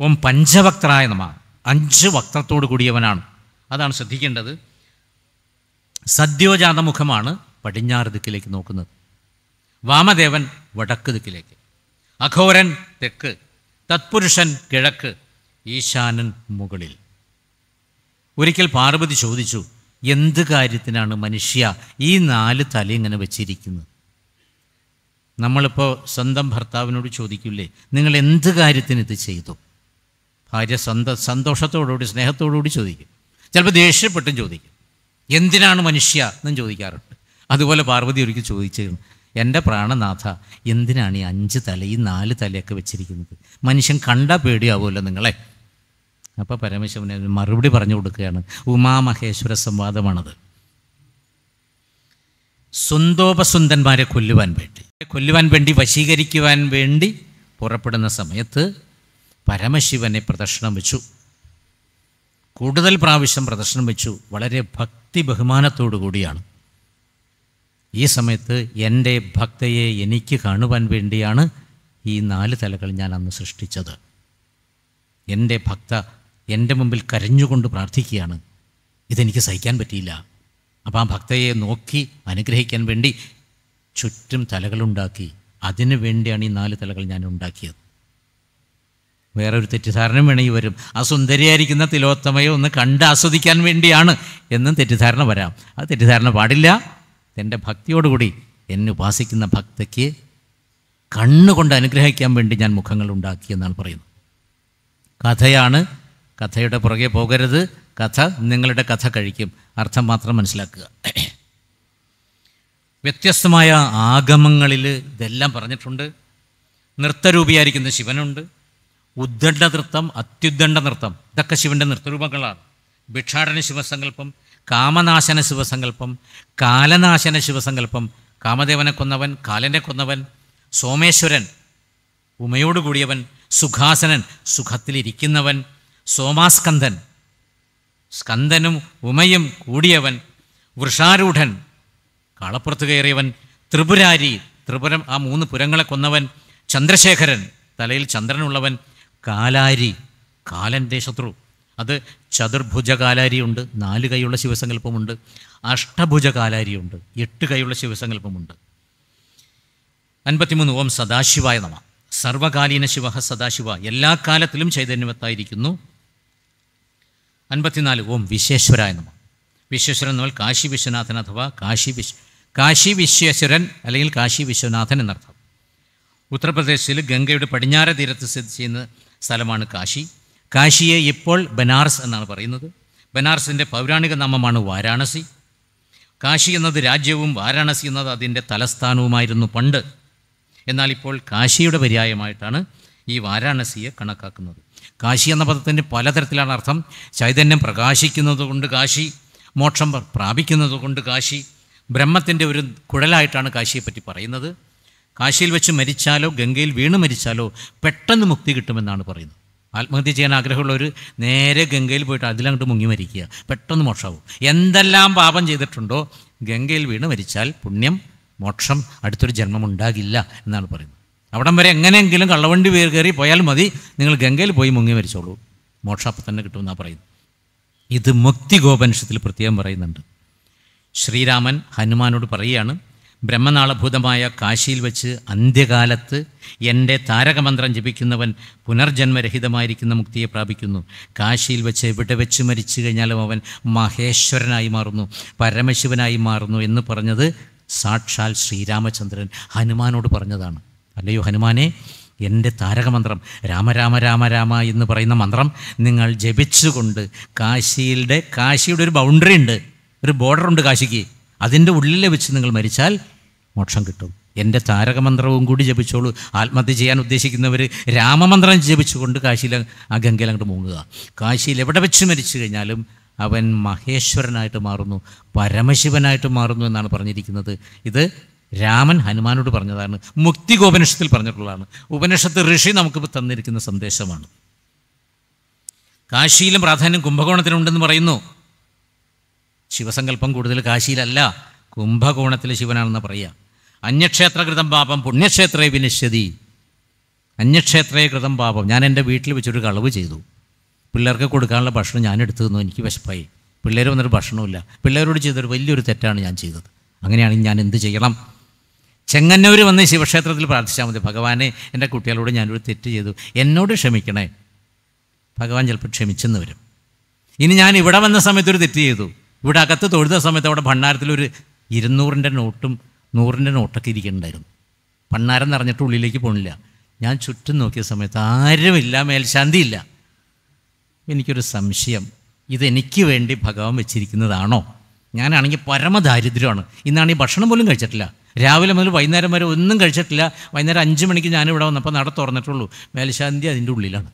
ഓം പഞ്ചവക്തരായ നമ അഞ്ച് വക്രത്തോടു കൂടിയവനാണ് അതാണ് ശ്രദ്ധിക്കേണ്ടത് സദ്യോജാതമുഖമാണ് പടിഞ്ഞാറ് ദിക്കിലേക്ക് നോക്കുന്നത് വാമദേവൻ വടക്ക് ദിക്കിലേക്ക് അഘോരൻ തെക്ക് തത്പുരുഷൻ കിഴക്ക് ഈശാനൻ മുകളിൽ ഒരിക്കൽ പാർവതി ചോദിച്ചു എന്ത് കാര്യത്തിനാണ് മനുഷ്യ ഈ നാല് തല ഇങ്ങനെ വെച്ചിരിക്കുന്നത് നമ്മളിപ്പോൾ സ്വന്തം ഭർത്താവിനോട് ചോദിക്കില്ലേ നിങ്ങൾ എന്ത് കാര്യത്തിന് ഇത് ചെയ്തു ഭാര്യ സന്ത സന്തോഷത്തോടുകൂടി സ്നേഹത്തോടുകൂടി ചോദിക്കും ചിലപ്പോൾ ദേഷ്യപ്പെട്ടും ചോദിക്കും എന്തിനാണ് മനുഷ്യ എന്നും ചോദിക്കാറുണ്ട് അതുപോലെ പാർവതി ഒരിക്കൽ ചോദിച്ചിരുന്നു എൻ്റെ പ്രാണനാഥ എന്തിനാണ് ഈ അഞ്ച് തല ഈ നാല് തലയൊക്കെ വെച്ചിരിക്കുന്നത് മനുഷ്യൻ കണ്ട പേടിയാവുമല്ലോ നിങ്ങളെ അപ്പോൾ പരമേശ്വരനെ മറുപടി പറഞ്ഞു കൊടുക്കുകയാണ് ഉമാമഹേശ്വര സംവാദമാണത് സ്വന്തോപസുന്ദന്മാരെ കൊല്ലുവാൻ വേണ്ടി കൊല്ലുവാൻ വേണ്ടി വശീകരിക്കുവാൻ വേണ്ടി പുറപ്പെടുന്ന സമയത്ത് പരമശിവനെ പ്രദർശനം വെച്ചു കൂടുതൽ പ്രാവശ്യം പ്രദർശനം വെച്ചു വളരെ ഭക്തി ബഹുമാനത്തോടു കൂടിയാണ് ഈ സമയത്ത് എൻ്റെ ഭക്തയെ എനിക്ക് കാണുവാൻ വേണ്ടിയാണ് ഈ നാല് തലകൾ ഞാൻ അന്ന് സൃഷ്ടിച്ചത് എൻ്റെ ഭക്ത എൻ്റെ മുമ്പിൽ കരഞ്ഞുകൊണ്ട് പ്രാർത്ഥിക്കുകയാണ് ഇതെനിക്ക് സഹിക്കാൻ പറ്റിയില്ല അപ്പോൾ ആ ഭക്തയെ നോക്കി അനുഗ്രഹിക്കാൻ വേണ്ടി ചുറ്റും തലകളുണ്ടാക്കി അതിനു വേണ്ടിയാണ് ഈ നാല് തലകൾ ഞാൻ ഉണ്ടാക്കിയത് വേറെ ഒരു തെറ്റിദ്ധാരണ വേണമെങ്കിൽ വരും ആ സുന്ദരിയായിരിക്കുന്ന തിലോത്തമയെ ഒന്ന് കണ്ട് ആസ്വദിക്കാൻ വേണ്ടിയാണ് എന്നും തെറ്റിദ്ധാരണ വരാം ആ തെറ്റിദ്ധാരണ പാടില്ല എൻ്റെ ഭക്തിയോടുകൂടി എന്നെ ഉപാസിക്കുന്ന ഭക്തയ്ക്ക് കണ്ണുകൊണ്ട് അനുഗ്രഹിക്കാൻ വേണ്ടി ഞാൻ മുഖങ്ങൾ ഉണ്ടാക്കി എന്നാണ് പറയുന്നത് കഥയാണ് കഥയുടെ പുറകെ പോകരുത് കഥ നിങ്ങളുടെ കഥ കഴിക്കും അർത്ഥം മാത്രം മനസ്സിലാക്കുക വ്യത്യസ്തമായ ആഗമങ്ങളിൽ ഇതെല്ലാം പറഞ്ഞിട്ടുണ്ട് നൃത്തരൂപിയായിരിക്കുന്ന ശിവനുണ്ട് ഉദ്ദണ്ഡ നൃത്തം അത്യുദ്ദണ്ഡ നൃത്തം ഇതൊക്കെ ശിവൻ്റെ നൃത്തരൂപങ്ങളാണ് ഭിക്ഷാടന ശിവസങ്കല്പം കാമനാശന ശിവസങ്കല്പം കാലനാശന ശിവസങ്കല്പം കാമദേവനെ കൊന്നവൻ കാലനെ കൊന്നവൻ സോമേശ്വരൻ ഉമയോട് കൂടിയവൻ സുഖാസനൻ സുഖത്തിലിരിക്കുന്നവൻ സോമാസ്കന്ധൻ സ്കന്ദനും ഉമയും കൂടിയവൻ വൃഷാരൂഢൻ കാളപ്പുറത്ത് കയറിയവൻ ത്രിപുരാരി ത്രിപുരം ആ മൂന്ന് പുരങ്ങളെ കൊന്നവൻ ചന്ദ്രശേഖരൻ തലയിൽ ചന്ദ്രനുള്ളവൻ കാലാരി കാലൻ്റെ ശത്രു അത് ചതുർഭുജ കാലാരിയുണ്ട് നാല് കൈയുള്ള ശിവസങ്കല്പമുണ്ട് അഷ്ടഭുജ കാലാരിയുണ്ട് എട്ട് കൈയുള്ള ശിവസങ്കല്പമുണ്ട് അൻപത്തിമൂന്ന് ഓം സദാശിവായ നമ സർവകാലീന ശിവ സദാശിവ എല്ലാ കാലത്തിലും ചൈതന്യവത്തായിരിക്കുന്നു അൻപത്തിനാല് ഓം വിശ്വേശ്വരായ നമ വിശ്വേശ്വരൻ എന്നാൽ കാശി വിശ്വനാഥൻ അഥവാ കാശി വിശ് കാശി വിശ്വേശ്വരൻ അല്ലെങ്കിൽ കാശി വിശ്വനാഥൻ എന്നർത്ഥം ഉത്തർപ്രദേശിൽ ഗംഗയുടെ പടിഞ്ഞാറ തീരത്ത് സ്ഥിതി ചെയ്യുന്ന സ്ഥലമാണ് കാശി കാശിയെ ഇപ്പോൾ ബനാറസ് എന്നാണ് പറയുന്നത് ബനാറസിൻ്റെ പൗരാണിക നാമമാണ് വാരാണസി കാശി എന്നത് രാജ്യവും വാരാണസി എന്നത് അതിൻ്റെ തലസ്ഥാനവുമായിരുന്നു പണ്ട് എന്നാൽ ഇപ്പോൾ കാശിയുടെ പര്യായമായിട്ടാണ് ഈ വാരാണസിയെ കണക്കാക്കുന്നത് കാശി എന്ന പദത്തിൻ്റെ പലതരത്തിലാണ് അർത്ഥം ചൈതന്യം പ്രകാശിക്കുന്നത് കൊണ്ട് കാശി മോക്ഷം പ്രാപിക്കുന്നത് കൊണ്ട് കാശി ബ്രഹ്മത്തിൻ്റെ ഒരു കുഴലായിട്ടാണ് കാശിയെപ്പറ്റി പറയുന്നത് കാശിയിൽ വെച്ച് മരിച്ചാലോ ഗംഗയിൽ വീണ് മരിച്ചാലോ പെട്ടെന്ന് മുക്തി കിട്ടുമെന്നാണ് പറയുന്നത് ആത്മഹത്യ ചെയ്യാൻ ആഗ്രഹമുള്ളവർ നേരെ ഗംഗയിൽ പോയിട്ട് അതിലങ്ങോട്ട് മുങ്ങി മരിക്കുക പെട്ടെന്ന് മോക്ഷമാവും എന്തെല്ലാം പാപം ചെയ്തിട്ടുണ്ടോ ഗംഗയിൽ വീണ് മരിച്ചാൽ പുണ്യം മോക്ഷം അടുത്തൊരു ജന്മം ഉണ്ടാകില്ല എന്നാണ് പറയുന്നത് അവിടം വരെ എങ്ങനെയെങ്കിലും കള്ളവണ്ടി പേര് കയറി പോയാൽ മതി നിങ്ങൾ ഗംഗയിൽ പോയി മുങ്ങി മരിച്ചോളൂ മോക്ഷാപ്പ് തന്നെ കിട്ടുമെന്നാണ് പറയുന്നത് ഇത് ഗോപനിഷത്തിൽ പ്രത്യേകം പറയുന്നുണ്ട് ശ്രീരാമൻ ഹനുമാനോട് പറയുകയാണ് ബ്രഹ്മനാളഭൂതമായ കാശിയിൽ വെച്ച് അന്ത്യകാലത്ത് എൻ്റെ താരകമന്ത്രം ജപിക്കുന്നവൻ പുനർജന്മരഹിതമായിരിക്കുന്ന മുക്തിയെ പ്രാപിക്കുന്നു കാശിയിൽ വെച്ച് എവിടെ വെച്ച് മരിച്ചു കഴിഞ്ഞാലും അവൻ മഹേശ്വരനായി മാറുന്നു പരമശിവനായി മാറുന്നു എന്ന് പറഞ്ഞത് സാക്ഷാൽ ശ്രീരാമചന്ദ്രൻ ഹനുമാനോട് പറഞ്ഞതാണ് അല്ലയോ ഹനുമാനെ എൻ്റെ താരകമന്ത്രം രാമ രാമ രാമ രാമ എന്ന് പറയുന്ന മന്ത്രം നിങ്ങൾ ജപിച്ചുകൊണ്ട് കാശിയുടെ കാശിയുടെ ഒരു ബൗണ്ടറി ഉണ്ട് ഒരു ബോർഡർ ഉണ്ട് കാശിക്ക് അതിൻ്റെ ഉള്ളിൽ വെച്ച് നിങ്ങൾ മരിച്ചാൽ മോക്ഷം കിട്ടും എൻ്റെ താരകമന്ത്രവും കൂടി ജപിച്ചോളൂ ആത്മഹത്യ ചെയ്യാൻ ഉദ്ദേശിക്കുന്നവർ രാമമന്ത്രം ജപിച്ചുകൊണ്ട് കാശിയിൽ ആ ഗംഗയിൽ അങ്ങോട്ട് മുങ്ങുക കാശിയിൽ എവിടെ വെച്ച് മരിച്ചു കഴിഞ്ഞാലും അവൻ മഹേശ്വരനായിട്ട് മാറുന്നു പരമശിവനായിട്ട് മാറുന്നു എന്നാണ് പറഞ്ഞിരിക്കുന്നത് ഇത് രാമൻ ഹനുമാനോട് പറഞ്ഞതാണ് മുക്തിക ഉപനിഷത്തിൽ പറഞ്ഞിട്ടുള്ളതാണ് ഉപനിഷത്ത് ഋഷി നമുക്ക് തന്നിരിക്കുന്ന സന്ദേശമാണ് കാശിയിലും പ്രാധാന്യം കുംഭകോണത്തിനുണ്ടെന്ന് പറയുന്നു ശിവസങ്കല്പം കൂടുതൽ കാശിയിലല്ല കുംഭകോണത്തിലെ ശിവനാണെന്ന് പറയുക അന്യക്ഷേത്രകൃതം പാപം പുണ്യക്ഷേത്രയെ വിനശ്യതി അന്യക്ഷേത്രയെ കൃതം പാപം ഞാൻ എൻ്റെ വീട്ടിൽ വെച്ചൊരു കളവ് ചെയ്തു പിള്ളേർക്ക് കൊടുക്കാനുള്ള ഭക്ഷണം ഞാൻ എടുത്തു തന്നു എനിക്ക് വിശപ്പായി പിള്ളേർ വന്നിട്ട് ഭക്ഷണമില്ല പിള്ളേരോട് ചെയ്തൊരു വലിയൊരു തെറ്റാണ് ഞാൻ ചെയ്തത് അങ്ങനെയാണെങ്കിൽ ഞാൻ എന്ത് ചെയ്യണം ചെങ്ങന്നൂർ വന്ന് ശിവക്ഷേത്രത്തിൽ പ്രാർത്ഥിച്ചാൽ മതി ഭഗവാനെ എൻ്റെ കുട്ടികളോട് ഞാനൊരു തെറ്റ് ചെയ്തു എന്നോട് ക്ഷമിക്കണേ ഭഗവാൻ ചിലപ്പോൾ ക്ഷമിച്ചെന്ന് വരും ഇനി ഞാൻ ഇവിടെ വന്ന സമയത്ത് ഒരു തെറ്റ് ചെയ്തു ഇവിടെ അകത്ത് തൊഴുത സമയത്ത് അവിടെ ഭണ്ണാരത്തിലൊരു ഒരു ഇരുന്നൂറിൻ്റെ നോട്ടും നൂറിൻ്റെ നോട്ടൊക്കെ ഇരിക്കുന്നുണ്ടായിരുന്നു ഭണ്ണാരം നിറഞ്ഞിട്ട് ഉള്ളിലേക്ക് പോണില്ല ഞാൻ ചുറ്റും നോക്കിയ സമയത്ത് ആരുമില്ല മേൽശാന്തിയില്ല എനിക്കൊരു സംശയം ഇതെനിക്ക് വേണ്ടി ഭഗവാൻ വെച്ചിരിക്കുന്നതാണോ ഞാനാണെങ്കിൽ പരമദാരിദ്ര്യമാണ് ഇന്നാണ് ഈ ഭക്ഷണം പോലും കഴിച്ചിട്ടില്ല രാവിലെ മുതൽ വൈകുന്നേരം വരെ ഒന്നും കഴിച്ചിട്ടില്ല വൈകുന്നേരം അഞ്ച് മണിക്ക് ഞാനിവിടെ വന്നപ്പോൾ നട തുറന്നിട്ടുള്ളൂ മേൽശാന്തി അതിൻ്റെ ഉള്ളിലാണ്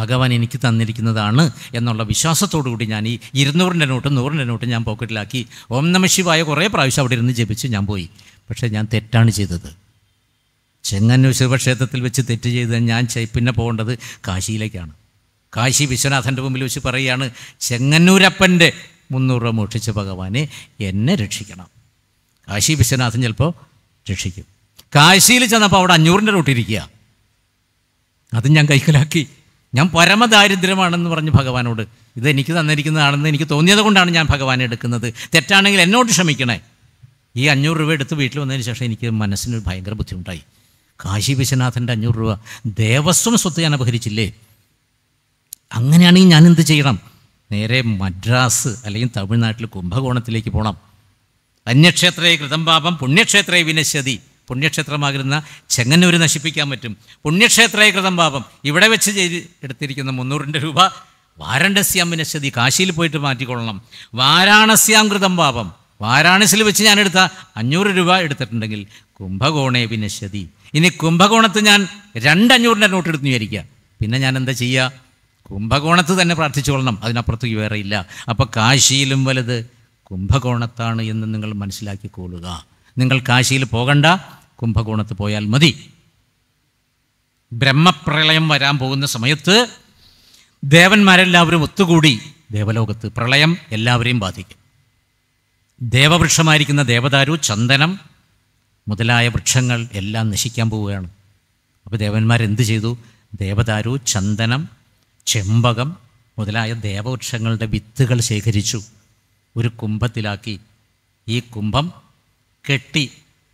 ഭഗവാൻ എനിക്ക് തന്നിരിക്കുന്നതാണ് എന്നുള്ള വിശ്വാസത്തോടു കൂടി ഞാൻ ഈ ഇരുന്നൂറിൻ്റെ നോട്ട് നൂറിൻ്റെ നോട്ട് ഞാൻ പോക്കറ്റിലാക്കി ഓം നമശിവായ കുറേ പ്രാവശ്യം അവിടെ ഇരുന്ന് ജപിച്ച് ഞാൻ പോയി പക്ഷേ ഞാൻ തെറ്റാണ് ചെയ്തത് ചെങ്ങന്നൂർ ശിവക്ഷേത്രത്തിൽ വെച്ച് തെറ്റ് ചെയ്ത് ഞാൻ പിന്നെ പോകേണ്ടത് കാശിയിലേക്കാണ് കാശി വിശ്വനാഥൻ്റെ മുമ്പിൽ വെച്ച് പറയുകയാണ് ചെങ്ങന്നൂരപ്പൻ്റെ മുന്നൂറ് രൂപ മോഷിച്ച ഭഗവാനെ എന്നെ രക്ഷിക്കണം കാശി വിശ്വനാഥൻ ചിലപ്പോൾ രക്ഷിക്കും കാശിയിൽ ചെന്നപ്പോൾ അവിടെ അഞ്ഞൂറിൻ്റെ നോട്ടിരിക്കുക അത് ഞാൻ കൈക്കലാക്കി ഞാൻ പരമദാരിദ്ര്യമാണെന്ന് പറഞ്ഞ് ഭഗവാനോട് ഇത് എനിക്ക് തന്നിരിക്കുന്നതാണെന്ന് എനിക്ക് തോന്നിയത് കൊണ്ടാണ് ഞാൻ ഭഗവാനെ എടുക്കുന്നത് തെറ്റാണെങ്കിൽ എന്നോട് ക്ഷമിക്കണേ ഈ അഞ്ഞൂറ് രൂപ എടുത്ത് വീട്ടിൽ വന്നതിന് ശേഷം എനിക്ക് മനസ്സിന് ഭയങ്കര ബുദ്ധിമുട്ടായി കാശി വിശ്വനാഥൻ്റെ അഞ്ഞൂറ് രൂപ ദേവസ്വം സ്വത്ത് ഞാൻ അപഹരിച്ചില്ലേ അങ്ങനെയാണെങ്കിൽ ഞാൻ എന്ത് ചെയ്യണം നേരെ മദ്രാസ് അല്ലെങ്കിൽ തമിഴ്നാട്ടിൽ കുംഭകോണത്തിലേക്ക് പോകണം അന്യക്ഷേത്രേ കൃതം പാപം പുണ്യക്ഷേത്രേ വിനശ്യതി പുണ്യക്ഷേത്രമാകുന്ന ചെങ്ങന്നൂർ നശിപ്പിക്കാൻ പറ്റും പുണ്യക്ഷേത്രേ കൃതം പാപം ഇവിടെ വെച്ച് ചെയ്ത് എടുത്തിരിക്കുന്ന മുന്നൂറിൻ്റെ രൂപ വാരണസ്യാം വിനശ്യതി കാശിയിൽ പോയിട്ട് മാറ്റിക്കൊള്ളണം വാരാണസ്യാം കൃതം പാപം വാരാണസിൽ വെച്ച് ഞാൻ എടുത്ത അഞ്ഞൂറ് രൂപ എടുത്തിട്ടുണ്ടെങ്കിൽ കുംഭകോണേ വിനശ്യതി ഇനി കുംഭകോണത്ത് ഞാൻ രണ്ടഞ്ഞൂറിൻ്റെ നോട്ട് എടുത്ത് വിചാരിക്കുക പിന്നെ ഞാൻ എന്താ ചെയ്യുക കുംഭകോണത്ത് തന്നെ കൊള്ളണം അതിനപ്പുറത്തേക്ക് വേറെ ഇല്ല അപ്പോൾ കാശിയിലും വലുത് കുംഭകോണത്താണ് എന്ന് നിങ്ങൾ മനസ്സിലാക്കിക്കൊള്ളുക നിങ്ങൾ കാശിയിൽ പോകണ്ട കുംഭകോണത്ത് പോയാൽ മതി ബ്രഹ്മപ്രളയം വരാൻ പോകുന്ന സമയത്ത് ദേവന്മാരെല്ലാവരും ഒത്തുകൂടി ദേവലോകത്ത് പ്രളയം എല്ലാവരെയും ബാധിക്കും ദേവവൃക്ഷമായിരിക്കുന്ന ദേവദാരു ചന്ദനം മുതലായ വൃക്ഷങ്ങൾ എല്ലാം നശിക്കാൻ പോവുകയാണ് അപ്പോൾ ദേവന്മാരെന്ത് ചെയ്തു ദേവദാരു ചന്ദനം ചെമ്പകം മുതലായ ദേവവൃക്ഷങ്ങളുടെ വിത്തുകൾ ശേഖരിച്ചു ഒരു കുംഭത്തിലാക്കി ഈ കുംഭം കെട്ടി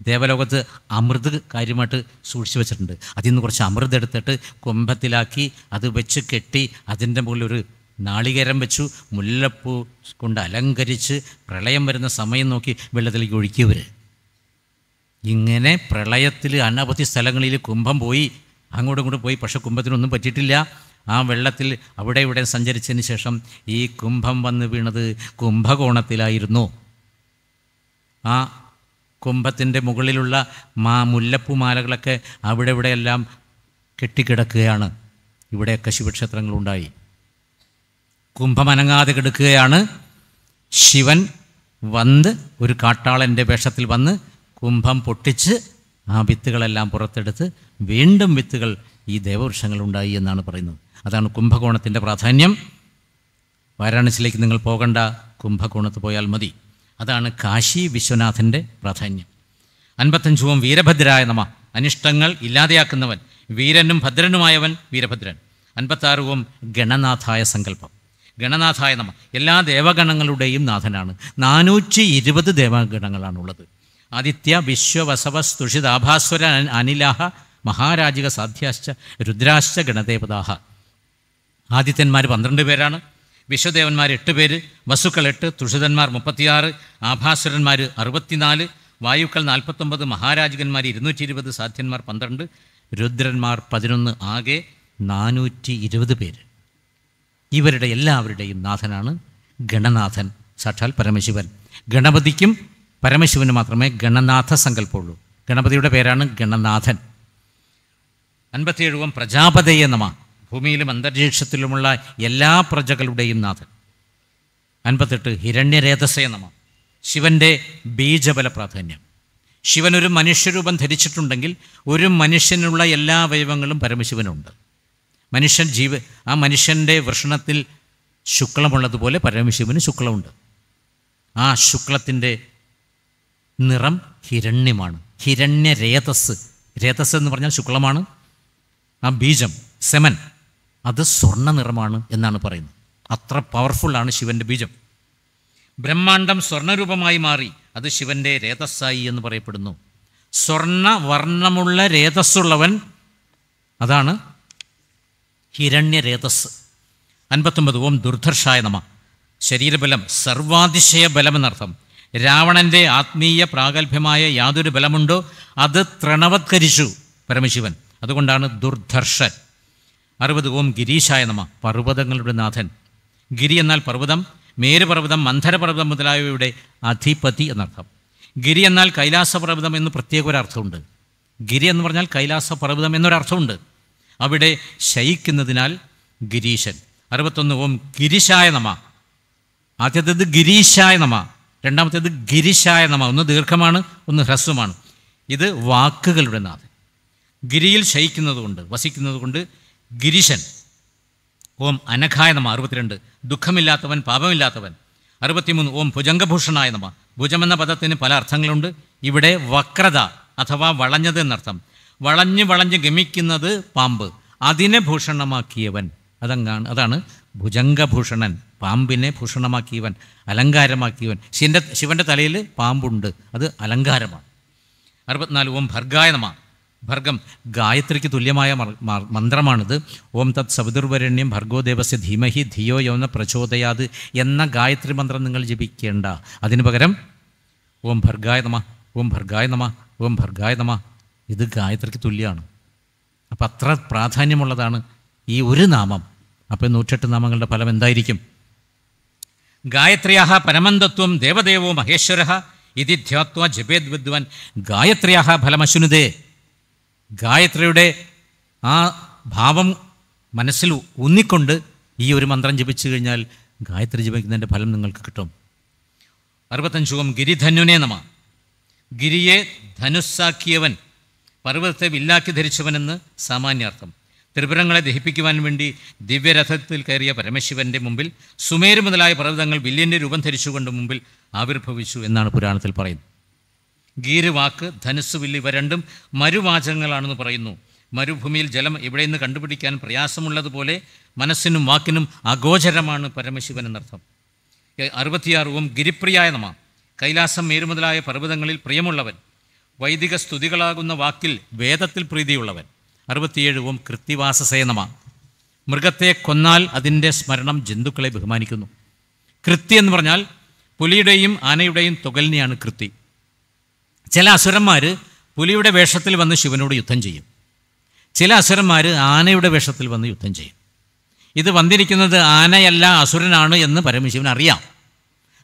ദേവലോകത്ത് അമൃത് കാര്യമായിട്ട് സൂക്ഷിച്ചു വെച്ചിട്ടുണ്ട് അതിൽ നിന്ന് കുറച്ച് അമൃത് എടുത്തിട്ട് കുംഭത്തിലാക്കി അത് വെച്ച് കെട്ടി അതിൻ്റെ മുകളിൽ ഒരു നാളികേരം വെച്ചു മുല്ലപ്പൂ കൊണ്ട് അലങ്കരിച്ച് പ്രളയം വരുന്ന സമയം നോക്കി വെള്ളത്തിലേക്ക് ഒഴുക്കിയവർ ഇങ്ങനെ പ്രളയത്തിൽ അനവധി സ്ഥലങ്ങളിൽ കുംഭം പോയി അങ്ങോട്ടും ഇങ്ങോട്ടും പോയി പക്ഷേ കുംഭത്തിനൊന്നും പറ്റിയിട്ടില്ല ആ വെള്ളത്തിൽ അവിടെ ഇവിടെ സഞ്ചരിച്ചതിന് ശേഷം ഈ കുംഭം വന്ന് വീണത് കുംഭകോണത്തിലായിരുന്നു ആ കുംഭത്തിൻ്റെ മുകളിലുള്ള മാ മുല്ലപ്പുമാലകളൊക്കെ അവിടെ ഇവിടെയെല്ലാം കെട്ടിക്കിടക്കുകയാണ് ഇവിടെയൊക്കെ ശിവക്ഷേത്രങ്ങളുണ്ടായി കുംഭമനങ്ങാതെ കിടക്കുകയാണ് ശിവൻ വന്ന് ഒരു കാട്ടാളൻ്റെ വേഷത്തിൽ വന്ന് കുംഭം പൊട്ടിച്ച് ആ വിത്തുകളെല്ലാം പുറത്തെടുത്ത് വീണ്ടും വിത്തുകൾ ഈ ദേവവൃക്ഷങ്ങളുണ്ടായി എന്നാണ് പറയുന്നത് അതാണ് കുംഭകോണത്തിൻ്റെ പ്രാധാന്യം വാരാണസിയിലേക്ക് നിങ്ങൾ പോകണ്ട കുംഭകോണത്ത് പോയാൽ മതി അതാണ് കാശി വിശ്വനാഥൻ്റെ പ്രാധാന്യം അൻപത്തഞ്ചുവും വീരഭദ്രായ നമ അനിഷ്ടങ്ങൾ ഇല്ലാതെയാക്കുന്നവൻ വീരനും ഭദ്രനുമായവൻ വീരഭദ്രൻ അൻപത്താറുവും ഗണനാഥായ സങ്കല്പം ഗണനാഥായ നമ എല്ലാ ദേവഗണങ്ങളുടെയും നാഥനാണ് നാനൂറ്റി ഇരുപത് ദേവഗണങ്ങളാണുള്ളത് ആദിത്യ വിശ്വവസവ സ്തുഷിതാഭാസ്വര അനിലാഹ മഹാരാജിക സാധ്യാശ്ച രുദ്രാശ്ച ഗണദേവതാഹ ആദിത്യന്മാർ പന്ത്രണ്ട് പേരാണ് വിശ്വദേവന്മാർ എട്ട് പേര് വസുക്കൾ എട്ട് തുഷിതന്മാർ മുപ്പത്തിയാറ് ആഭാസുരന്മാർ അറുപത്തിനാല് വായുക്കൾ നാൽപ്പത്തൊമ്പത് മഹാരാജകന്മാർ ഇരുന്നൂറ്റി ഇരുപത് സാധ്യന്മാർ പന്ത്രണ്ട് രുദ്രന്മാർ പതിനൊന്ന് ആകെ നാനൂറ്റി ഇരുപത് പേര് ഇവരുടെ എല്ലാവരുടെയും നാഥനാണ് ഗണനാഥൻ സാക്ഷാൽ പരമശിവൻ ഗണപതിക്കും പരമശിവന് മാത്രമേ ഗണനാഥ സങ്കല്പമുള്ളൂ ഗണപതിയുടെ പേരാണ് ഗണനാഥൻ അൻപത്തിയേഴുവം പ്രജാപതയെ നമ ഭൂമിയിലും അന്തരീക്ഷത്തിലുമുള്ള എല്ലാ പ്രജകളുടെയും നാഥൻ അൻപത്തെട്ട് നമ ശിവൻ്റെ ബീജബല പ്രാധാന്യം ശിവൻ ഒരു മനുഷ്യരൂപം ധരിച്ചിട്ടുണ്ടെങ്കിൽ ഒരു മനുഷ്യനുള്ള എല്ലാ അവയവങ്ങളും പരമശിവനുണ്ട് മനുഷ്യൻ ജീവ ആ മനുഷ്യൻ്റെ വൃഷണത്തിൽ ശുക്ലമുള്ളതുപോലെ പരമശിവന് ശുക്ലമുണ്ട് ആ ശുക്ലത്തിൻ്റെ നിറം ഹിരണ്യമാണ് ഹിരണ്യരേതസ് രേതസ് എന്ന് പറഞ്ഞാൽ ശുക്ലമാണ് ആ ബീജം സെമൻ അത് സ്വർണ്ണ നിറമാണ് എന്നാണ് പറയുന്നത് അത്ര പവർഫുള്ളാണ് ശിവൻ്റെ ബീജം ബ്രഹ്മാണ്ടം സ്വർണ്ണരൂപമായി മാറി അത് ശിവൻ്റെ രേതസ്സായി എന്ന് പറയപ്പെടുന്നു സ്വർണ്ണ വർണ്ണമുള്ള രേതസ്സുള്ളവൻ അതാണ് ഹിരണ്യരേതസ് അൻപത്തൊമ്പത് ഓം ദുർധർഷായ നമ ശരീരബലം സർവാതിശയ ബലമെന്നർത്ഥം രാവണൻ്റെ ആത്മീയ പ്രാഗൽഭ്യമായ യാതൊരു ബലമുണ്ടോ അത് തൃണവത്കരിച്ചു പരമശിവൻ അതുകൊണ്ടാണ് ദുർധർഷൻ അറുപത് ഓം ഗിരീശായ നമ പർവ്വതങ്ങളുടെ നാഥൻ ഗിരി എന്നാൽ പർവ്വതം മേരുപർവ്വതം മന്ധരപർവ്വതം മുതലായവയുടെ അധിപതി എന്നർത്ഥം ഗിരി എന്നാൽ കൈലാസപർവ്വതം എന്ന് പ്രത്യേക ഒരർത്ഥമുണ്ട് ഗിരി എന്ന് പറഞ്ഞാൽ കൈലാസപർവ്വതം എന്നൊരർത്ഥമുണ്ട് അവിടെ ശയിക്കുന്നതിനാൽ ഗിരീശൻ അറുപത്തൊന്ന് ഓം ഗിരിശായ നമ ആദ്യത്തേത് ഗിരീശായ നമ രണ്ടാമത്തേത് ഗിരിശായ നമ ഒന്ന് ദീർഘമാണ് ഒന്ന് ഹ്രസ്വമാണ് ഇത് വാക്കുകളുടെ നാഥൻ ഗിരിയിൽ ശയിക്കുന്നതുകൊണ്ട് വസിക്കുന്നതുകൊണ്ട് ഗിരിശൻ ഓം അനഘായ നമ അറുപത്തിരണ്ട് ദുഃഖമില്ലാത്തവൻ പാപമില്ലാത്തവൻ അറുപത്തിമൂന്ന് ഓം ഭുജംഗഭൂഷണായ നമ ഭുജമെന്ന പദത്തിന് പല അർത്ഥങ്ങളുണ്ട് ഇവിടെ വക്രത അഥവാ വളഞ്ഞത് എന്നർത്ഥം വളഞ്ഞ് വളഞ്ഞ് ഗമിക്കുന്നത് പാമ്പ് അതിനെ ഭൂഷണമാക്കിയവൻ അതങ്ങാണ് അതാണ് ഭുജംഗഭൂഷണൻ പാമ്പിനെ ഭൂഷണമാക്കിയവൻ അലങ്കാരമാക്കിയവൻ ശിവൻ്റെ ശിവൻ്റെ തലയിൽ പാമ്പുണ്ട് അത് അലങ്കാരമാണ് അറുപത്തിനാല് ഓം ഭർഗായനമാണ് ഭർഗം ഗായത്രിക്ക് തുല്യമായ മന്ത്രമാണിത് ഓം തത് സവിതുർവരണ്യം ഭർഗോ ദേവസ്യ ധീമഹി ധിയോ യൗന പ്രചോദയാത് എന്ന ഗായത്രി മന്ത്രം നിങ്ങൾ ജപിക്കേണ്ട അതിനു പകരം ഓം ഭർഗായ നമ ഓം ഭർഗായ നമ ഓം ഭർഗായ നമ ഇത് ഗായത്രിക്ക് തുല്യമാണ് അപ്പം അത്ര പ്രാധാന്യമുള്ളതാണ് ഈ ഒരു നാമം അപ്പം നൂറ്റെട്ട് നാമങ്ങളുടെ ഫലം എന്തായിരിക്കും ഗായത്രിയാഹ പരമന്തത്വം ദേവദേവോ മഹേശ്വര ഇതി ധ്യാത്വ ജപേദ് വിദ്വാൻ ഗായത്രിയാഹ ഫലമശുനുദേ ഗായത്രിയുടെ ആ ഭാവം മനസ്സിൽ ഊന്നിക്കൊണ്ട് ഈ ഒരു മന്ത്രം ജപിച്ചു കഴിഞ്ഞാൽ ഗായത്രി ജപിക്കുന്നതിൻ്റെ ഫലം നിങ്ങൾക്ക് കിട്ടും അറുപത്തഞ്ചുകം ഗിരിധനുനെ നമ ഗിരിയെ ധനുസ്സാക്കിയവൻ പർവ്വതത്തെ വില്ലാക്കി ധരിച്ചവനെന്ന് സാമാന്യാർത്ഥം ത്രിപുരങ്ങളെ ദഹിപ്പിക്കുവാൻ വേണ്ടി ദിവ്യരഥത്തിൽ കയറിയ പരമശിവൻ്റെ മുമ്പിൽ സുമേരു മുതലായ പർവ്വതങ്ങൾ വില്ലിൻ്റെ രൂപം ധരിച്ചുകൊണ്ട് മുമ്പിൽ ആവിർഭവിച്ചു എന്നാണ് പുരാണത്തിൽ പറയുന്നത് ഗീരുവാക്ക് ധനുസ് വില്ല് ഇവ രണ്ടും മരുവാചകങ്ങളാണെന്ന് പറയുന്നു മരുഭൂമിയിൽ ജലം എവിടെ നിന്ന് കണ്ടുപിടിക്കാൻ പ്രയാസമുള്ളതുപോലെ മനസ്സിനും വാക്കിനും അഗോചരമാണ് പരമശിവൻ എന്നർത്ഥം അറുപത്തിയാറുവും ഗിരിപ്രിയായ നമ കൈലാസം മേരുമുതലായ പർവ്വതങ്ങളിൽ പ്രിയമുള്ളവൻ വൈദിക സ്തുതികളാകുന്ന വാക്കിൽ വേദത്തിൽ പ്രീതിയുള്ളവൻ അറുപത്തിയേഴുവും കൃത്യവാസസേനമ മൃഗത്തെ കൊന്നാൽ അതിൻ്റെ സ്മരണം ജന്തുക്കളെ ബഹുമാനിക്കുന്നു കൃത്യ എന്ന് പറഞ്ഞാൽ പുലിയുടെയും ആനയുടെയും തുകലിനെയാണ് കൃത്യം ചില അസുരന്മാർ പുലിയുടെ വേഷത്തിൽ വന്ന് ശിവനോട് യുദ്ധം ചെയ്യും ചില അസുരന്മാർ ആനയുടെ വേഷത്തിൽ വന്ന് യുദ്ധം ചെയ്യും ഇത് വന്നിരിക്കുന്നത് ആനയല്ല അസുരനാണ് എന്ന് പരമശിവൻ അറിയാം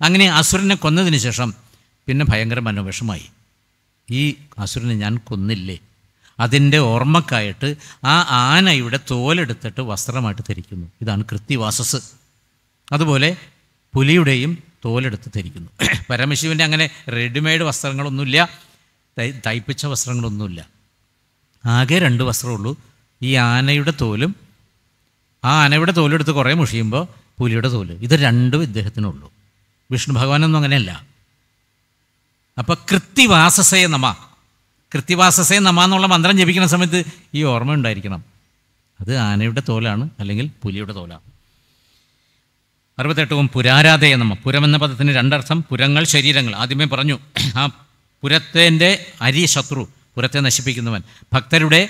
അങ്ങനെ അസുരനെ കൊന്നതിന് ശേഷം പിന്നെ ഭയങ്കര മനോവിഷമായി ഈ അസുരനെ ഞാൻ കൊന്നില്ലേ അതിൻ്റെ ഓർമ്മക്കായിട്ട് ആ ആനയുടെ തോലെടുത്തിട്ട് വസ്ത്രമായിട്ട് ധരിക്കുന്നു ഇതാണ് കൃത്യവാസസ് അതുപോലെ പുലിയുടെയും തോലെടുത്ത് ധരിക്കുന്നു പരമശിവൻ്റെ അങ്ങനെ റെഡിമെയ്ഡ് വസ്ത്രങ്ങളൊന്നുമില്ല തയ്പ്പിച്ച വസ്ത്രങ്ങളൊന്നുമില്ല ആകെ രണ്ട് വസ്ത്രമുള്ളൂ ഈ ആനയുടെ തോലും ആ ആനയുടെ തോലെടുത്ത് കുറേ മുഷിയുമ്പോൾ പുലിയുടെ തോല് ഇത് രണ്ടും ഇദ്ദേഹത്തിനുള്ളൂ വിഷ്ണു ഭഗവാനൊന്നും അങ്ങനെയല്ല അപ്പോൾ കൃത്തിവാസസേ നമ കൃത്തിവാസസേ നമ എന്നുള്ള മന്ത്രം ജപിക്കുന്ന സമയത്ത് ഈ ഓർമ്മ ഉണ്ടായിരിക്കണം അത് ആനയുടെ തോലാണ് അല്ലെങ്കിൽ പുലിയുടെ തോലാണ് അറുപത്തെട്ടവും പുരാരാധയ നമ്മ പുരം എന്ന പദത്തിന് രണ്ടർത്ഥം പുരങ്ങൾ ശരീരങ്ങൾ ആദ്യമേ പറഞ്ഞു ആ പുരത്തേൻ്റെ അരി ശത്രു പുരത്തെ നശിപ്പിക്കുന്നവൻ ഭക്തരുടെ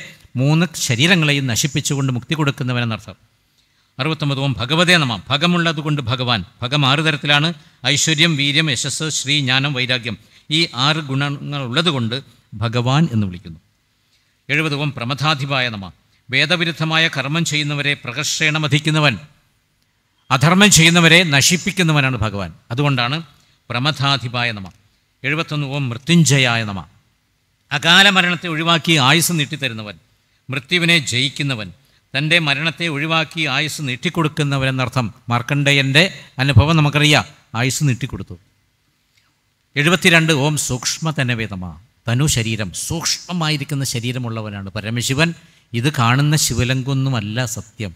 മൂന്ന് ശരീരങ്ങളെയും നശിപ്പിച്ചുകൊണ്ട് മുക്തി കൊടുക്കുന്നവൻ എന്നർത്ഥം അറുപത്തൊമ്പതും ഭഗവതേ നമ ഭഗമുള്ളതുകൊണ്ട് ഭഗവാൻ ഭഗം ആറ് തരത്തിലാണ് ഐശ്വര്യം വീര്യം യശസ് ശ്രീ ജ്ഞാനം വൈരാഗ്യം ഈ ആറ് ഗുണങ്ങൾ ഉള്ളതുകൊണ്ട് ഭഗവാൻ എന്ന് വിളിക്കുന്നു എഴുപതവും പ്രമഥാധിപായ നമ വേദവിരുദ്ധമായ കർമ്മം ചെയ്യുന്നവരെ പ്രകർഷേണമധിക്കുന്നവൻ അധർമ്മം ചെയ്യുന്നവരെ നശിപ്പിക്കുന്നവനാണ് ഭഗവാൻ അതുകൊണ്ടാണ് പ്രമഥാധിപായ നമ എഴുപത്തൊന്ന് ഓം മൃത്യുഞ്ജയായ നമ അകാല മരണത്തെ ഒഴിവാക്കി ആയുസ് നീട്ടിത്തരുന്നവൻ മൃത്യുവിനെ ജയിക്കുന്നവൻ തൻ്റെ മരണത്തെ ഒഴിവാക്കി ആയുസ് നീട്ടിക്കൊടുക്കുന്നവരെന്നർത്ഥം മാർക്കണ്ഡേയൻ്റെ അനുഭവം നമുക്കറിയാം ആയുസ് നീട്ടിക്കൊടുത്തു എഴുപത്തിരണ്ട് ഓം സൂക്ഷ്മ തനവേതമ തനു ശരീരം സൂക്ഷ്മമായിരിക്കുന്ന ശരീരമുള്ളവനാണ് പരമശിവൻ ഇത് കാണുന്ന ശിവലങ്കൊന്നുമല്ല സത്യം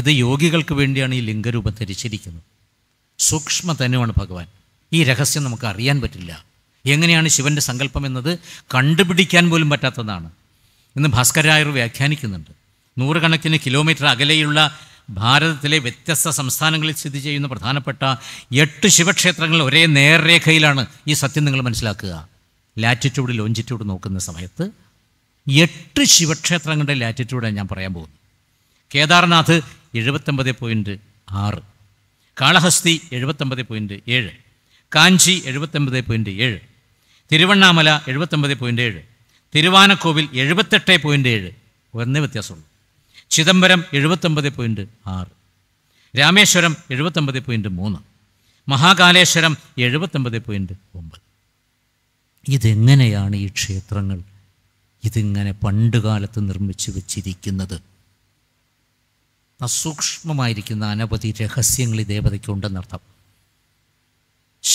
ഇത് യോഗികൾക്ക് വേണ്ടിയാണ് ഈ ലിംഗരൂപം ധരിച്ചിരിക്കുന്നത് തന്നെയാണ് ഭഗവാൻ ഈ രഹസ്യം നമുക്ക് അറിയാൻ പറ്റില്ല എങ്ങനെയാണ് ശിവൻ്റെ സങ്കല്പം എന്നത് കണ്ടുപിടിക്കാൻ പോലും പറ്റാത്തതാണ് ഇന്ന് ഭാസ്കരായർ വ്യാഖ്യാനിക്കുന്നുണ്ട് നൂറുകണക്കിന് കിലോമീറ്റർ അകലെയുള്ള ഭാരതത്തിലെ വ്യത്യസ്ത സംസ്ഥാനങ്ങളിൽ സ്ഥിതി ചെയ്യുന്ന പ്രധാനപ്പെട്ട എട്ട് ശിവക്ഷേത്രങ്ങൾ ഒരേ നേർരേഖയിലാണ് ഈ സത്യം നിങ്ങൾ മനസ്സിലാക്കുക ലാറ്റിറ്റ്യൂഡ് ലോഞ്ചിറ്റ്യൂഡ് നോക്കുന്ന സമയത്ത് എട്ട് ശിവക്ഷേത്രങ്ങളുടെ ലാറ്റിറ്റ്യൂഡാണ് ഞാൻ പറയാൻ പോകുന്നത് കേദാർനാഥ് എഴുപത്തൊമ്പത് പോയിൻറ്റ് ആറ് കാളഹസ്തി എഴുപത്തൊമ്പത് പോയിൻറ്റ് ഏഴ് കാഞ്ചി എഴുപത്തൊമ്പത് പോയിൻറ്റ് ഏഴ് തിരുവണ്ണാമല എഴുപത്തൊമ്പത് പോയിൻ്റ് ഏഴ് തിരുവാനക്കോവിൽ എഴുപത്തെട്ട് പോയിൻ്റ് ഏഴ് ഒന്നേ വ്യത്യാസമുള്ളൂ ചിദംബരം എഴുപത്തൊമ്പത് പോയിൻറ്റ് ആറ് രാമേശ്വരം എഴുപത്തൊമ്പത് പോയിൻറ്റ് മൂന്ന് മഹാകാലേശ്വരം എഴുപത്തൊമ്പത് പോയിൻറ്റ് ഒമ്പത് ഇതെങ്ങനെയാണ് ഈ ക്ഷേത്രങ്ങൾ ഇതിങ്ങനെ പണ്ടുകാലത്ത് നിർമ്മിച്ചു വച്ചിരിക്കുന്നത് സൂക്ഷ്മമായിരിക്കുന്ന അനവധി രഹസ്യങ്ങൾ ഈ ദേവതയ്ക്ക് ഉണ്ടെന്നർത്ഥം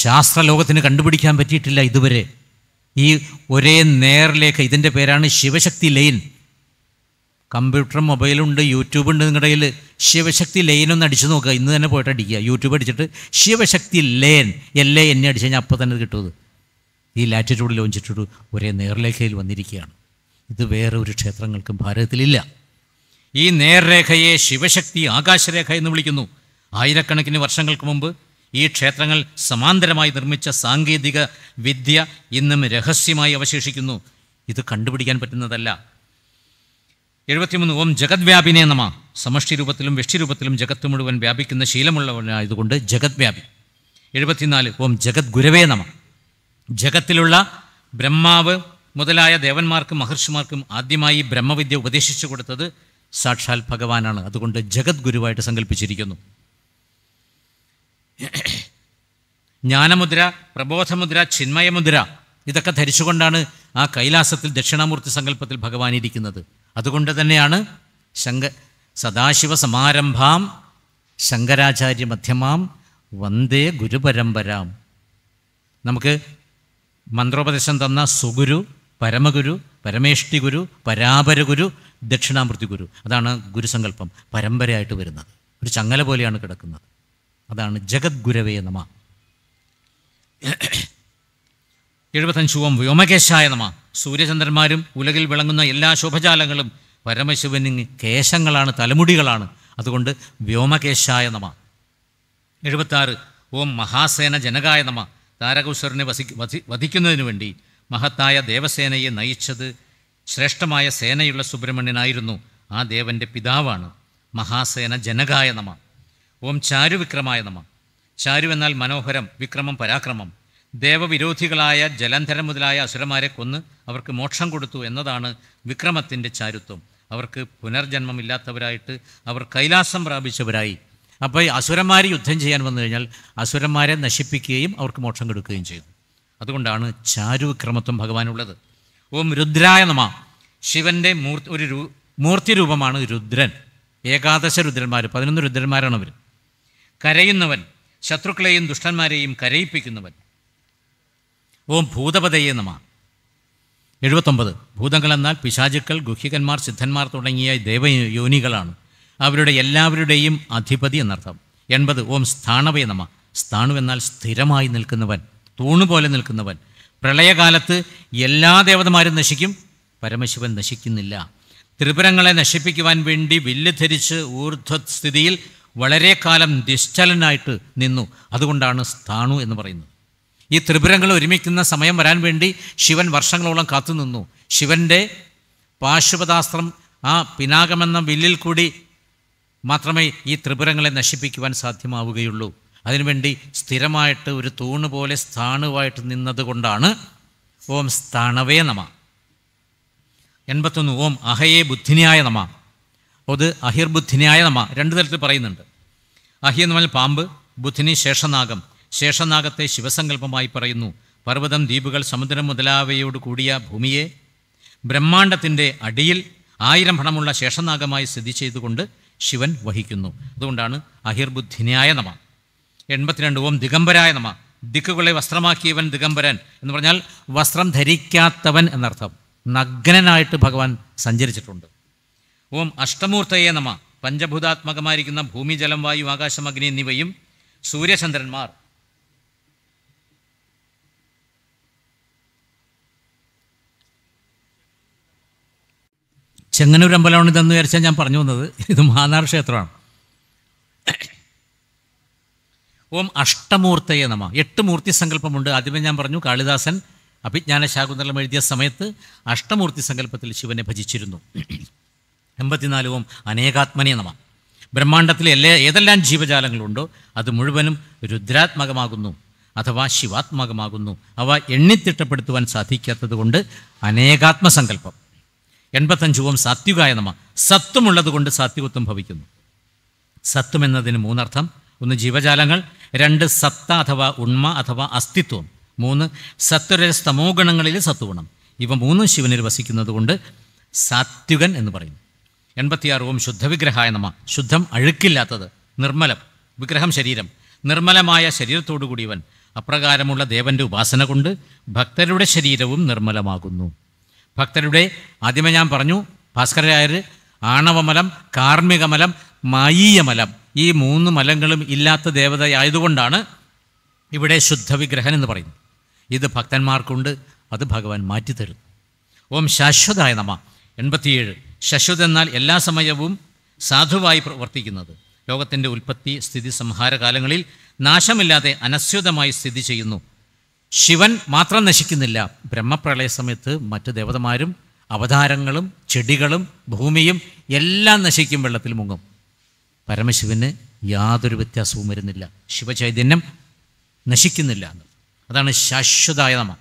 ശാസ്ത്രലോകത്തിന് കണ്ടുപിടിക്കാൻ പറ്റിയിട്ടില്ല ഇതുവരെ ഈ ഒരേ നേർലേഖ ഇതിൻ്റെ പേരാണ് ശിവശക്തി ലൈൻ കമ്പ്യൂട്ടറും മൊബൈലുണ്ട് യൂട്യൂബുണ്ട് നിങ്ങളുടെ കയ്യിൽ ശിവശക്തി ലൈൻ ഒന്ന് അടിച്ചു നോക്കുക ഇന്ന് തന്നെ പോയിട്ട് അടിക്കുക യൂട്യൂബ് അടിച്ചിട്ട് ശിവശക്തി ലൈൻ എൽ എ എന്നെ അടിച്ചു കഴിഞ്ഞാൽ അപ്പോൾ തന്നെ കിട്ടുന്നത് ഈ ലാറ്റിറ്റ്യൂഡ് ലോഞ്ചിറ്റ്യൂഡ് ഒരേ നേർലേഖയിൽ വന്നിരിക്കുകയാണ് ഇത് വേറെ ഒരു ക്ഷേത്രങ്ങൾക്കും ഭാരതത്തിലില്ല ഈ നേർരേഖയെ ശിവശക്തി ആകാശരേഖ എന്ന് വിളിക്കുന്നു ആയിരക്കണക്കിന് വർഷങ്ങൾക്ക് മുമ്പ് ഈ ക്ഷേത്രങ്ങൾ സമാന്തരമായി നിർമ്മിച്ച സാങ്കേതിക വിദ്യ ഇന്നും രഹസ്യമായി അവശേഷിക്കുന്നു ഇത് കണ്ടുപിടിക്കാൻ പറ്റുന്നതല്ല എഴുപത്തിമൂന്ന് ഓം ജഗദ്വ്യാപിനെ നമ സമഷ്ടി രൂപത്തിലും വ്യഷ്ടിരൂപത്തിലും ജഗത്ത് മുഴുവൻ വ്യാപിക്കുന്ന ശീലമുള്ളവനായതുകൊണ്ട് ജഗദ്വ്യാപി എഴുപത്തിനാല് ഓം ജഗത് ഗുരവേ നമ ജഗത്തിലുള്ള ബ്രഹ്മാവ് മുതലായ ദേവന്മാർക്കും മഹർഷിമാർക്കും ആദ്യമായി ബ്രഹ്മവിദ്യ ഉപദേശിച്ചു കൊടുത്തത് സാക്ഷാൽ ഭഗവാനാണ് അതുകൊണ്ട് ജഗദ്ഗുരുവായിട്ട് സങ്കല്പിച്ചിരിക്കുന്നു ജ്ഞാനമുദ്ര പ്രബോധമുദ്ര ചിന്മയമുദ്ര ഇതൊക്കെ ധരിച്ചുകൊണ്ടാണ് ആ കൈലാസത്തിൽ ദക്ഷിണാമൂർത്തി സങ്കല്പത്തിൽ ഭഗവാൻ ഇരിക്കുന്നത് അതുകൊണ്ട് തന്നെയാണ് ശങ്ക സദാശിവ സമാരംഭാം ശങ്കരാചാര്യ മധ്യമാം വന്ദേ ഗുരുപരമ്പരാം നമുക്ക് മന്ത്രോപദേശം തന്ന സുഗുരു പരമഗുരു പരമേഷ്ടി ഗുരു പരാപരഗുരു ദക്ഷിണാമൂർത്തി ഗുരു അതാണ് ഗുരുസങ്കല്പം പരമ്പരയായിട്ട് വരുന്നത് ഒരു ചങ്ങല പോലെയാണ് കിടക്കുന്നത് അതാണ് ജഗദ്ഗുരവേ നമ എഴുപത്തഞ്ചുവം വ്യോമകേശായ നമ സൂര്യചന്ദ്രന്മാരും ഉലകിൽ വിളങ്ങുന്ന എല്ലാ ശുഭജാലങ്ങളും പരമശിവന് കേശങ്ങളാണ് തലമുടികളാണ് അതുകൊണ്ട് വ്യോമകേശായ നമ എഴുപത്താറ് ഓം മഹാസേന ജനകായ നമ താരകുശ്വരനെ വസി വധിക്കുന്നതിന് വേണ്ടി മഹത്തായ ദേവസേനയെ നയിച്ചത് ശ്രേഷ്ഠമായ സേനയുള്ള സുബ്രഹ്മണ്യനായിരുന്നു ആ ദേവൻ്റെ പിതാവാണ് മഹാസേന ജനകായ നമ ഓം ചാരുവിക്രമായ നമ ചാരു എന്നാൽ മനോഹരം വിക്രമം പരാക്രമം ദേവവിരോധികളായ ജലന്ധരം മുതലായ അസുരന്മാരെ കൊന്ന് അവർക്ക് മോക്ഷം കൊടുത്തു എന്നതാണ് വിക്രമത്തിൻ്റെ ചാരുത്വം അവർക്ക് പുനർജന്മമില്ലാത്തവരായിട്ട് അവർ കൈലാസം പ്രാപിച്ചവരായി അപ്പോൾ അസുരന്മാരെ യുദ്ധം ചെയ്യാൻ വന്നു കഴിഞ്ഞാൽ അസുരന്മാരെ നശിപ്പിക്കുകയും അവർക്ക് മോക്ഷം കൊടുക്കുകയും ചെയ്തു അതുകൊണ്ടാണ് ചാരുവിക്രമത്വം ഭഗവാനുള്ളത് ഓം രുദ്രായ നമ ശിവൻ്റെ മൂർത്തി ഒരു രൂ മൂർത്തി രൂപമാണ് രുദ്രൻ ഏകാദശ രുദ്രന്മാർ പതിനൊന്ന് രുദ്രന്മാരാണ് അവർ കരയുന്നവൻ ശത്രുക്കളെയും ദുഷ്ടന്മാരെയും കരയിപ്പിക്കുന്നവൻ ഓം ഭൂതപതയെ നമ എഴുപത്തൊമ്പത് എന്നാൽ പിശാചുക്കൾ ഗുഹികന്മാർ സിദ്ധന്മാർ തുടങ്ങിയ യോനികളാണ് അവരുടെ എല്ലാവരുടെയും അധിപതി എന്നർത്ഥം എൺപത് ഓം സ്ഥാണവേ നമ സ്ഥാണു എന്നാൽ സ്ഥിരമായി നിൽക്കുന്നവൻ തൂണുപോലെ നിൽക്കുന്നവൻ പ്രളയകാലത്ത് എല്ലാ ദേവതമാരും നശിക്കും പരമശിവൻ നശിക്കുന്നില്ല ത്രിപുരങ്ങളെ നശിപ്പിക്കുവാൻ വേണ്ടി വില്ല് ധരിച്ച് ഊർധ്വസ്ഥിതിയിൽ വളരെ കാലം നിശ്ചലനായിട്ട് നിന്നു അതുകൊണ്ടാണ് സ്ഥാണു എന്ന് പറയുന്നത് ഈ ത്രിപുരങ്ങൾ ഒരുമിക്കുന്ന സമയം വരാൻ വേണ്ടി ശിവൻ വർഷങ്ങളോളം കാത്തുനിന്നു ശിവൻ്റെ പാശുപതാസ്ത്രം ആ പിനാകമെന്ന വില്ലിൽ കൂടി മാത്രമേ ഈ ത്രിപുരങ്ങളെ നശിപ്പിക്കുവാൻ സാധ്യമാവുകയുള്ളൂ അതിനുവേണ്ടി സ്ഥിരമായിട്ട് ഒരു തൂണ് പോലെ സ്ഥാണുവായിട്ട് നിന്നതുകൊണ്ടാണ് ഓം സ്ഥാണവേ നമ എൺപത്തൊന്ന് ഓം അഹയേ ബുദ്ധിനിയായ നമ അത് അഹിർബുദ്ധിനിയായ നമ രണ്ട് തരത്തിൽ പറയുന്നുണ്ട് അഹി എന്ന് പറഞ്ഞാൽ പാമ്പ് ബുദ്ധിനി ശേഷനാഗം ശേഷനാഗത്തെ ശിവസങ്കല്പമായി പറയുന്നു പർവ്വതം ദ്വീപുകൾ സമുദ്രം മുതലാവയോട് കൂടിയ ഭൂമിയെ ബ്രഹ്മാണ്ടത്തിൻ്റെ അടിയിൽ ആയിരം പണമുള്ള ശേഷനാഗമായി സ്ഥിതി ചെയ്തുകൊണ്ട് ശിവൻ വഹിക്കുന്നു അതുകൊണ്ടാണ് അഹിർബുദ്ധിനിയായ നമ എൺപത്തിരണ്ട് ഓം ദിഗംബരായ നമ ദിക്കുകളെ വസ്ത്രമാക്കിയവൻ ദിഗംബരൻ എന്ന് പറഞ്ഞാൽ വസ്ത്രം ധരിക്കാത്തവൻ എന്നർത്ഥം നഗ്നനായിട്ട് ഭഗവാൻ സഞ്ചരിച്ചിട്ടുണ്ട് ഓം അഷ്ടമൂർത്തയെ നമ പഞ്ചഭൂതാത്മകമായിരിക്കുന്ന ഭൂമി ജലം വായു ആകാശം അഗ്നി എന്നിവയും സൂര്യചന്ദ്രന്മാർ ചെങ്ങന്നൂർ അമ്പലമാണ് ഇതെന്ന് വിചാരിച്ചാൽ ഞാൻ പറഞ്ഞു വന്നത് ഇത് മാനാർ ക്ഷേത്രമാണ് ഓം അഷ്ടമൂർത്തയെ നമ എട്ട് മൂർത്തി സങ്കല്പമുണ്ട് ആദ്യമേ ഞാൻ പറഞ്ഞു കാളിദാസൻ അഭിജ്ഞാന ശാകുന്തലം എഴുതിയ സമയത്ത് അഷ്ടമൂർത്തി സങ്കല്പത്തിൽ ശിവനെ ഭജിച്ചിരുന്നു എൺപത്തിനാല് ഓം അനേകാത്മനെ നമ ബ്രഹ്മാണ്ടത്തിലെ എല്ലാ ഏതെല്ലാം ജീവജാലങ്ങളുണ്ടോ അത് മുഴുവനും രുദ്രാത്മകമാകുന്നു അഥവാ ശിവാത്മകമാകുന്നു അവ എണ്ണിത്തിട്ടപ്പെടുത്തുവാൻ സാധിക്കാത്തതുകൊണ്ട് അനേകാത്മസങ്കല്പം എൺപത്തഞ്ച് ഓം സാത്വികായ നമ സത്വമുള്ളതുകൊണ്ട് സാത്വികത്വം ഭവിക്കുന്നു സത്വം എന്നതിന് മൂന്നർത്ഥം ഒന്ന് ജീവജാലങ്ങൾ രണ്ട് സത്ത അഥവാ ഉണ്മ അഥവാ അസ്തിത്വം മൂന്ന് സത്വരസ്തമോ ഗുണങ്ങളിൽ സത്വഗുണം ഇവ മൂന്നും ശിവനിൽ വസിക്കുന്നത് കൊണ്ട് സാത്വികൻ എന്ന് പറയുന്നു എൺപത്തിയാറ് ഓം ശുദ്ധവിഗ്രഹായ നമ ശുദ്ധം അഴുക്കില്ലാത്തത് നിർമ്മലം വിഗ്രഹം ശരീരം നിർമ്മലമായ ശരീരത്തോടുകൂടിയവൻ അപ്രകാരമുള്ള ദേവൻ്റെ ഉപാസന കൊണ്ട് ഭക്തരുടെ ശരീരവും നിർമ്മലമാകുന്നു ഭക്തരുടെ ആദ്യമേ ഞാൻ പറഞ്ഞു ഭാസ്കരായർ ആണവമലം കാർമ്മികമലം മായീയമലം ഈ മൂന്ന് മലങ്ങളും ഇല്ലാത്ത ദേവതയായതുകൊണ്ടാണ് ഇവിടെ ശുദ്ധവിഗ്രഹൻ എന്ന് പറയുന്നത് ഇത് ഭക്തന്മാർക്കുണ്ട് അത് ഭഗവാൻ മാറ്റിത്തരും ഓം ശാശ്വതായ നമ എൺപത്തിയേഴ് ശശ്വത് എന്നാൽ എല്ലാ സമയവും സാധുവായി പ്രവർത്തിക്കുന്നത് ലോകത്തിൻ്റെ ഉൽപ്പത്തി സ്ഥിതി സംഹാര കാലങ്ങളിൽ നാശമില്ലാതെ അനസ്യുതമായി സ്ഥിതി ചെയ്യുന്നു ശിവൻ മാത്രം നശിക്കുന്നില്ല ബ്രഹ്മപ്രളയ സമയത്ത് മറ്റ് ദേവതമാരും അവതാരങ്ങളും ചെടികളും ഭൂമിയും എല്ലാം നശിക്കും വെള്ളത്തിൽ മുങ്ങും പരമശിവന് യാതൊരു വ്യത്യാസവും വരുന്നില്ല ശിവചൈതന്യം നശിക്കുന്നില്ല എന്ന് അതാണ് ശാശ്വതായ നമ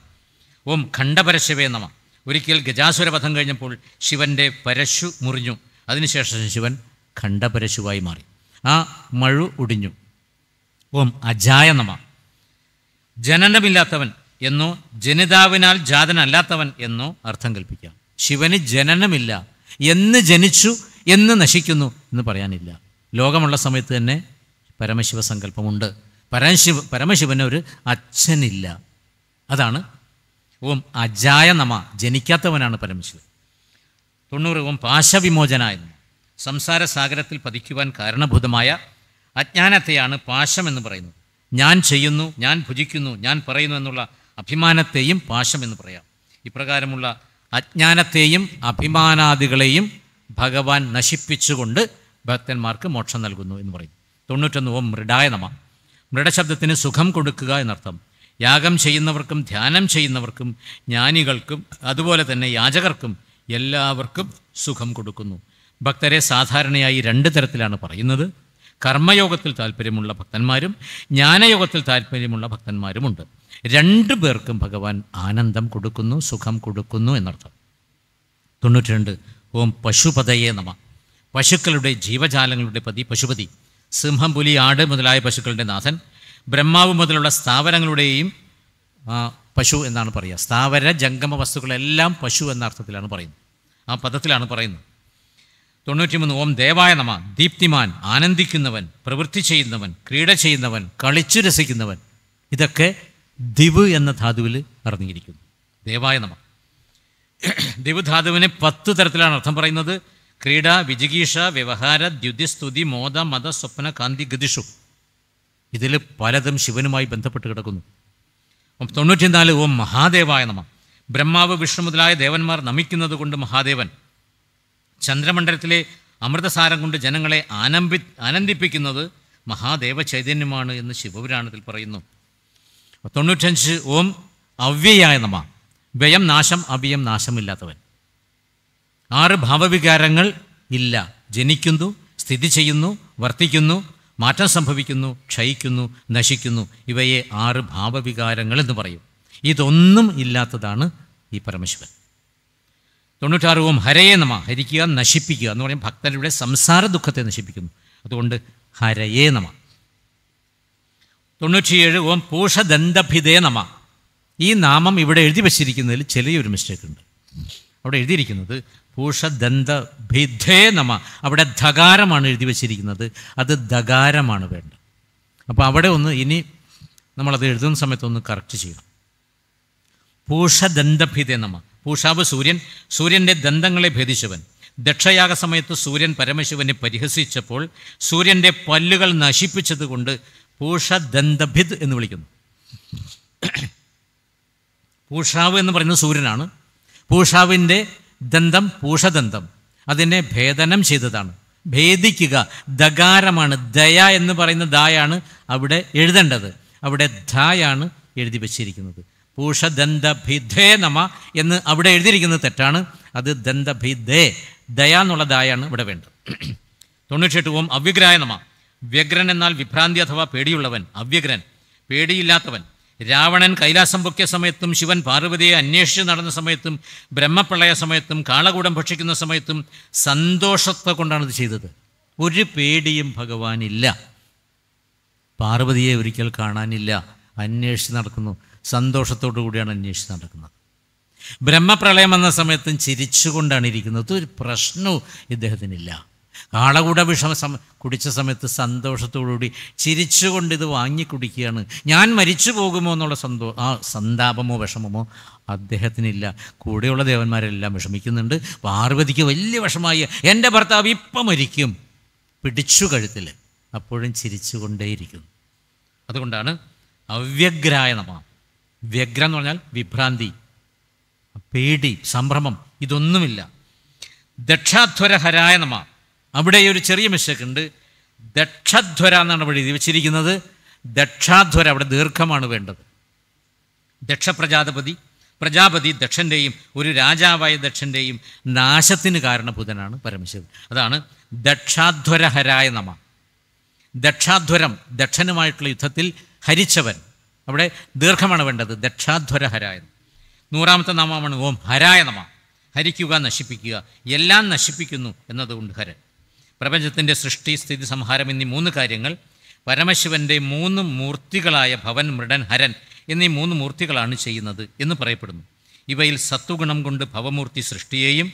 ഓം ഖണ്ഡപരശിവേ നമ ഒരിക്കൽ ഗജാസുരപഥം കഴിഞ്ഞപ്പോൾ ശിവൻ്റെ പരശു മുറിഞ്ഞു അതിനുശേഷം ശിവൻ ഖണ്ഡപരശുവായി മാറി ആ മഴു ഒടിഞ്ഞു ഓം അജായ നമ ജനനമില്ലാത്തവൻ എന്നോ ജനിതാവിനാൽ ജാതനല്ലാത്തവൻ എന്നോ അർത്ഥം കൽപ്പിക്കാം ശിവന് ജനനമില്ല എന്ന് ജനിച്ചു എന്ന് നശിക്കുന്നു എന്ന് പറയാനില്ല ലോകമുള്ള സമയത്ത് തന്നെ പരമശിവ സങ്കല്പമുണ്ട് പരമശിവ പരമശിവന് ഒരു അച്ഛനില്ല അതാണ് ഓം അജായ നമ ജനിക്കാത്തവനാണ് പരമശിവൻ തൊണ്ണൂറ് ഓം പാശവിമോചനായെന്ന് സംസാര സാഗരത്തിൽ പതിക്കുവാൻ കാരണഭൂതമായ അജ്ഞാനത്തെയാണ് പാശം എന്ന് പറയുന്നത് ഞാൻ ചെയ്യുന്നു ഞാൻ ഭുജിക്കുന്നു ഞാൻ പറയുന്നു എന്നുള്ള അഭിമാനത്തെയും പാശം എന്ന് പറയാം ഇപ്രകാരമുള്ള അജ്ഞാനത്തെയും അഭിമാനാദികളെയും ഭഗവാൻ നശിപ്പിച്ചുകൊണ്ട് ഭക്തന്മാർക്ക് മോക്ഷം നൽകുന്നു എന്ന് പറയും തൊണ്ണൂറ്റൊന്ന് ഓം മൃഡായ നമ മൃഡശബ്ദത്തിന് സുഖം കൊടുക്കുക എന്നർത്ഥം യാഗം ചെയ്യുന്നവർക്കും ധ്യാനം ചെയ്യുന്നവർക്കും ജ്ഞാനികൾക്കും അതുപോലെ തന്നെ യാചകർക്കും എല്ലാവർക്കും സുഖം കൊടുക്കുന്നു ഭക്തരെ സാധാരണയായി രണ്ട് തരത്തിലാണ് പറയുന്നത് കർമ്മയോഗത്തിൽ താല്പര്യമുള്ള ഭക്തന്മാരും ജ്ഞാനയോഗത്തിൽ താല്പര്യമുള്ള ഭക്തന്മാരുമുണ്ട് രണ്ടു പേർക്കും ഭഗവാൻ ആനന്ദം കൊടുക്കുന്നു സുഖം കൊടുക്കുന്നു എന്നർത്ഥം തൊണ്ണൂറ്റി രണ്ട് ഓം പശുപതയെ നമ പശുക്കളുടെ ജീവജാലങ്ങളുടെ പതി പശുപതി സിംഹം പുലി ആട് മുതലായ പശുക്കളുടെ നാഥൻ ബ്രഹ്മാവ് മുതലുള്ള സ്ഥാവരങ്ങളുടെയും പശു എന്നാണ് പറയുക സ്ഥാവര ജംഗമ വസ്തുക്കളെല്ലാം പശു എന്ന അർത്ഥത്തിലാണ് പറയുന്നത് ആ പദത്തിലാണ് പറയുന്നത് തൊണ്ണൂറ്റിമൂന്ന് ഓം ദേവായ നമ ദീപ്തിമാൻ ആനന്ദിക്കുന്നവൻ പ്രവൃത്തി ചെയ്യുന്നവൻ ക്രീഡ ചെയ്യുന്നവൻ കളിച്ചു രസിക്കുന്നവൻ ഇതൊക്കെ ദിവ് എന്ന ധാതുവിൽ അറിഞ്ഞിരിക്കുന്നു ദേവായ നമ ദിവ് ധാതുവിനെ പത്ത് തരത്തിലാണ് അർത്ഥം പറയുന്നത് ക്രീഡ വിജിഗീഷ വ്യവഹാര സ്തുതി മോദ മത സ്വപ്ന കാന്തി ഗതിഷു ഇതിൽ പലതും ശിവനുമായി ബന്ധപ്പെട്ട് കിടക്കുന്നു തൊണ്ണൂറ്റിനാല് ഓം മഹാദേവായ നമ ബ്രഹ്മാവ് വിഷ്ണു മുതലായ ദേവന്മാർ നമിക്കുന്നത് കൊണ്ട് മഹാദേവൻ ചന്ദ്രമണ്ഡലത്തിലെ അമൃതസാരം കൊണ്ട് ജനങ്ങളെ ആനമ്പി ആനന്ദിപ്പിക്കുന്നത് മഹാദേവ ചൈതന്യമാണ് എന്ന് ശിവപുരാണത്തിൽ പറയുന്നു തൊണ്ണൂറ്റഞ്ച് ഓം അവ്യയായ നമ വ്യയം നാശം അവ്യം നാശമില്ലാത്തവൻ ആറ് ഭാവവികാരങ്ങൾ ഇല്ല ജനിക്കുന്നു സ്ഥിതി ചെയ്യുന്നു വർത്തിക്കുന്നു മാറ്റം സംഭവിക്കുന്നു ക്ഷയിക്കുന്നു നശിക്കുന്നു ഇവയെ ആറ് ഭാവവികാരങ്ങൾ എന്ന് പറയും ഇതൊന്നും ഇല്ലാത്തതാണ് ഈ പരമശിവൻ തൊണ്ണൂറ്റാറ് ഓം ഹരയെ നമ ഹരിക്കുക നശിപ്പിക്കുക എന്ന് പറയും ഭക്തരുടെ സംസാര ദുഃഖത്തെ നശിപ്പിക്കുന്നു അതുകൊണ്ട് ഹരയേ നമ തൊണ്ണൂറ്റിയേഴ് ഓം പൂഷദന്തഭിതേ നമ ഈ നാമം ഇവിടെ എഴുതി വച്ചിരിക്കുന്നതിൽ ചെറിയൊരു മിസ്റ്റേക്ക് ഉണ്ട് അവിടെ എഴുതിയിരിക്കുന്നത് ഊഷദന്ത ഭിദ്ധേ നമ അവിടെ ധകാരമാണ് എഴുതി വച്ചിരിക്കുന്നത് അത് ധകാരമാണ് വേണ്ടത് അപ്പോൾ അവിടെ ഒന്ന് ഇനി നമ്മളത് എഴുതുന്ന സമയത്ത് ഒന്ന് കറക്റ്റ് ചെയ്യണം പൂഷദന്തഭിതേ നമ പൂഷാവ് സൂര്യൻ സൂര്യൻ്റെ ദന്തങ്ങളെ ഭേദിച്ചവൻ ദക്ഷയാഗ സമയത്ത് സൂര്യൻ പരമശിവനെ പരിഹസിച്ചപ്പോൾ സൂര്യൻ്റെ പല്ലുകൾ നശിപ്പിച്ചതുകൊണ്ട് പൂഷദന്തഭിത് എന്ന് വിളിക്കുന്നു പൂഷാവ് എന്ന് പറയുന്നത് സൂര്യനാണ് പൂഷാവിൻ്റെ ദന്തം പൂഷദന്തം അതിനെ ഭേദനം ചെയ്തതാണ് ഭേദിക്കുക ദകാരമാണ് ദയ എന്ന് പറയുന്ന ദായാണ് അവിടെ എഴുതേണ്ടത് അവിടെ ധായാണ് എഴുതി വച്ചിരിക്കുന്നത് പൂഷദന്തഭിധേ നമ എന്ന് അവിടെ എഴുതിയിരിക്കുന്നത് തെറ്റാണ് അത് ദന്തഭിധേ ദയ എന്നുള്ള ദായാണ് ഇവിടെ വേണ്ടത് തൊണ്ണൂറ്റിയെട്ട് ഓം അവ്യഗ്രായ നമ വ്യഗ്രൻ എന്നാൽ വിഭ്രാന്തി അഥവാ പേടിയുള്ളവൻ അവ്യഗ്രൻ പേടിയില്ലാത്തവൻ രാവണൻ കൈലാസം പൊക്കിയ സമയത്തും ശിവൻ പാർവതിയെ അന്വേഷിച്ച് നടന്ന സമയത്തും ബ്രഹ്മപ്രളയ സമയത്തും കാളകൂടം ഭക്ഷിക്കുന്ന സമയത്തും സന്തോഷത്തെ കൊണ്ടാണ് ഇത് ചെയ്തത് ഒരു പേടിയും ഭഗവാനില്ല പാർവതിയെ ഒരിക്കൽ കാണാനില്ല അന്വേഷിച്ച് നടക്കുന്നു സന്തോഷത്തോടു കൂടിയാണ് അന്വേഷിച്ച് നടക്കുന്നത് ബ്രഹ്മപ്രളയം എന്ന സമയത്തും ചിരിച്ചുകൊണ്ടാണ് ഇരിക്കുന്നത് ഒരു പ്രശ്നവും ഇദ്ദേഹത്തിനില്ല കാളകൂട വിഷം സമ കുടിച്ച സമയത്ത് സന്തോഷത്തോടുകൂടി ചിരിച്ചുകൊണ്ട് ഇത് വാങ്ങി കുടിക്കുകയാണ് ഞാൻ മരിച്ചു പോകുമോ എന്നുള്ള സന്തോ ആ സന്താപമോ വിഷമമോ അദ്ദേഹത്തിനില്ല കൂടെയുള്ള ദേവന്മാരെല്ലാം വിഷമിക്കുന്നുണ്ട് പാർവതിക്ക് വലിയ വിഷമായി എൻ്റെ ഭർത്താവ് ഇപ്പം മരിക്കും പിടിച്ചു കഴുത്തിൽ അപ്പോഴും ചിരിച്ചുകൊണ്ടേയിരിക്കുന്നു അതുകൊണ്ടാണ് അവ്യഗ്രായ നമ വ്യഗ്രം എന്ന് പറഞ്ഞാൽ വിഭ്രാന്തി പേടി സംഭ്രമം ഇതൊന്നുമില്ല ദക്ഷാധ്വരഹരായ നമ അവിടെ ഒരു ചെറിയ മിസ്റ്റേക്കുണ്ട് ദക്ഷധ്വര എന്നാണ് അവിടെ എഴുതി വെച്ചിരിക്കുന്നത് ദക്ഷാധ്വര അവിടെ ദീർഘമാണ് വേണ്ടത് ദക്ഷ പ്രജാപതി പ്രജാപതി ദക്ഷൻ്റെയും ഒരു രാജാവായ ദക്ഷൻ്റെയും നാശത്തിന് കാരണഭൂതനാണ് പരമശിവൻ അതാണ് ദക്ഷാധ്വരഹരായ നമ ദക്ഷാധ്വരം ദക്ഷനുമായിട്ടുള്ള യുദ്ധത്തിൽ ഹരിച്ചവൻ അവിടെ ദീർഘമാണ് വേണ്ടത് ദക്ഷാധ്വരഹരായ നൂറാമത്തെ നാമമാണ് ഓം ഹരായ നമ ഹരിക്കുക നശിപ്പിക്കുക എല്ലാം നശിപ്പിക്കുന്നു എന്നതുകൊണ്ട് ഹരൻ പ്രപഞ്ചത്തിൻ്റെ സൃഷ്ടി സ്ഥിതി സംഹാരം എന്നീ മൂന്ന് കാര്യങ്ങൾ പരമശിവൻ്റെ മൂന്ന് മൂർത്തികളായ ഭവൻ മൃഡൻ ഹരൻ എന്നീ മൂന്ന് മൂർത്തികളാണ് ചെയ്യുന്നത് എന്ന് പറയപ്പെടുന്നു ഇവയിൽ സത്വഗുണം കൊണ്ട് ഭവമൂർത്തി സൃഷ്ടിയെയും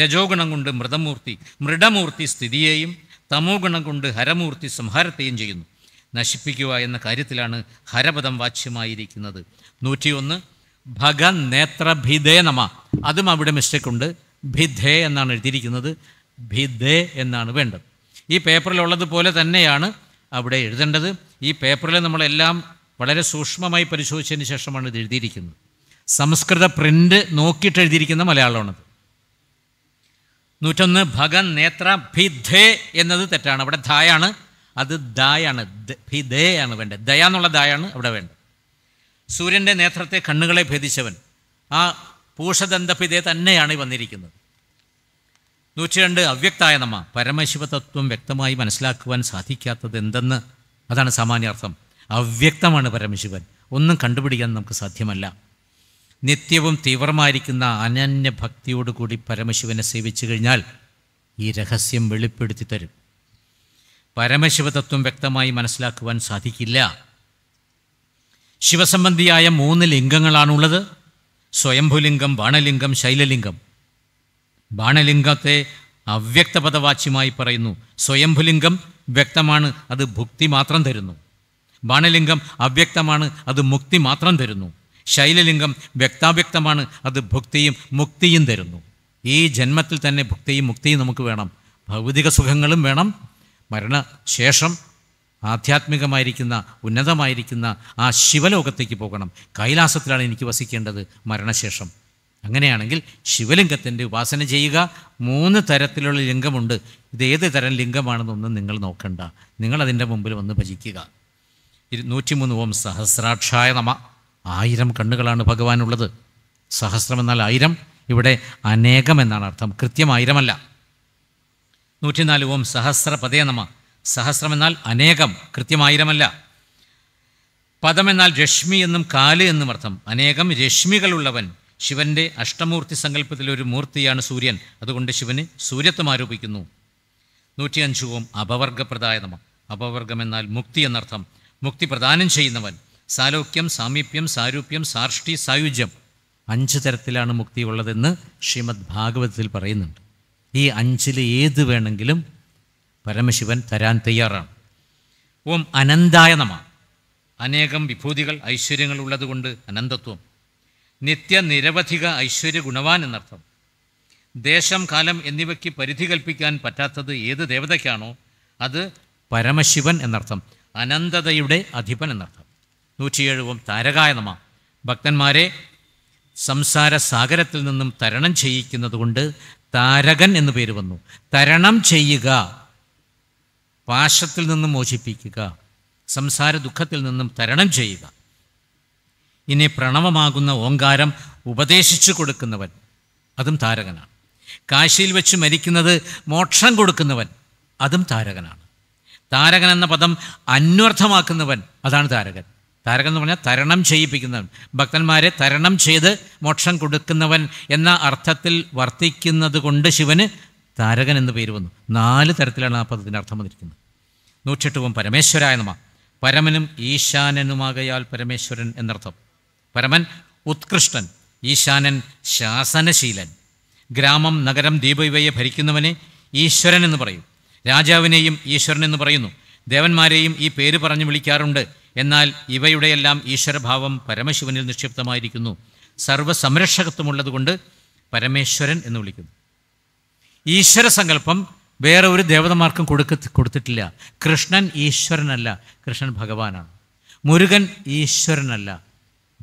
രജോഗുണം കൊണ്ട് മൃതമൂർത്തി മൃഡമൂർത്തി സ്ഥിതിയെയും തമോ ഗുണം കൊണ്ട് ഹരമൂർത്തി സംഹാരത്തെയും ചെയ്യുന്നു നശിപ്പിക്കുക എന്ന കാര്യത്തിലാണ് ഹരപദം വാച്യമായിരിക്കുന്നത് നൂറ്റിയൊന്ന് ഭഗ നേത്രഭിധേ നമ അതും അവിടെ മിസ്റ്റേക്കുണ്ട് ഭിധേ എന്നാണ് എഴുതിയിരിക്കുന്നത് ഭിദ്ദേ എന്നാണ് വേണ്ടത് ഈ പേപ്പറിലുള്ളതുപോലെ തന്നെയാണ് അവിടെ എഴുതേണ്ടത് ഈ പേപ്പറിൽ നമ്മളെല്ലാം വളരെ സൂക്ഷ്മമായി പരിശോധിച്ചതിന് ശേഷമാണ് ഇത് എഴുതിയിരിക്കുന്നത് സംസ്കൃത പ്രിൻ്റ് നോക്കിയിട്ട് എഴുതിയിരിക്കുന്ന മലയാളമാണത് നൂറ്റൊന്ന് ഭഗൻ നേത്ര ഭിധേ എന്നത് തെറ്റാണ് അവിടെ ധായാണ് അത് ദായാണ് ഭിദേ ആണ് വേണ്ടത് ദയ എന്നുള്ള ദായാണ് അവിടെ വേണ്ടത് സൂര്യൻ്റെ നേത്രത്തെ കണ്ണുകളെ ഭേദിച്ചവൻ ആ പൂഷദന്തഭിതേ തന്നെയാണ് വന്നിരിക്കുന്നത് നൂറ്റി രണ്ട് അവ്യക്തായ നമ്മ പരമശിവതത്വം വ്യക്തമായി മനസ്സിലാക്കുവാൻ സാധിക്കാത്തത് എന്തെന്ന് അതാണ് സാമാന്യാർത്ഥം അവ്യക്തമാണ് പരമശിവൻ ഒന്നും കണ്ടുപിടിക്കാൻ നമുക്ക് സാധ്യമല്ല നിത്യവും തീവ്രമായിരിക്കുന്ന അനന്യ ഭക്തിയോടുകൂടി പരമശിവനെ സേവിച്ചു കഴിഞ്ഞാൽ ഈ രഹസ്യം വെളിപ്പെടുത്തി തരും പരമശിവതത്വം വ്യക്തമായി മനസ്സിലാക്കുവാൻ സാധിക്കില്ല ശിവസംബന്ധിയായ മൂന്ന് ലിംഗങ്ങളാണുള്ളത് സ്വയംഭുലിംഗം വാണലിംഗം ശൈലലിംഗം ബാണലിംഗത്തെ അവ്യക്തപദവാച്യമായി പറയുന്നു സ്വയംഭുലിംഗം വ്യക്തമാണ് അത് ഭുക്തി മാത്രം തരുന്നു ബാണലിംഗം അവ്യക്തമാണ് അത് മുക്തി മാത്രം തരുന്നു ശൈലലിംഗം വ്യക്താവ്യക്തമാണ് അത് ഭുക്തിയും മുക്തിയും തരുന്നു ഈ ജന്മത്തിൽ തന്നെ ഭുക്തിയും മുക്തിയും നമുക്ക് വേണം ഭൗതിക സുഖങ്ങളും വേണം മരണശേഷം ആധ്യാത്മികമായിരിക്കുന്ന ഉന്നതമായിരിക്കുന്ന ആ ശിവലോകത്തേക്ക് പോകണം കൈലാസത്തിലാണ് എനിക്ക് വസിക്കേണ്ടത് മരണശേഷം അങ്ങനെയാണെങ്കിൽ ശിവലിംഗത്തിൻ്റെ ഉപാസന ചെയ്യുക മൂന്ന് തരത്തിലുള്ള ലിംഗമുണ്ട് ഇത് ഏത് തരം ലിംഗമാണെന്നൊന്നും നിങ്ങൾ നോക്കണ്ട നിങ്ങളതിൻ്റെ മുമ്പിൽ വന്ന് ഭജിക്കുക ഇരുന്നൂറ്റിമൂന്ന് ഓം സഹസ്രാക്ഷായ നമ ആയിരം കണ്ണുകളാണ് ഭഗവാനുള്ളത് സഹസ്രം എന്നാൽ ആയിരം ഇവിടെ അനേകം എന്നാണ് അർത്ഥം കൃത്യം ആയിരമല്ല നൂറ്റിനാല് ഓം സഹസ്രപദയ നമ സഹസ്രം എന്നാൽ അനേകം കൃത്യമായിരമല്ല പദം എന്നാൽ രശ്മി എന്നും കാല് എന്നും അർത്ഥം അനേകം രശ്മികളുള്ളവൻ ശിവൻ്റെ അഷ്ടമൂർത്തി സങ്കല്പത്തിലെ ഒരു മൂർത്തിയാണ് സൂര്യൻ അതുകൊണ്ട് ശിവന് സൂര്യത്വം ആരോപിക്കുന്നു നൂറ്റിയഞ്ച് ഓം അപവർഗപ്രദായ നമ അപവർഗം എന്നാൽ മുക്തി എന്നർത്ഥം മുക്തി പ്രദാനം ചെയ്യുന്നവൻ സാലോക്യം സാമീപ്യം സാരൂപ്യം സാർഷ്ടി സായുജ്യം അഞ്ച് തരത്തിലാണ് മുക്തി ഉള്ളതെന്ന് ശ്രീമദ് ഭാഗവതത്തിൽ പറയുന്നുണ്ട് ഈ അഞ്ചിൽ ഏത് വേണമെങ്കിലും പരമശിവൻ തരാൻ തയ്യാറാണ് ഓം അനന്തായ നമ അനേകം വിഭൂതികൾ ഐശ്വര്യങ്ങൾ ഉള്ളതുകൊണ്ട് അനന്തത്വം നിത്യനിരവധിക ഐശ്വര്യ ഗുണവാൻ എന്നർത്ഥം ദേശം കാലം എന്നിവയ്ക്ക് പരിധി കൽപ്പിക്കാൻ പറ്റാത്തത് ഏത് ദേവതയ്ക്കാണോ അത് പരമശിവൻ എന്നർത്ഥം അനന്തതയുടെ അധിപൻ എന്നർത്ഥം നൂറ്റിയേഴുവും താരകായനമ ഭക്തന്മാരെ സംസാര സാഗരത്തിൽ നിന്നും തരണം ചെയ്യിക്കുന്നതുകൊണ്ട് താരകൻ എന്ന് പേര് വന്നു തരണം ചെയ്യുക പാശത്തിൽ നിന്നും മോചിപ്പിക്കുക സംസാര ദുഃഖത്തിൽ നിന്നും തരണം ചെയ്യുക ഇനി പ്രണവമാകുന്ന ഓങ്കാരം ഉപദേശിച്ചു കൊടുക്കുന്നവൻ അതും താരകനാണ് കാശിയിൽ വെച്ച് മരിക്കുന്നത് മോക്ഷം കൊടുക്കുന്നവൻ അതും താരകനാണ് താരകൻ എന്ന പദം അന്വർത്ഥമാക്കുന്നവൻ അതാണ് താരകൻ താരകൻ എന്ന് പറഞ്ഞാൽ തരണം ചെയ്യിപ്പിക്കുന്നവൻ ഭക്തന്മാരെ തരണം ചെയ്ത് മോക്ഷം കൊടുക്കുന്നവൻ എന്ന അർത്ഥത്തിൽ വർത്തിക്കുന്നത് കൊണ്ട് ശിവന് താരകൻ എന്ന് പേര് വന്നു നാല് തരത്തിലാണ് ആ പദത്തിൻ്റെ അർത്ഥം വന്നിരിക്കുന്നത് നൂറ്റെട്ടുവം പരമേശ്വരായ നമ പരമനും ഈശാനനുമാകയാൽ പരമേശ്വരൻ എന്നർത്ഥം പരമൻ ഉത്കൃഷ്ടൻ ഈശാനൻ ശാസനശീലൻ ഗ്രാമം നഗരം ദ്വീപ് ഇവയെ ഭരിക്കുന്നവനെ ഈശ്വരൻ എന്ന് പറയും രാജാവിനെയും ഈശ്വരൻ എന്ന് പറയുന്നു ദേവന്മാരെയും ഈ പേര് പറഞ്ഞു വിളിക്കാറുണ്ട് എന്നാൽ ഇവയുടെയെല്ലാം ഈശ്വരഭാവം പരമശിവനിൽ നിക്ഷിപ്തമായിരിക്കുന്നു സർവ്വസംരക്ഷകത്വമുള്ളതുകൊണ്ട് പരമേശ്വരൻ എന്ന് വിളിക്കുന്നു ഈശ്വര സങ്കല്പം വേറെ ഒരു ദേവതമാർക്കും കൊടുക്ക കൊടുത്തിട്ടില്ല കൃഷ്ണൻ ഈശ്വരനല്ല കൃഷ്ണൻ ഭഗവാനാണ് മുരുകൻ ഈശ്വരനല്ല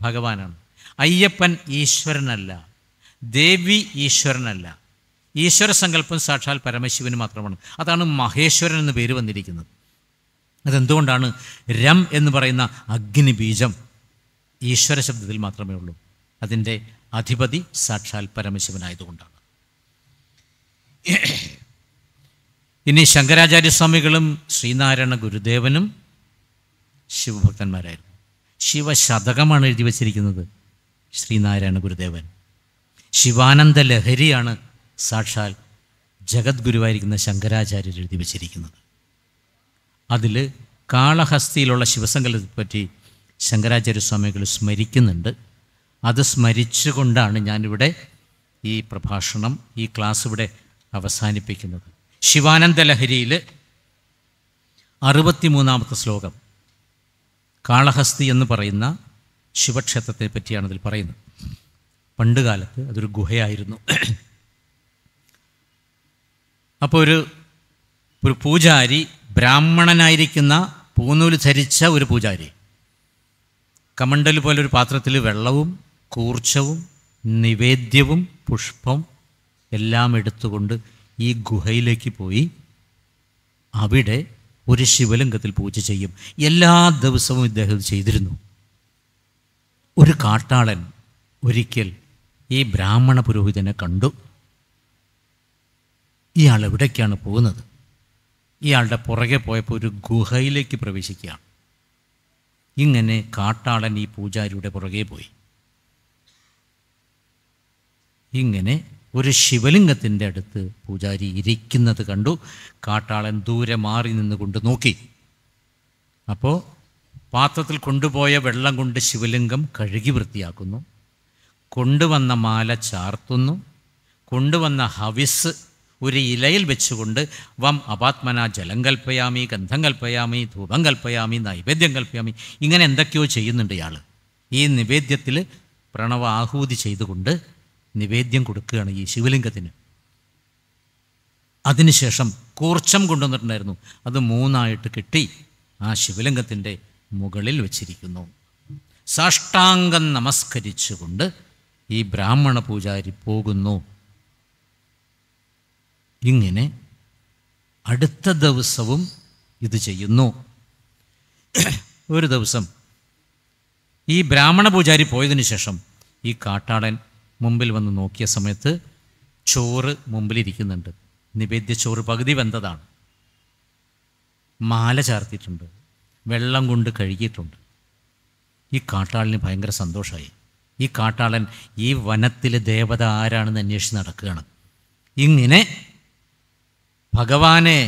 ഭഗവാനാണ് അയ്യപ്പൻ ഈശ്വരനല്ല ദേവി ഈശ്വരനല്ല ഈശ്വര സങ്കല്പം സാക്ഷാൽ പരമശിവന് മാത്രമാണ് അതാണ് മഹേശ്വരൻ എന്ന് പേര് വന്നിരിക്കുന്നത് അതെന്തുകൊണ്ടാണ് രം എന്ന് പറയുന്ന അഗ്നിബീജം ഈശ്വര ശബ്ദത്തിൽ മാത്രമേ ഉള്ളൂ അതിൻ്റെ അധിപതി സാക്ഷാൽ പരമശിവനായതുകൊണ്ടാണ് ഇനി ശങ്കരാചാര്യസ്വാമികളും ശ്രീനാരായണ ഗുരുദേവനും ശിവഭക്തന്മാരായിരുന്നു ശിവശതകമാണ് എഴുതി വച്ചിരിക്കുന്നത് ശ്രീനാരായണ ഗുരുദേവൻ ശിവാനന്ദ ലഹരിയാണ് സാക്ഷാൽ ജഗദ്ഗുരുവായിരിക്കുന്ന ശങ്കരാചാര്യർ എഴുതി വച്ചിരിക്കുന്നത് അതിൽ കാളഹസ്തിയിലുള്ള ശിവസങ്കലത്തെ പറ്റി ശങ്കരാചാര്യ സ്വാമികൾ സ്മരിക്കുന്നുണ്ട് അത് സ്മരിച്ചുകൊണ്ടാണ് ഞാനിവിടെ ഈ പ്രഭാഷണം ഈ ക്ലാസ് ഇവിടെ അവസാനിപ്പിക്കുന്നത് ശിവാനന്ദ ലഹരിയിൽ അറുപത്തിമൂന്നാമത്തെ ശ്ലോകം കാളഹസ്തി എന്ന് പറയുന്ന ശിവക്ഷേത്രത്തെ പറ്റിയാണ് അതിൽ പറയുന്നത് പണ്ടുകാലത്ത് അതൊരു ഗുഹയായിരുന്നു അപ്പോൾ ഒരു ഒരു പൂജാരി ബ്രാഹ്മണനായിരിക്കുന്ന പൂനൂല് ധരിച്ച ഒരു പൂജാരി കമണ്ടൽ പോലൊരു പാത്രത്തിൽ വെള്ളവും കൂർച്ചവും നിവേദ്യവും പുഷ്പം എല്ലാം എടുത്തുകൊണ്ട് ഈ ഗുഹയിലേക്ക് പോയി അവിടെ ഒരു ശിവലിംഗത്തിൽ പൂജ ചെയ്യും എല്ലാ ദിവസവും ഇദ്ദേഹം ചെയ്തിരുന്നു ഒരു കാട്ടാളൻ ഒരിക്കൽ ഈ ബ്രാഹ്മണ പുരോഹിതനെ കണ്ടു ഇയാൾ എവിടേക്കാണ് പോകുന്നത് ഇയാളുടെ പുറകെ പോയപ്പോൾ ഒരു ഗുഹയിലേക്ക് പ്രവേശിക്കുകയാണ് ഇങ്ങനെ കാട്ടാളൻ ഈ പൂജാരിയുടെ പുറകെ പോയി ഇങ്ങനെ ഒരു ശിവലിംഗത്തിൻ്റെ അടുത്ത് പൂജാരി ഇരിക്കുന്നത് കണ്ടു കാട്ടാളൻ ദൂരെ മാറി നിന്നുകൊണ്ട് നോക്കി അപ്പോൾ പാത്രത്തിൽ കൊണ്ടുപോയ വെള്ളം കൊണ്ട് ശിവലിംഗം കഴുകി വൃത്തിയാക്കുന്നു കൊണ്ടുവന്ന മാല ചാർത്തുന്നു കൊണ്ടുവന്ന ഹവിസ് ഒരു ഇലയിൽ വെച്ചുകൊണ്ട് വം അപാത്മന ജലം കൽപ്പയാമി ഗന്ധം കൽപ്പയാമി ധൂപം കൽപ്പയാമി നൈവേദ്യം കൽപ്പയാമി ഇങ്ങനെ എന്തൊക്കെയോ ചെയ്യുന്നുണ്ട് ഇയാൾ ഈ നിവേദ്യത്തിൽ പ്രണവ ആഹൂതി ചെയ്തുകൊണ്ട് നിവേദ്യം കൊടുക്കുകയാണ് ഈ ശിവലിംഗത്തിന് അതിനുശേഷം കൂർച്ചം കൊണ്ടുവന്നിട്ടുണ്ടായിരുന്നു അത് മൂന്നായിട്ട് കെട്ടി ആ ശിവലിംഗത്തിൻ്റെ മുകളിൽ വച്ചിരിക്കുന്നു സാഷ്ടാംഗം നമസ്കരിച്ചുകൊണ്ട് ഈ ബ്രാഹ്മണ പൂജാരി പോകുന്നു ഇങ്ങനെ അടുത്ത ദിവസവും ഇത് ചെയ്യുന്നു ഒരു ദിവസം ഈ ബ്രാഹ്മണ പൂജാരി പോയതിനു ശേഷം ഈ കാട്ടാളൻ മുമ്പിൽ വന്ന് നോക്കിയ സമയത്ത് ചോറ് മുമ്പിലിരിക്കുന്നുണ്ട് നിവേദ്യ ചോറ് പകുതി വെന്തതാണ് മാല ചാർത്തിയിട്ടുണ്ട് വെള്ളം കൊണ്ട് കഴുകിയിട്ടുണ്ട് ഈ കാട്ടാളിന് ഭയങ്കര സന്തോഷമായി ഈ കാട്ടാളൻ ഈ വനത്തിലെ ദേവത ആരാണെന്ന് അന്വേഷിച്ച് നടക്കുകയാണ് ഇങ്ങനെ ഭഗവാനെ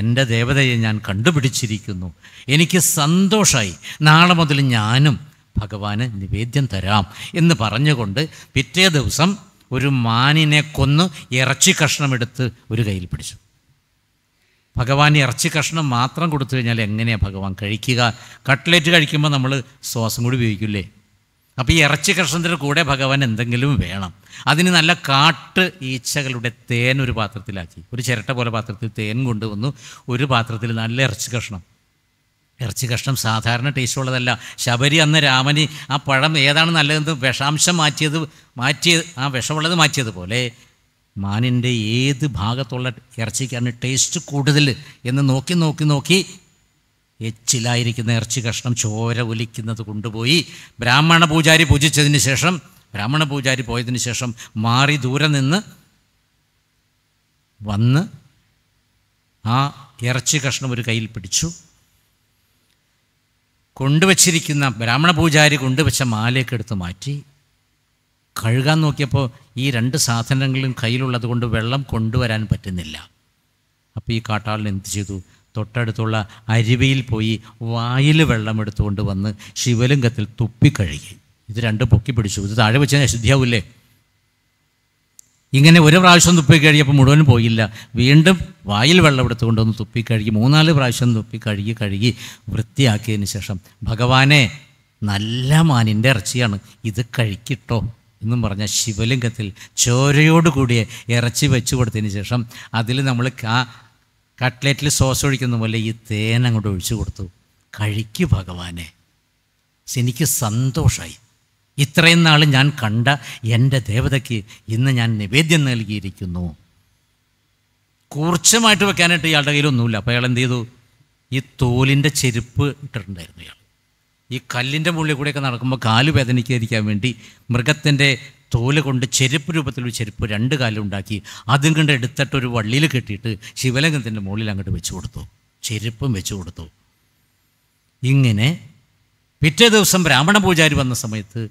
എൻ്റെ ദേവതയെ ഞാൻ കണ്ടുപിടിച്ചിരിക്കുന്നു എനിക്ക് സന്തോഷമായി നാളെ മുതൽ ഞാനും ഭഗവാന് നിവേദ്യം തരാം എന്ന് പറഞ്ഞുകൊണ്ട് പിറ്റേ ദിവസം ഒരു മാനിനെ കൊന്ന് ഇറച്ചി കഷ്ണമെടുത്ത് ഒരു കയ്യിൽ പിടിച്ചു ഭഗവാൻ ഇറച്ചി കഷ്ണം മാത്രം കൊടുത്തു കഴിഞ്ഞാൽ എങ്ങനെയാണ് ഭഗവാൻ കഴിക്കുക കട്ട്ലേറ്റ് കഴിക്കുമ്പോൾ നമ്മൾ ശ്വാസം കൂടി ഉപയോഗിക്കില്ലേ അപ്പോൾ ഈ ഇറച്ചി കഷ്ണത്തിൻ്റെ കൂടെ ഭഗവാൻ എന്തെങ്കിലും വേണം അതിന് നല്ല കാട്ട് ഈച്ചകളുടെ തേൻ ഒരു പാത്രത്തിലാക്കി ഒരു ചിരട്ട പോലെ പാത്രത്തിൽ തേൻ കൊണ്ടുവന്നു ഒരു പാത്രത്തിൽ നല്ല ഇറച്ചി കഷ്ണം ഇറച്ചി കഷ്ണം സാധാരണ ടേസ്റ്റ് ഉള്ളതല്ല ശബരി അന്ന് രാമന് ആ പഴം ഏതാണ് നല്ലതെന്ന് വിഷാംശം മാറ്റിയത് മാറ്റിയ ആ വിഷമുള്ളത് മാറ്റിയതുപോലെ മാനിൻ്റെ ഏത് ഭാഗത്തുള്ള ഇറച്ചിക്കാണ് ടേസ്റ്റ് കൂടുതൽ എന്ന് നോക്കി നോക്കി നോക്കി എച്ചിലായിരിക്കുന്ന ഇറച്ചി കഷ്ണം ചോര ഒലിക്കുന്നത് കൊണ്ടുപോയി ബ്രാഹ്മണ പൂജാരി പൂജിച്ചതിന് ശേഷം ബ്രാഹ്മണ പൂജാരി പോയതിന് ശേഷം മാറി ദൂരെ നിന്ന് വന്ന് ആ ഇറച്ചി കഷ്ണം ഒരു കയ്യിൽ പിടിച്ചു കൊണ്ടുവച്ചിരിക്കുന്ന ബ്രാഹ്മണ പൂജാരി കൊണ്ടുവച്ച മാലയൊക്കെ എടുത്ത് മാറ്റി കഴുകാൻ നോക്കിയപ്പോൾ ഈ രണ്ട് സാധനങ്ങളും കയ്യിലുള്ളത് കൊണ്ട് വെള്ളം കൊണ്ടുവരാൻ പറ്റുന്നില്ല അപ്പോൾ ഈ കാട്ടാളൻ എന്ത് ചെയ്തു തൊട്ടടുത്തുള്ള അരുവിയിൽ പോയി വായിൽ വെള്ളം എടുത്തുകൊണ്ട് വന്ന് ശിവലിംഗത്തിൽ തുപ്പിക്കഴുകി ഇത് രണ്ടും പൊക്കി പിടിച്ചു ഇത് താഴെ വെച്ചാൽ അശുദ്ധിയാവില്ലേ ഇങ്ങനെ ഒരു പ്രാവശ്യം തുപ്പി കഴുകിയപ്പോൾ മുഴുവൻ പോയില്ല വീണ്ടും വായിൽ വെള്ളം എടുത്തുകൊണ്ടൊന്ന് തുപ്പി കഴുകി മൂന്നാല് പ്രാവശ്യം തുപ്പി കഴുകി കഴുകി വൃത്തിയാക്കിയതിന് ശേഷം ഭഗവാനെ നല്ല മാനിൻ്റെ ഇറച്ചിയാണ് ഇത് കഴിക്കിട്ടോ എന്നും പറഞ്ഞ ശിവലിംഗത്തിൽ ചോരയോടുകൂടിയ ഇറച്ചി വെച്ചു കൊടുത്തതിന് ശേഷം അതിൽ നമ്മൾ ആ കട്ട്ലേറ്റിൽ സോസ് ഒഴിക്കുന്ന പോലെ ഈ തേൻ അങ്ങോട്ട് ഒഴിച്ചു കൊടുത്തു കഴിക്കു ഭഗവാനെ എനിക്ക് സന്തോഷമായി ഇത്രയും നാൾ ഞാൻ കണ്ട എൻ്റെ ദേവതയ്ക്ക് ഇന്ന് ഞാൻ നിവേദ്യം നൽകിയിരിക്കുന്നു കൂർച്ചമായിട്ട് വെക്കാനായിട്ട് ഇയാളുടെ കയ്യിലൊന്നുമില്ല അപ്പോൾ അയാൾ എന്ത് ചെയ്തു ഈ തോലിൻ്റെ ചെരുപ്പ് ഇട്ടിട്ടുണ്ടായിരുന്നു ഇയാൾ ഈ കല്ലിൻ്റെ മുകളിൽ കൂടെയൊക്കെ നടക്കുമ്പോൾ കാല് വേദനിക്കാതിരിക്കാൻ വേണ്ടി മൃഗത്തിൻ്റെ തോല് കൊണ്ട് ചെരുപ്പ് രൂപത്തിലൊരു ചെരുപ്പ് രണ്ട് കാലുണ്ടാക്കി ഉണ്ടാക്കി അതും കണ്ട് എടുത്തിട്ട് ഒരു വള്ളിയിൽ കെട്ടിയിട്ട് ശിവലിംഗത്തിൻ്റെ മുകളിൽ അങ്ങോട്ട് വെച്ചു കൊടുത്തു ചെരുപ്പും വെച്ചു കൊടുത്തു ഇങ്ങനെ പിറ്റേ ദിവസം ബ്രാഹ്മണ പൂജാരി വന്ന സമയത്ത്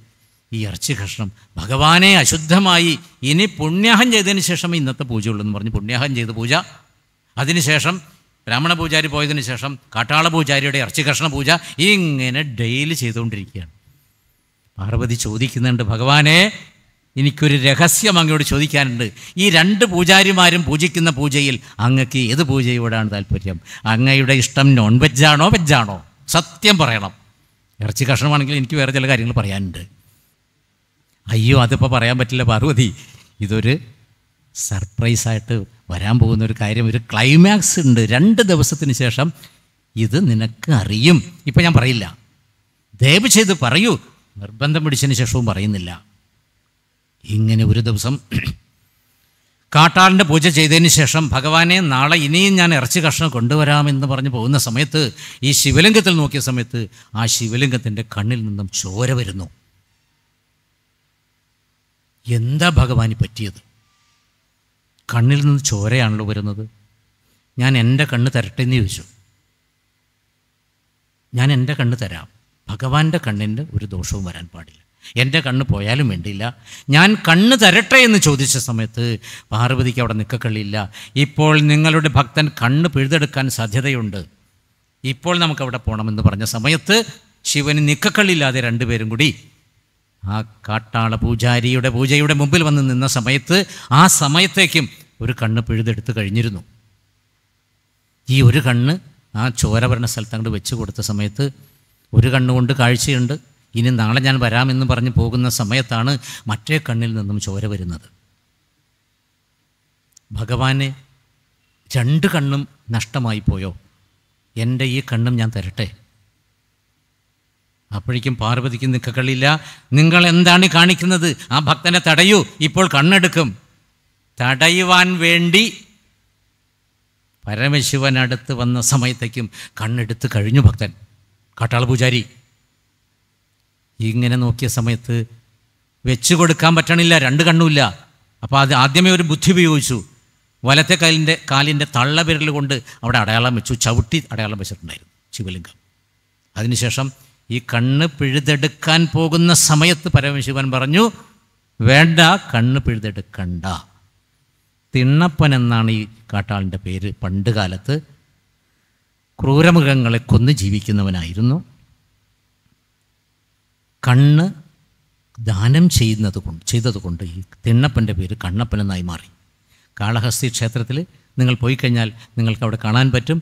ഈ ഇറച്ചി കഷ്ണം ഭഗവാനെ അശുദ്ധമായി ഇനി പുണ്യാഹം ചെയ്തതിന് ശേഷം ഇന്നത്തെ ഉള്ളൂ എന്ന് പറഞ്ഞ് പുണ്യാഹം ചെയ്ത പൂജ അതിനുശേഷം ബ്രാഹ്മണ പൂജാരി പോയതിനു ശേഷം കാട്ടാള പൂജാരിയുടെ ഇറച്ചി കഷ്ണ പൂജ ഇങ്ങനെ ഡെയിലി ചെയ്തുകൊണ്ടിരിക്കുകയാണ് പാർവതി ചോദിക്കുന്നുണ്ട് ഭഗവാനെ എനിക്കൊരു രഹസ്യം അങ്ങയോട് ചോദിക്കാനുണ്ട് ഈ രണ്ട് പൂജാരിമാരും പൂജിക്കുന്ന പൂജയിൽ അങ്ങക്ക് ഏത് പൂജയോടാണ് താല്പര്യം അങ്ങയുടെ ഇഷ്ടം നോൺ വെജാണോ വെജാണോ സത്യം പറയണം ഇറച്ചി കഷ്ണമാണെങ്കിൽ എനിക്ക് വേറെ ചില കാര്യങ്ങൾ പറയാനുണ്ട് അയ്യോ അതിപ്പോൾ പറയാൻ പറ്റില്ല പാർവതി ഇതൊരു സർപ്രൈസായിട്ട് വരാൻ പോകുന്ന ഒരു കാര്യം ഒരു ക്ലൈമാക്സ് ഉണ്ട് രണ്ട് ദിവസത്തിന് ശേഷം ഇത് നിനക്ക് അറിയും ഇപ്പം ഞാൻ പറയില്ല ദയവ് ചെയ്ത് പറയൂ നിർബന്ധം പിടിച്ചതിന് ശേഷവും പറയുന്നില്ല ഇങ്ങനെ ഒരു ദിവസം കാട്ടാളിൻ്റെ പൂജ ചെയ്തതിന് ശേഷം ഭഗവാനെ നാളെ ഇനിയും ഞാൻ ഇറച്ചി കഷ്ണം കൊണ്ടുവരാമെന്ന് പറഞ്ഞ് പോകുന്ന സമയത്ത് ഈ ശിവലിംഗത്തിൽ നോക്കിയ സമയത്ത് ആ ശിവലിംഗത്തിൻ്റെ കണ്ണിൽ നിന്നും ചോര വരുന്നു എന്താ ഭഗവാന് പറ്റിയത് കണ്ണിൽ നിന്ന് ചോരയാണല്ലോ വരുന്നത് ഞാൻ എൻ്റെ കണ്ണ് തരട്ടെ എന്ന് ചോദിച്ചു ഞാൻ എൻ്റെ കണ്ണ് തരാം ഭഗവാന്റെ കണ്ണിന് ഒരു ദോഷവും വരാൻ പാടില്ല എൻ്റെ കണ്ണ് പോയാലും വേണ്ടിയില്ല ഞാൻ കണ്ണ് തരട്ടെ എന്ന് ചോദിച്ച സമയത്ത് പാർവതിക്ക് അവിടെ നിൽക്കക്കള്ളിയില്ല ഇപ്പോൾ നിങ്ങളുടെ ഭക്തൻ കണ്ണ് പിഴുതെടുക്കാൻ സാധ്യതയുണ്ട് ഇപ്പോൾ നമുക്കവിടെ പോകണമെന്ന് പറഞ്ഞ സമയത്ത് ശിവന് നിൽക്കക്കള്ളില്ലാതെ രണ്ടുപേരും കൂടി ആ കാട്ടാള പൂജാരിയുടെ പൂജയുടെ മുമ്പിൽ വന്ന് നിന്ന സമയത്ത് ആ സമയത്തേക്കും ഒരു കണ്ണ് പിഴുതെടുത്ത് കഴിഞ്ഞിരുന്നു ഈ ഒരു കണ്ണ് ആ ചോര പറഞ്ഞ സ്ഥലത്ത് അങ്ങോട്ട് വെച്ച് കൊടുത്ത സമയത്ത് ഒരു കണ്ണുകൊണ്ട് കാഴ്ചയുണ്ട് ഇനി നാളെ ഞാൻ വരാമെന്ന് പറഞ്ഞ് പോകുന്ന സമയത്താണ് മറ്റേ കണ്ണിൽ നിന്നും ചോര വരുന്നത് ഭഗവാനെ രണ്ട് കണ്ണും നഷ്ടമായി പോയോ എൻ്റെ ഈ കണ്ണും ഞാൻ തരട്ടെ അപ്പോഴേക്കും പാർവതിക്ക് നിൽക്കക്കളില്ല നിങ്ങൾ എന്താണ് കാണിക്കുന്നത് ആ ഭക്തനെ തടയൂ ഇപ്പോൾ കണ്ണെടുക്കും തടയുവാൻ വേണ്ടി പരമശിവൻ അടുത്ത് വന്ന സമയത്തേക്കും കണ്ണെടുത്ത് കഴിഞ്ഞു ഭക്തൻ കാട്ടാള പൂജാരി ഇങ്ങനെ നോക്കിയ സമയത്ത് വെച്ചു കൊടുക്കാൻ പറ്റണില്ല രണ്ട് കണ്ണുമില്ല അപ്പോൾ അത് ആദ്യമേ ഒരു ബുദ്ധി ഉപയോഗിച്ചു വലത്തെ കാലിൻ്റെ കാലിൻ്റെ തള്ള വിരൽ കൊണ്ട് അവിടെ അടയാളം വെച്ചു ചവിട്ടി അടയാളം വെച്ചിട്ടുണ്ടായിരുന്നു ശിവലിംഗം അതിനുശേഷം ഈ കണ്ണ് പിഴുതെടുക്കാൻ പോകുന്ന സമയത്ത് പരമശിവൻ പറഞ്ഞു വേണ്ട കണ്ണ് പിഴുതെടുക്കണ്ട തിണ്ണപ്പൻ എന്നാണ് ഈ കാട്ടാളിൻ്റെ പേര് പണ്ട് കാലത്ത് ക്രൂരമൃഗങ്ങളെ കൊന്ന് ജീവിക്കുന്നവനായിരുന്നു കണ്ണ് ദാനം ചെയ്യുന്നത് കൊണ്ട് ചെയ്തതുകൊണ്ട് ഈ തിണ്ണപ്പൻ്റെ പേര് കണ്ണപ്പൻ എന്നായി മാറി കാളഹസ്തി ക്ഷേത്രത്തിൽ നിങ്ങൾ പോയി കഴിഞ്ഞാൽ നിങ്ങൾക്ക് അവിടെ കാണാൻ പറ്റും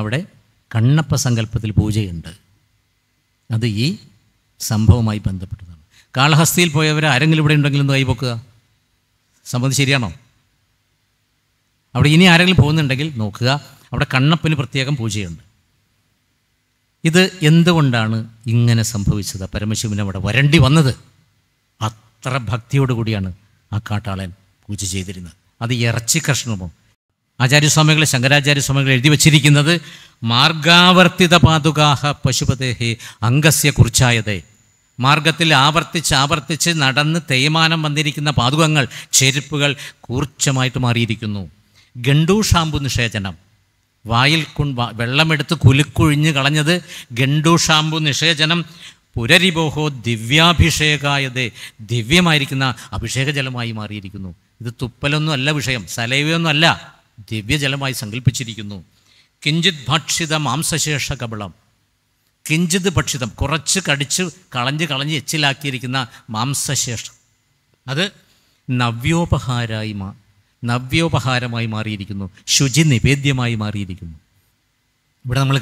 അവിടെ കണ്ണപ്പ സങ്കല്പത്തിൽ പൂജയുണ്ട് അത് ഈ സംഭവവുമായി ബന്ധപ്പെട്ടതാണ് കാളഹസ്തിയിൽ പോയവർ ആരെങ്കിലും ഇവിടെ ഉണ്ടെങ്കിലും ഒന്ന് കൈപൊക്കുക സംബന്ധം ശരിയാണോ അവിടെ ഇനി ആരെങ്കിലും പോകുന്നുണ്ടെങ്കിൽ നോക്കുക അവിടെ കണ്ണപ്പന് പ്രത്യേകം പൂജയുണ്ട് ഇത് എന്തുകൊണ്ടാണ് ഇങ്ങനെ സംഭവിച്ചത് പരമശിവന് അവിടെ വരണ്ടി വന്നത് അത്ര ഭക്തിയോടുകൂടിയാണ് ആ കാട്ടാളൻ പൂജ ചെയ്തിരുന്നത് അത് ഇറച്ചി കഷ്ണമോ ആചാര്യസ്വാമികളെ ശങ്കരാചാര്യസ്വാമികൾ എഴുതി വച്ചിരിക്കുന്നത് മാർഗാവർത്തിത പാതുകാഹ പശുപദേഹി അംഗസ്യ കുറിച്ചായതേ മാർഗത്തിൽ ആവർത്തിച്ച് ആവർത്തിച്ച് നടന്ന് തേയ്മാനം വന്നിരിക്കുന്ന പാതുകങ്ങൾ ചെരുപ്പുകൾ കൂർച്ചമായിട്ട് മാറിയിരിക്കുന്നു ഗണ്ടൂഷാമ്പു നിഷേചനം വായിൽ കുൺ വെള്ളമെടുത്ത് കുലുക്കുഴിഞ്ഞ് കളഞ്ഞത് ഗണ്ടൂഷാമ്പു നിഷേചനം പുരരിബോഹോ ദിവ്യാഭിഷേകായത് ദിവ്യമായിരിക്കുന്ന അഭിഷേകജലമായി മാറിയിരിക്കുന്നു ഇത് തുപ്പലൊന്നും അല്ല വിഷയം സലൈവയൊന്നും അല്ല ദിവ്യജലമായി സങ്കല്പിച്ചിരിക്കുന്നു കിഞ്ചിത് ഭക്ഷിത മാംസശേഷ കബളം കിഞ്ചിത് ഭക്ഷിതം കുറച്ച് കടിച്ച് കളഞ്ഞ് കളഞ്ഞ് എച്ചിലാക്കിയിരിക്കുന്ന മാംസശേഷം അത് നവ്യോപഹാരായി മാ നവ്യോപഹാരമായി മാറിയിരിക്കുന്നു ശുചി നിവേദ്യമായി മാറിയിരിക്കുന്നു ഇവിടെ നമ്മൾ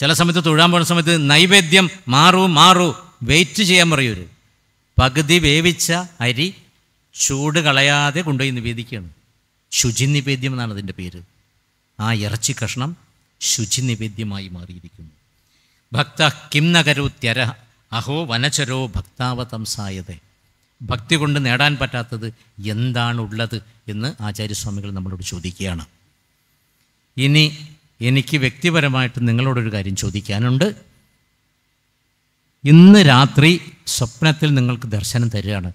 ചില സമയത്ത് തൊഴാൻ പോകുന്ന സമയത്ത് നൈവേദ്യം മാറൂ മാറൂ വെയിറ്റ് ചെയ്യാൻ പറയൂ പകുതി വേവിച്ച അരി ചൂട് കളയാതെ കൊണ്ടുപോയി നിവേദിക്കുകയാണ് നിവേദ്യം എന്നാണ് അതിൻ്റെ പേര് ആ ഇറച്ചി കഷ്ണം നിവേദ്യമായി മാറിയിരിക്കുന്നു ഭക്ത കിം ത്യര അഹോ വനചരോ ഭക്താവതംസായതേ ഭക്തി കൊണ്ട് നേടാൻ പറ്റാത്തത് എന്താണുള്ളത് എന്ന് ആചാര്യസ്വാമികൾ നമ്മളോട് ചോദിക്കുകയാണ് ഇനി എനിക്ക് വ്യക്തിപരമായിട്ട് നിങ്ങളോടൊരു കാര്യം ചോദിക്കാനുണ്ട് ഇന്ന് രാത്രി സ്വപ്നത്തിൽ നിങ്ങൾക്ക് ദർശനം തരികയാണ്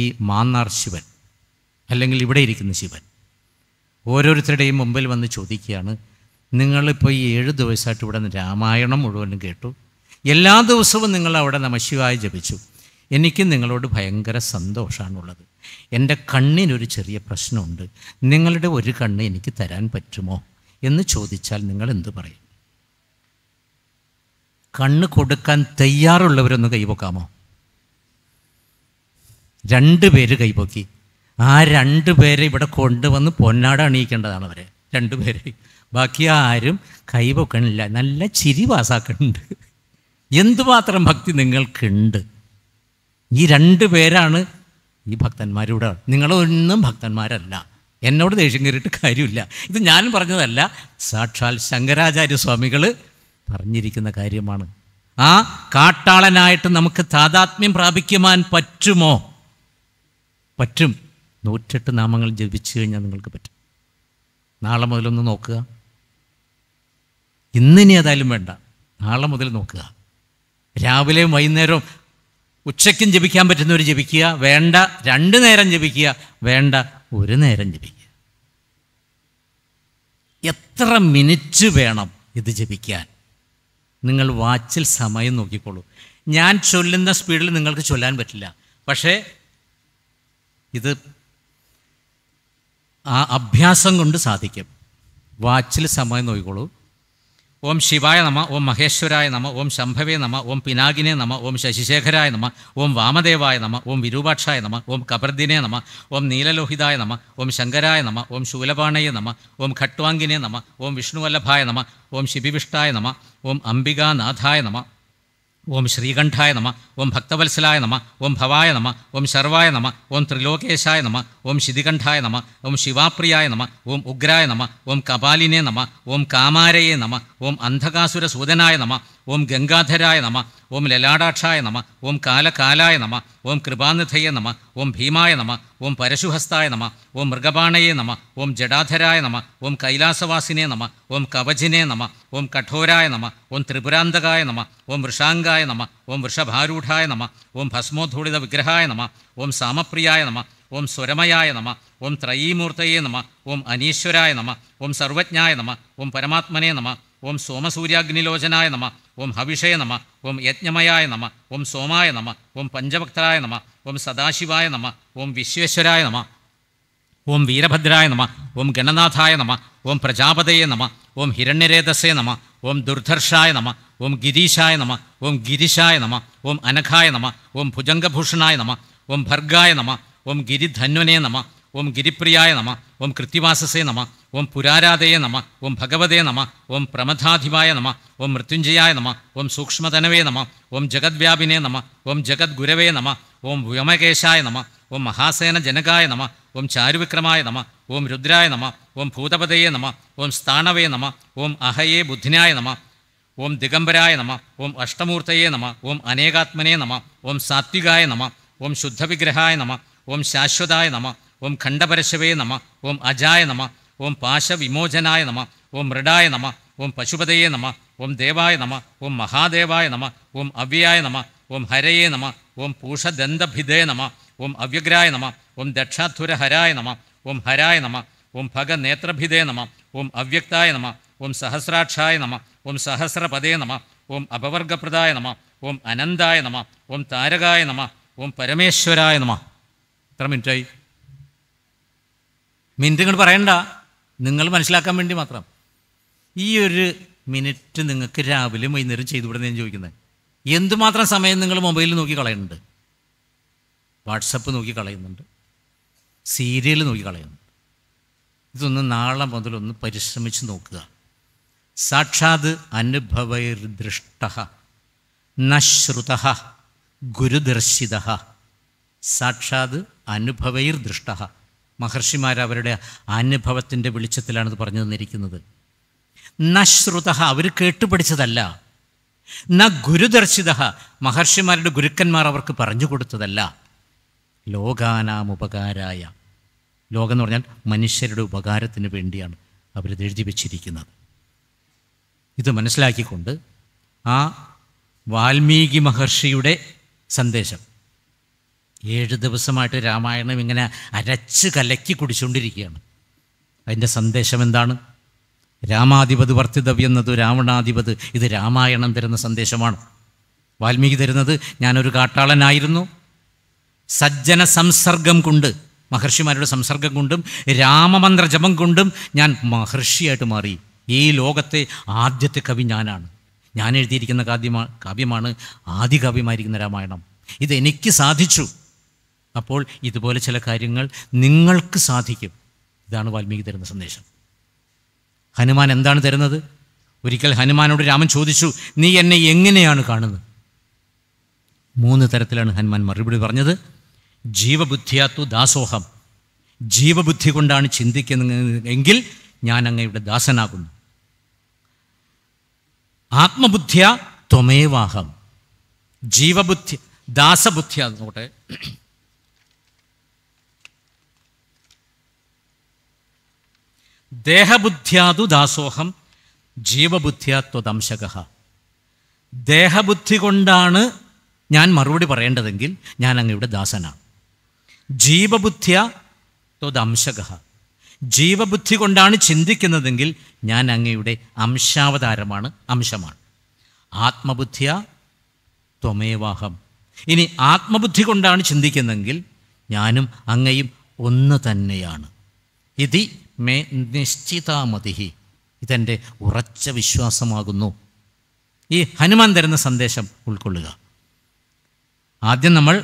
ഈ മാന്നാർ ശിവൻ അല്ലെങ്കിൽ ഇവിടെ ഇരിക്കുന്ന ശിവൻ ഓരോരുത്തരുടെയും മുമ്പിൽ വന്ന് ചോദിക്കുകയാണ് നിങ്ങളിപ്പോൾ ഈ ഏഴ് ദിവസമായിട്ട് ഇവിടെ രാമായണം മുഴുവനും കേട്ടു എല്ലാ ദിവസവും നിങ്ങൾ അവിടെ നമശിവായി ജപിച്ചു എനിക്ക് നിങ്ങളോട് ഭയങ്കര സന്തോഷമാണുള്ളത് എൻ്റെ കണ്ണിനൊരു ചെറിയ പ്രശ്നമുണ്ട് നിങ്ങളുടെ ഒരു കണ്ണ് എനിക്ക് തരാൻ പറ്റുമോ എന്ന് ചോദിച്ചാൽ നിങ്ങൾ എന്തു പറയും കണ്ണ് കൊടുക്കാൻ തയ്യാറുള്ളവരൊന്ന് കൈപോക്കാമോ രണ്ട് പേര് കൈപോക്കി ആ രണ്ട് പേരെ ഇവിടെ കൊണ്ടുവന്ന് പൊന്നാട അണിയിക്കേണ്ടതാണ് അവരെ രണ്ട് പേരെ ബാക്കി ആരും കൈവക്കണില്ല നല്ല ചിരി പാസാക്കുന്നുണ്ട് എന്തുമാത്രം ഭക്തി നിങ്ങൾക്കുണ്ട് ഈ രണ്ട് പേരാണ് ഈ ഭക്തന്മാരൂടെ നിങ്ങളൊന്നും ഭക്തന്മാരല്ല എന്നോട് ദേഷ്യം കയറിയിട്ട് കാര്യമില്ല ഇത് ഞാൻ പറഞ്ഞതല്ല സാക്ഷാൽ ശങ്കരാചാര്യ സ്വാമികൾ പറഞ്ഞിരിക്കുന്ന കാര്യമാണ് ആ കാട്ടാളനായിട്ട് നമുക്ക് താതാത്മ്യം പ്രാപിക്കുവാൻ പറ്റുമോ പറ്റും നൂറ്റെട്ട് നാമങ്ങൾ ജപിച്ചു കഴിഞ്ഞാൽ നിങ്ങൾക്ക് പറ്റും നാളെ മുതലൊന്ന് നോക്കുക ഇന്നിനി ഏതായാലും വേണ്ട നാളെ മുതൽ നോക്കുക രാവിലെയും വൈകുന്നേരവും ഉച്ചയ്ക്കും ജപിക്കാൻ പറ്റുന്നവർ ജപിക്കുക വേണ്ട രണ്ട് നേരം ജപിക്കുക വേണ്ട ഒരു നേരം ജപിക്കുക എത്ര മിനിറ്റ് വേണം ഇത് ജപിക്കാൻ നിങ്ങൾ വാച്ചിൽ സമയം നോക്കിക്കോളൂ ഞാൻ ചൊല്ലുന്ന സ്പീഡിൽ നിങ്ങൾക്ക് ചൊല്ലാൻ പറ്റില്ല പക്ഷേ ഇത് ആ അഭ്യാസം കൊണ്ട് സാധിക്കും വാച്ചിൽ സമയം നോക്കിക്കോളൂ ഓം ശിവായ നമ ഓം മഹേശ്വരായ നമ ഓം ശംഭവേ നമ ഓം പിനാകിനെ നമ ഓം ശശിശേഖരായ നമ ഓം വാമദേവായ നമ ഓം വിരൂപാക്ഷായ നമ ഓം കബർദിനെ നമ ഓം നീലലോഹിതായ നമ ഓം ശങ്കരായ നമ ഓം ശൂലപാണയ നമ ഓം ഖട്ട്വാങ്കിനെ നമ ഓം വിഷ്ണുവല്ലഭായ നമ ഓം ശിബിവിഷ്ടായ നമ ഓം അംബികാനാഥായ നമ ഓം ശ്രീകണ്ഠായ നമ ഓം ഭക്തവത്സലായ നമ ഓം ഭവായ നമ ഓം ശർവായ നമ ഓം ത്രിലോകേശായ നമ ഓം ശിതികണ്ഠായ നമ ഓം ശിവാപ്രിയായ നമ ഓം ഉഗ്രായ നമ ഓം കപാലിനെ നമ ഓം കാമാരയെ നമ ഓം അന്ധകാസുര നമ ഓം ഗംഗാധരായ നമ ഓം ലലാടാക്ഷായ നമ ഓം കാലകാലായ നമ ഓം കൃപാനിധയ നമ ഓം ഭീമായ നമ ഓം പരശുഹസ്തായ നമ ഓം മൃഗപാണയെ നമ ഓം ജഡാധരായ നമ ഓം കൈലാസവാസിനെ നമ ഓം കവചിനെ നമ ഓം കഠോരായ നമ ഓം ത്രിപുരാന്തകായ നമ ഓം വൃഷാംഗായ നമ ഓം വൃഷഭാരൂഢായ നമ ഓം ഭസ്മോധൂളിത വിഗ്രഹായ നമ ഓം സാമപ്രിയായ നമ ഓം സ്വരമയായ നമ ഓം ത്രയീമൂർത്തയെ നമ ഓം അനീശ്വരായ നമ ഓം സർവജ്ഞായ നമ ഓം പരമാത്മനെ നമ ഓം സോമസൂര്യാഗ്നിലോചനായ നമ ഓം ഹവിഷയ നമ ഓം യജ്ഞമയായ നമ ഓം സോമായ നമ ഓം പഞ്ചഭക്തരായ നമ ഓം സദാശിവായ നമ ഓം വിശ്വേശ്വരായ നമ ഓം വീരഭദ്രായ നമ ഓം ഗണനാഥായ നമ ഓം പ്രജാപതയെ നമ ഓം ഹിരണ്യരേതസേ നമ ഓം ദുർധർഷായ നമ ഓം ഗിരീശായ നമ ഓം ഗിരിശായ നമ ഓം അനഘായ നമ ഓം ഭുജംഗഭൂഷണായ നമ ഓം ഭർഗായ നമ ഓം ഗിരിധന്വനേ നമ ഓം ഗിരിപ്രിയായ നമ ഓം കൃത്യവാസസേ നമ ഓം പുരാരാധയെ നമ ഓം ഭഗവതേ നമ ഓം പ്രമഥാധിപായ നമ ഓം മൃത്യുഞ്ജയായ നമ ഓം സൂക്ഷ്മതനവേ നമ ഓം ജഗദ്വ്യാപിനെ നമ ഓം ജഗദ്ഗുരവേ നമ ഓം വ്യോമകേശായ നമ ഓം മഹാസേന ജനകായ നമ ഓം ചാരുവിക്രമായ നമ ഓം രുദ്രായ നമ ഓം ഭൂതപതയെ നമ ഓം സ്ഥാണവേ നമ ഓം അഹയേ ബുദ്ധിനായ നമ ഓം ദിഗംബരായ നമ ഓം അഷ്ടമൂർത്തയെ നമ ഓം അനേകാത്മനെ നമ ഓം സാത്വികായ നമ ഓം ശുദ്ധവിഗ്രഹായ നമ ഓം ശാശ്വതായ നമ ഓം ഖണ്ഡപരശവേ നമ ഓം അജായ നമ ഓം പാശവിമോചനായ നമ ഓം മൃഡായ നമ ഓം പശുപതയെ നമ ഓം ദേവായ നമ ഓം മഹാദേവായ നമ ഓം അവ്യായ നമ ഓം ഹരയേ നമ ഓം പൂഷദന്തഭിദേ നമ ഓം അവ്യഗ്രായ നമ ഓം ദക്ഷാധുരഹരായ നമ ഓം ഹരായ നമ ഓം ഭഗനേത്രഭിദേ നമ ഓം അവ്യക്തായ നമ ഓം സഹസ്രാക്ഷായ നമ ഓം സഹസ്രപദേ നമ ഓം അപവർഗപ്രദായ നമ ഓം അനന്തായ നമ ഓം താരകായ നമ ഓം പരമേശ്വരായ നമ എത്ര മിനിറ്റായി മിനിറ്റ് ഇങ്ങോട്ട് പറയണ്ട നിങ്ങൾ മനസ്സിലാക്കാൻ വേണ്ടി മാത്രം ഈ ഒരു മിനിറ്റ് നിങ്ങൾക്ക് രാവിലെ വൈകുന്നേരം ചെയ്തു വിടുന്ന ഞാൻ ചോദിക്കുന്നത് എന്തുമാത്രം സമയം നിങ്ങൾ മൊബൈലിൽ നോക്കി കളയുന്നുണ്ട് വാട്സപ്പ് നോക്കി കളയുന്നുണ്ട് സീരിയൽ നോക്കി കളയുന്നുണ്ട് ഇതൊന്ന് നാളെ മുതലൊന്ന് പരിശ്രമിച്ച് നോക്കുക സാക്ഷാത് അനുഭവൈർദൃഷ്ട നശ്രുത ഗുരുദർശിത സാക്ഷാത് അനുഭവൈർദൃഷ്ട മഹർഷിമാർ അവരുടെ അനുഭവത്തിൻ്റെ വെളിച്ചത്തിലാണിത് പറഞ്ഞു തന്നിരിക്കുന്നത് നശ്രുത അവർ കേട്ടുപഠിച്ചതല്ല ന ഗുരുദർശിത മഹർഷിമാരുടെ ഗുരുക്കന്മാർ അവർക്ക് പറഞ്ഞു കൊടുത്തതല്ല ലോകാനാം ഉപകാരായ ലോകം എന്ന് പറഞ്ഞാൽ മനുഷ്യരുടെ ഉപകാരത്തിന് വേണ്ടിയാണ് അവരിത് എഴുതി വച്ചിരിക്കുന്നത് ഇത് മനസ്സിലാക്കിക്കൊണ്ട് ആ വാൽമീകി മഹർഷിയുടെ സന്ദേശം ഏഴ് ദിവസമായിട്ട് രാമായണം ഇങ്ങനെ അരച്ച് കലക്കി കുടിച്ചുകൊണ്ടിരിക്കുകയാണ് അതിൻ്റെ സന്ദേശം എന്താണ് രാമാധിപത് വർത്തിതവ്യെന്നത് രാവണാധിപത് ഇത് രാമായണം തരുന്ന സന്ദേശമാണ് വാൽമീകി തരുന്നത് ഞാനൊരു കാട്ടാളനായിരുന്നു സജ്ജന സംസർഗം കൊണ്ട് മഹർഷിമാരുടെ സംസർഗം കൊണ്ടും രാമമന്ത്ര കൊണ്ടും ഞാൻ മഹർഷിയായിട്ട് മാറി ഈ ലോകത്തെ ആദ്യത്തെ കവി ഞാനാണ് ഞാൻ എഴുതിയിരിക്കുന്ന കാവ്യമാണ് കാവ്യമാണ് ആദ്യ കാവ്യമായിരിക്കുന്ന രാമായണം ഇതെനിക്ക് സാധിച്ചു അപ്പോൾ ഇതുപോലെ ചില കാര്യങ്ങൾ നിങ്ങൾക്ക് സാധിക്കും ഇതാണ് വാൽമീകി തരുന്ന സന്ദേശം ഹനുമാൻ എന്താണ് തരുന്നത് ഒരിക്കൽ ഹനുമാനോട് രാമൻ ചോദിച്ചു നീ എന്നെ എങ്ങനെയാണ് കാണുന്നത് മൂന്ന് തരത്തിലാണ് ഹനുമാൻ മറുപടി പറഞ്ഞത് ജീവബുദ്ധിയാത്തു ദാസോഹം ജീവബുദ്ധി കൊണ്ടാണ് ചിന്തിക്കുന്നത് എങ്കിൽ ഞാൻ അങ്ങയുടെ ദാസനാകുന്നു ആത്മബുദ്ധിയ ത്വമേവാഹം ജീവബുദ്ധി ദാസബുദ്ധിയാ നോട്ടെ ദേഹബുദ്ധ്യാതു ദാസോഹം ജീവബുദ്ധ്യാത്വദംശക ദേഹബുദ്ധി കൊണ്ടാണ് ഞാൻ മറുപടി പറയേണ്ടതെങ്കിൽ ഞാൻ അങ്ങയുടെ ദാസനാണ് ജീവബുദ്ധ്യ ത്വദംശക ജീവബുദ്ധി കൊണ്ടാണ് ചിന്തിക്കുന്നതെങ്കിൽ ഞാൻ അങ്ങയുടെ അംശാവതാരമാണ് അംശമാണ് ആത്മബുദ്ധിയ ത്വമേവാഹം ഇനി ആത്മബുദ്ധി കൊണ്ടാണ് ചിന്തിക്കുന്നതെങ്കിൽ ഞാനും അങ്ങയും ഒന്ന് തന്നെയാണ് ഇതി മേ നിശ്ചിതാമതി ഇതെൻ്റെ ഉറച്ച വിശ്വാസമാകുന്നു ഈ ഹനുമാൻ തരുന്ന സന്ദേശം ഉൾക്കൊള്ളുക ആദ്യം നമ്മൾ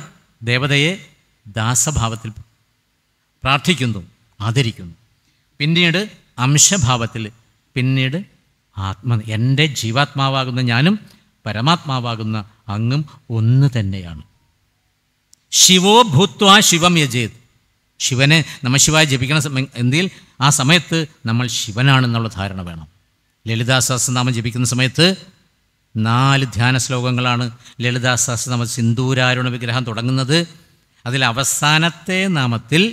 ദേവതയെ ദാസഭാവത്തിൽ പ്രാർത്ഥിക്കുന്നു ആദരിക്കുന്നു പിന്നീട് അംശഭാവത്തിൽ പിന്നീട് ആത്മ എൻ്റെ ജീവാത്മാവാകുന്ന ഞാനും പരമാത്മാവാകുന്ന അങ്ങും ഒന്ന് തന്നെയാണ് ശിവോ ഭൂത്വാ ശിവം യജേത് ശിവനെ നമശിവായ ജപിക്കണ എന്തിൽ ആ സമയത്ത് നമ്മൾ ശിവനാണെന്നുള്ള ധാരണ വേണം ലളിതാ സഹസ്രനാമം ജപിക്കുന്ന സമയത്ത് നാല് ധ്യാന ശ്ലോകങ്ങളാണ് ലളിതാ സഹസ്രനാമ സിന്ദൂരാരുണ വിഗ്രഹം തുടങ്ങുന്നത് അതിൽ അവസാനത്തെ നാമത്തിൽ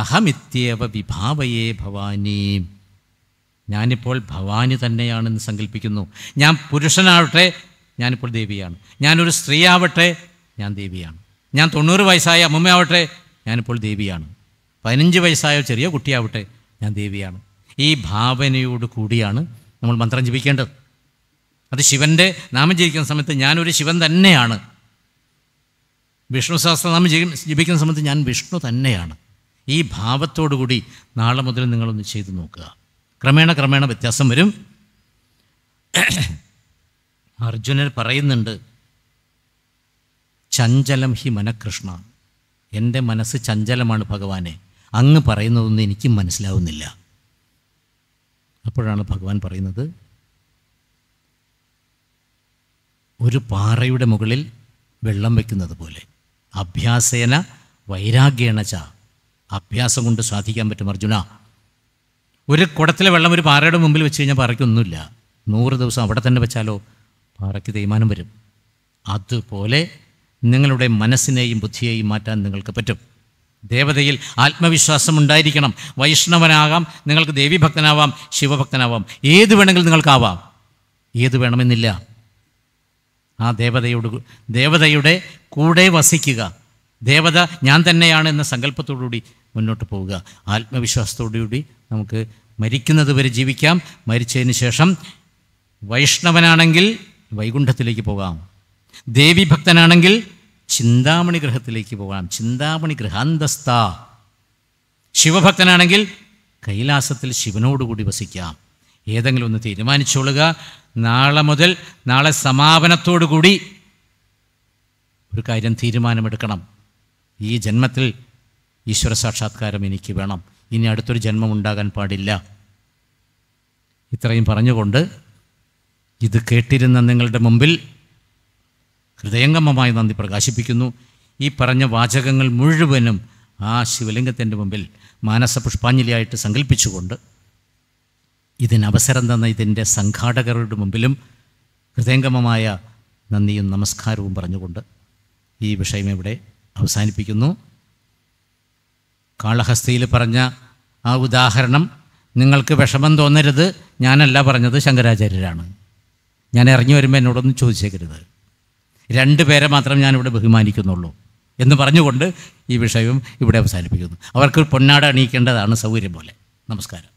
അഹമിത്യേവ വിഭാവയേ ഭവാനി ഞാനിപ്പോൾ ഭവാനി തന്നെയാണെന്ന് സങ്കല്പിക്കുന്നു ഞാൻ പുരുഷനാവട്ടെ ഞാനിപ്പോൾ ദേവിയാണ് ഞാനൊരു സ്ത്രീയാവട്ടെ ഞാൻ ദേവിയാണ് ഞാൻ തൊണ്ണൂറ് വയസ്സായ അമ്മയാവട്ടെ ഞാനിപ്പോൾ ദേവിയാണ് പതിനഞ്ച് വയസ്സായ ചെറിയ കുട്ടിയാവട്ടെ ഞാൻ ദേവിയാണ് ഈ ഭാവനയോട് കൂടിയാണ് നമ്മൾ മന്ത്രം ജപിക്കേണ്ടത് അത് ശിവൻ്റെ നാമം ജപിക്കുന്ന സമയത്ത് ഞാനൊരു ശിവൻ തന്നെയാണ് വിഷ്ണു നാമം ജപിക്കുന്ന സമയത്ത് ഞാൻ വിഷ്ണു തന്നെയാണ് ഈ ഭാവത്തോടുകൂടി നാളെ മുതൽ നിങ്ങളൊന്ന് ചെയ്തു നോക്കുക ക്രമേണ ക്രമേണ വ്യത്യാസം വരും അർജുനൻ പറയുന്നുണ്ട് ചഞ്ചലം ഹി മനകൃഷ്ണ എൻ്റെ മനസ്സ് ചഞ്ചലമാണ് ഭഗവാനെ അങ്ങ് പറയുന്നതൊന്നും എനിക്കും മനസ്സിലാവുന്നില്ല അപ്പോഴാണ് ഭഗവാൻ പറയുന്നത് ഒരു പാറയുടെ മുകളിൽ വെള്ളം വയ്ക്കുന്നത് പോലെ അഭ്യാസേന വൈരാഗ്യേണ ച അഭ്യാസം കൊണ്ട് സാധിക്കാൻ പറ്റും അർജുന ഒരു കുടത്തിലെ വെള്ളം ഒരു പാറയുടെ മുമ്പിൽ വെച്ച് കഴിഞ്ഞാൽ പാറയ്ക്കൊന്നുമില്ല നൂറ് ദിവസം അവിടെ തന്നെ വെച്ചാലോ പാറയ്ക്ക് തേയ്മാനം വരും അതുപോലെ നിങ്ങളുടെ മനസ്സിനെയും ബുദ്ധിയെയും മാറ്റാൻ നിങ്ങൾക്ക് പറ്റും ദേവതയിൽ ആത്മവിശ്വാസം ഉണ്ടായിരിക്കണം വൈഷ്ണവനാകാം നിങ്ങൾക്ക് ദേവീഭക്തനാവാം ശിവഭക്തനാവാം ഏത് വേണമെങ്കിലും നിങ്ങൾക്കാവാം ഏത് വേണമെന്നില്ല ആ ദേവതയോട് ദേവതയുടെ കൂടെ വസിക്കുക ദേവത ഞാൻ തന്നെയാണ് എന്ന സങ്കല്പത്തോടുകൂടി മുന്നോട്ട് പോവുക ആത്മവിശ്വാസത്തോടുകൂടി നമുക്ക് മരിക്കുന്നത് വരെ ജീവിക്കാം മരിച്ചതിന് ശേഷം വൈഷ്ണവനാണെങ്കിൽ വൈകുണ്ഠത്തിലേക്ക് പോകാം ദേവി ഭക്തനാണെങ്കിൽ ചിന്താമണി ഗ്രഹത്തിലേക്ക് പോകാം ചിന്താമണി ഗ്രഹാന്തസ്ഥ ശിവഭക്തനാണെങ്കിൽ കൈലാസത്തിൽ ശിവനോടുകൂടി വസിക്കാം ഏതെങ്കിലും ഒന്ന് തീരുമാനിച്ചോളുക നാളെ മുതൽ നാളെ സമാപനത്തോടുകൂടി ഒരു കാര്യം തീരുമാനമെടുക്കണം ഈ ജന്മത്തിൽ ഈശ്വര സാക്ഷാത്കാരം എനിക്ക് വേണം ഇനി അടുത്തൊരു ജന്മം ഉണ്ടാകാൻ പാടില്ല ഇത്രയും പറഞ്ഞുകൊണ്ട് ഇത് കേട്ടിരുന്ന നിങ്ങളുടെ മുമ്പിൽ ഹൃദയംഗമമായി നന്ദി പ്രകാശിപ്പിക്കുന്നു ഈ പറഞ്ഞ വാചകങ്ങൾ മുഴുവനും ആ ശിവലിംഗത്തിൻ്റെ മുമ്പിൽ മാനസപുഷ്പാഞ്ജലിയായിട്ട് സങ്കല്പിച്ചുകൊണ്ട് ഇതിനവസരം തന്ന ഇതിൻ്റെ സംഘാടകരുടെ മുമ്പിലും ഹൃദയംഗമമായ നന്ദിയും നമസ്കാരവും പറഞ്ഞുകൊണ്ട് ഈ വിഷയം ഇവിടെ അവസാനിപ്പിക്കുന്നു കാളഹസ്തിയിൽ പറഞ്ഞ ആ ഉദാഹരണം നിങ്ങൾക്ക് വിഷമം തോന്നരുത് ഞാനല്ല പറഞ്ഞത് ശങ്കരാചാര്യരാണ് ഞാൻ ഇറങ്ങി വരുമ്പോൾ എന്നോടൊന്നും ചോദിച്ചേക്കരുത് രണ്ട് പേരെ മാത്രം ഞാനിവിടെ ബഹുമാനിക്കുന്നുള്ളൂ എന്ന് പറഞ്ഞുകൊണ്ട് ഈ വിഷയം ഇവിടെ അവസാനിപ്പിക്കുന്നു അവർക്ക് പൊന്നാട അണിയിക്കേണ്ടതാണ് സൗകര്യം പോലെ നമസ്കാരം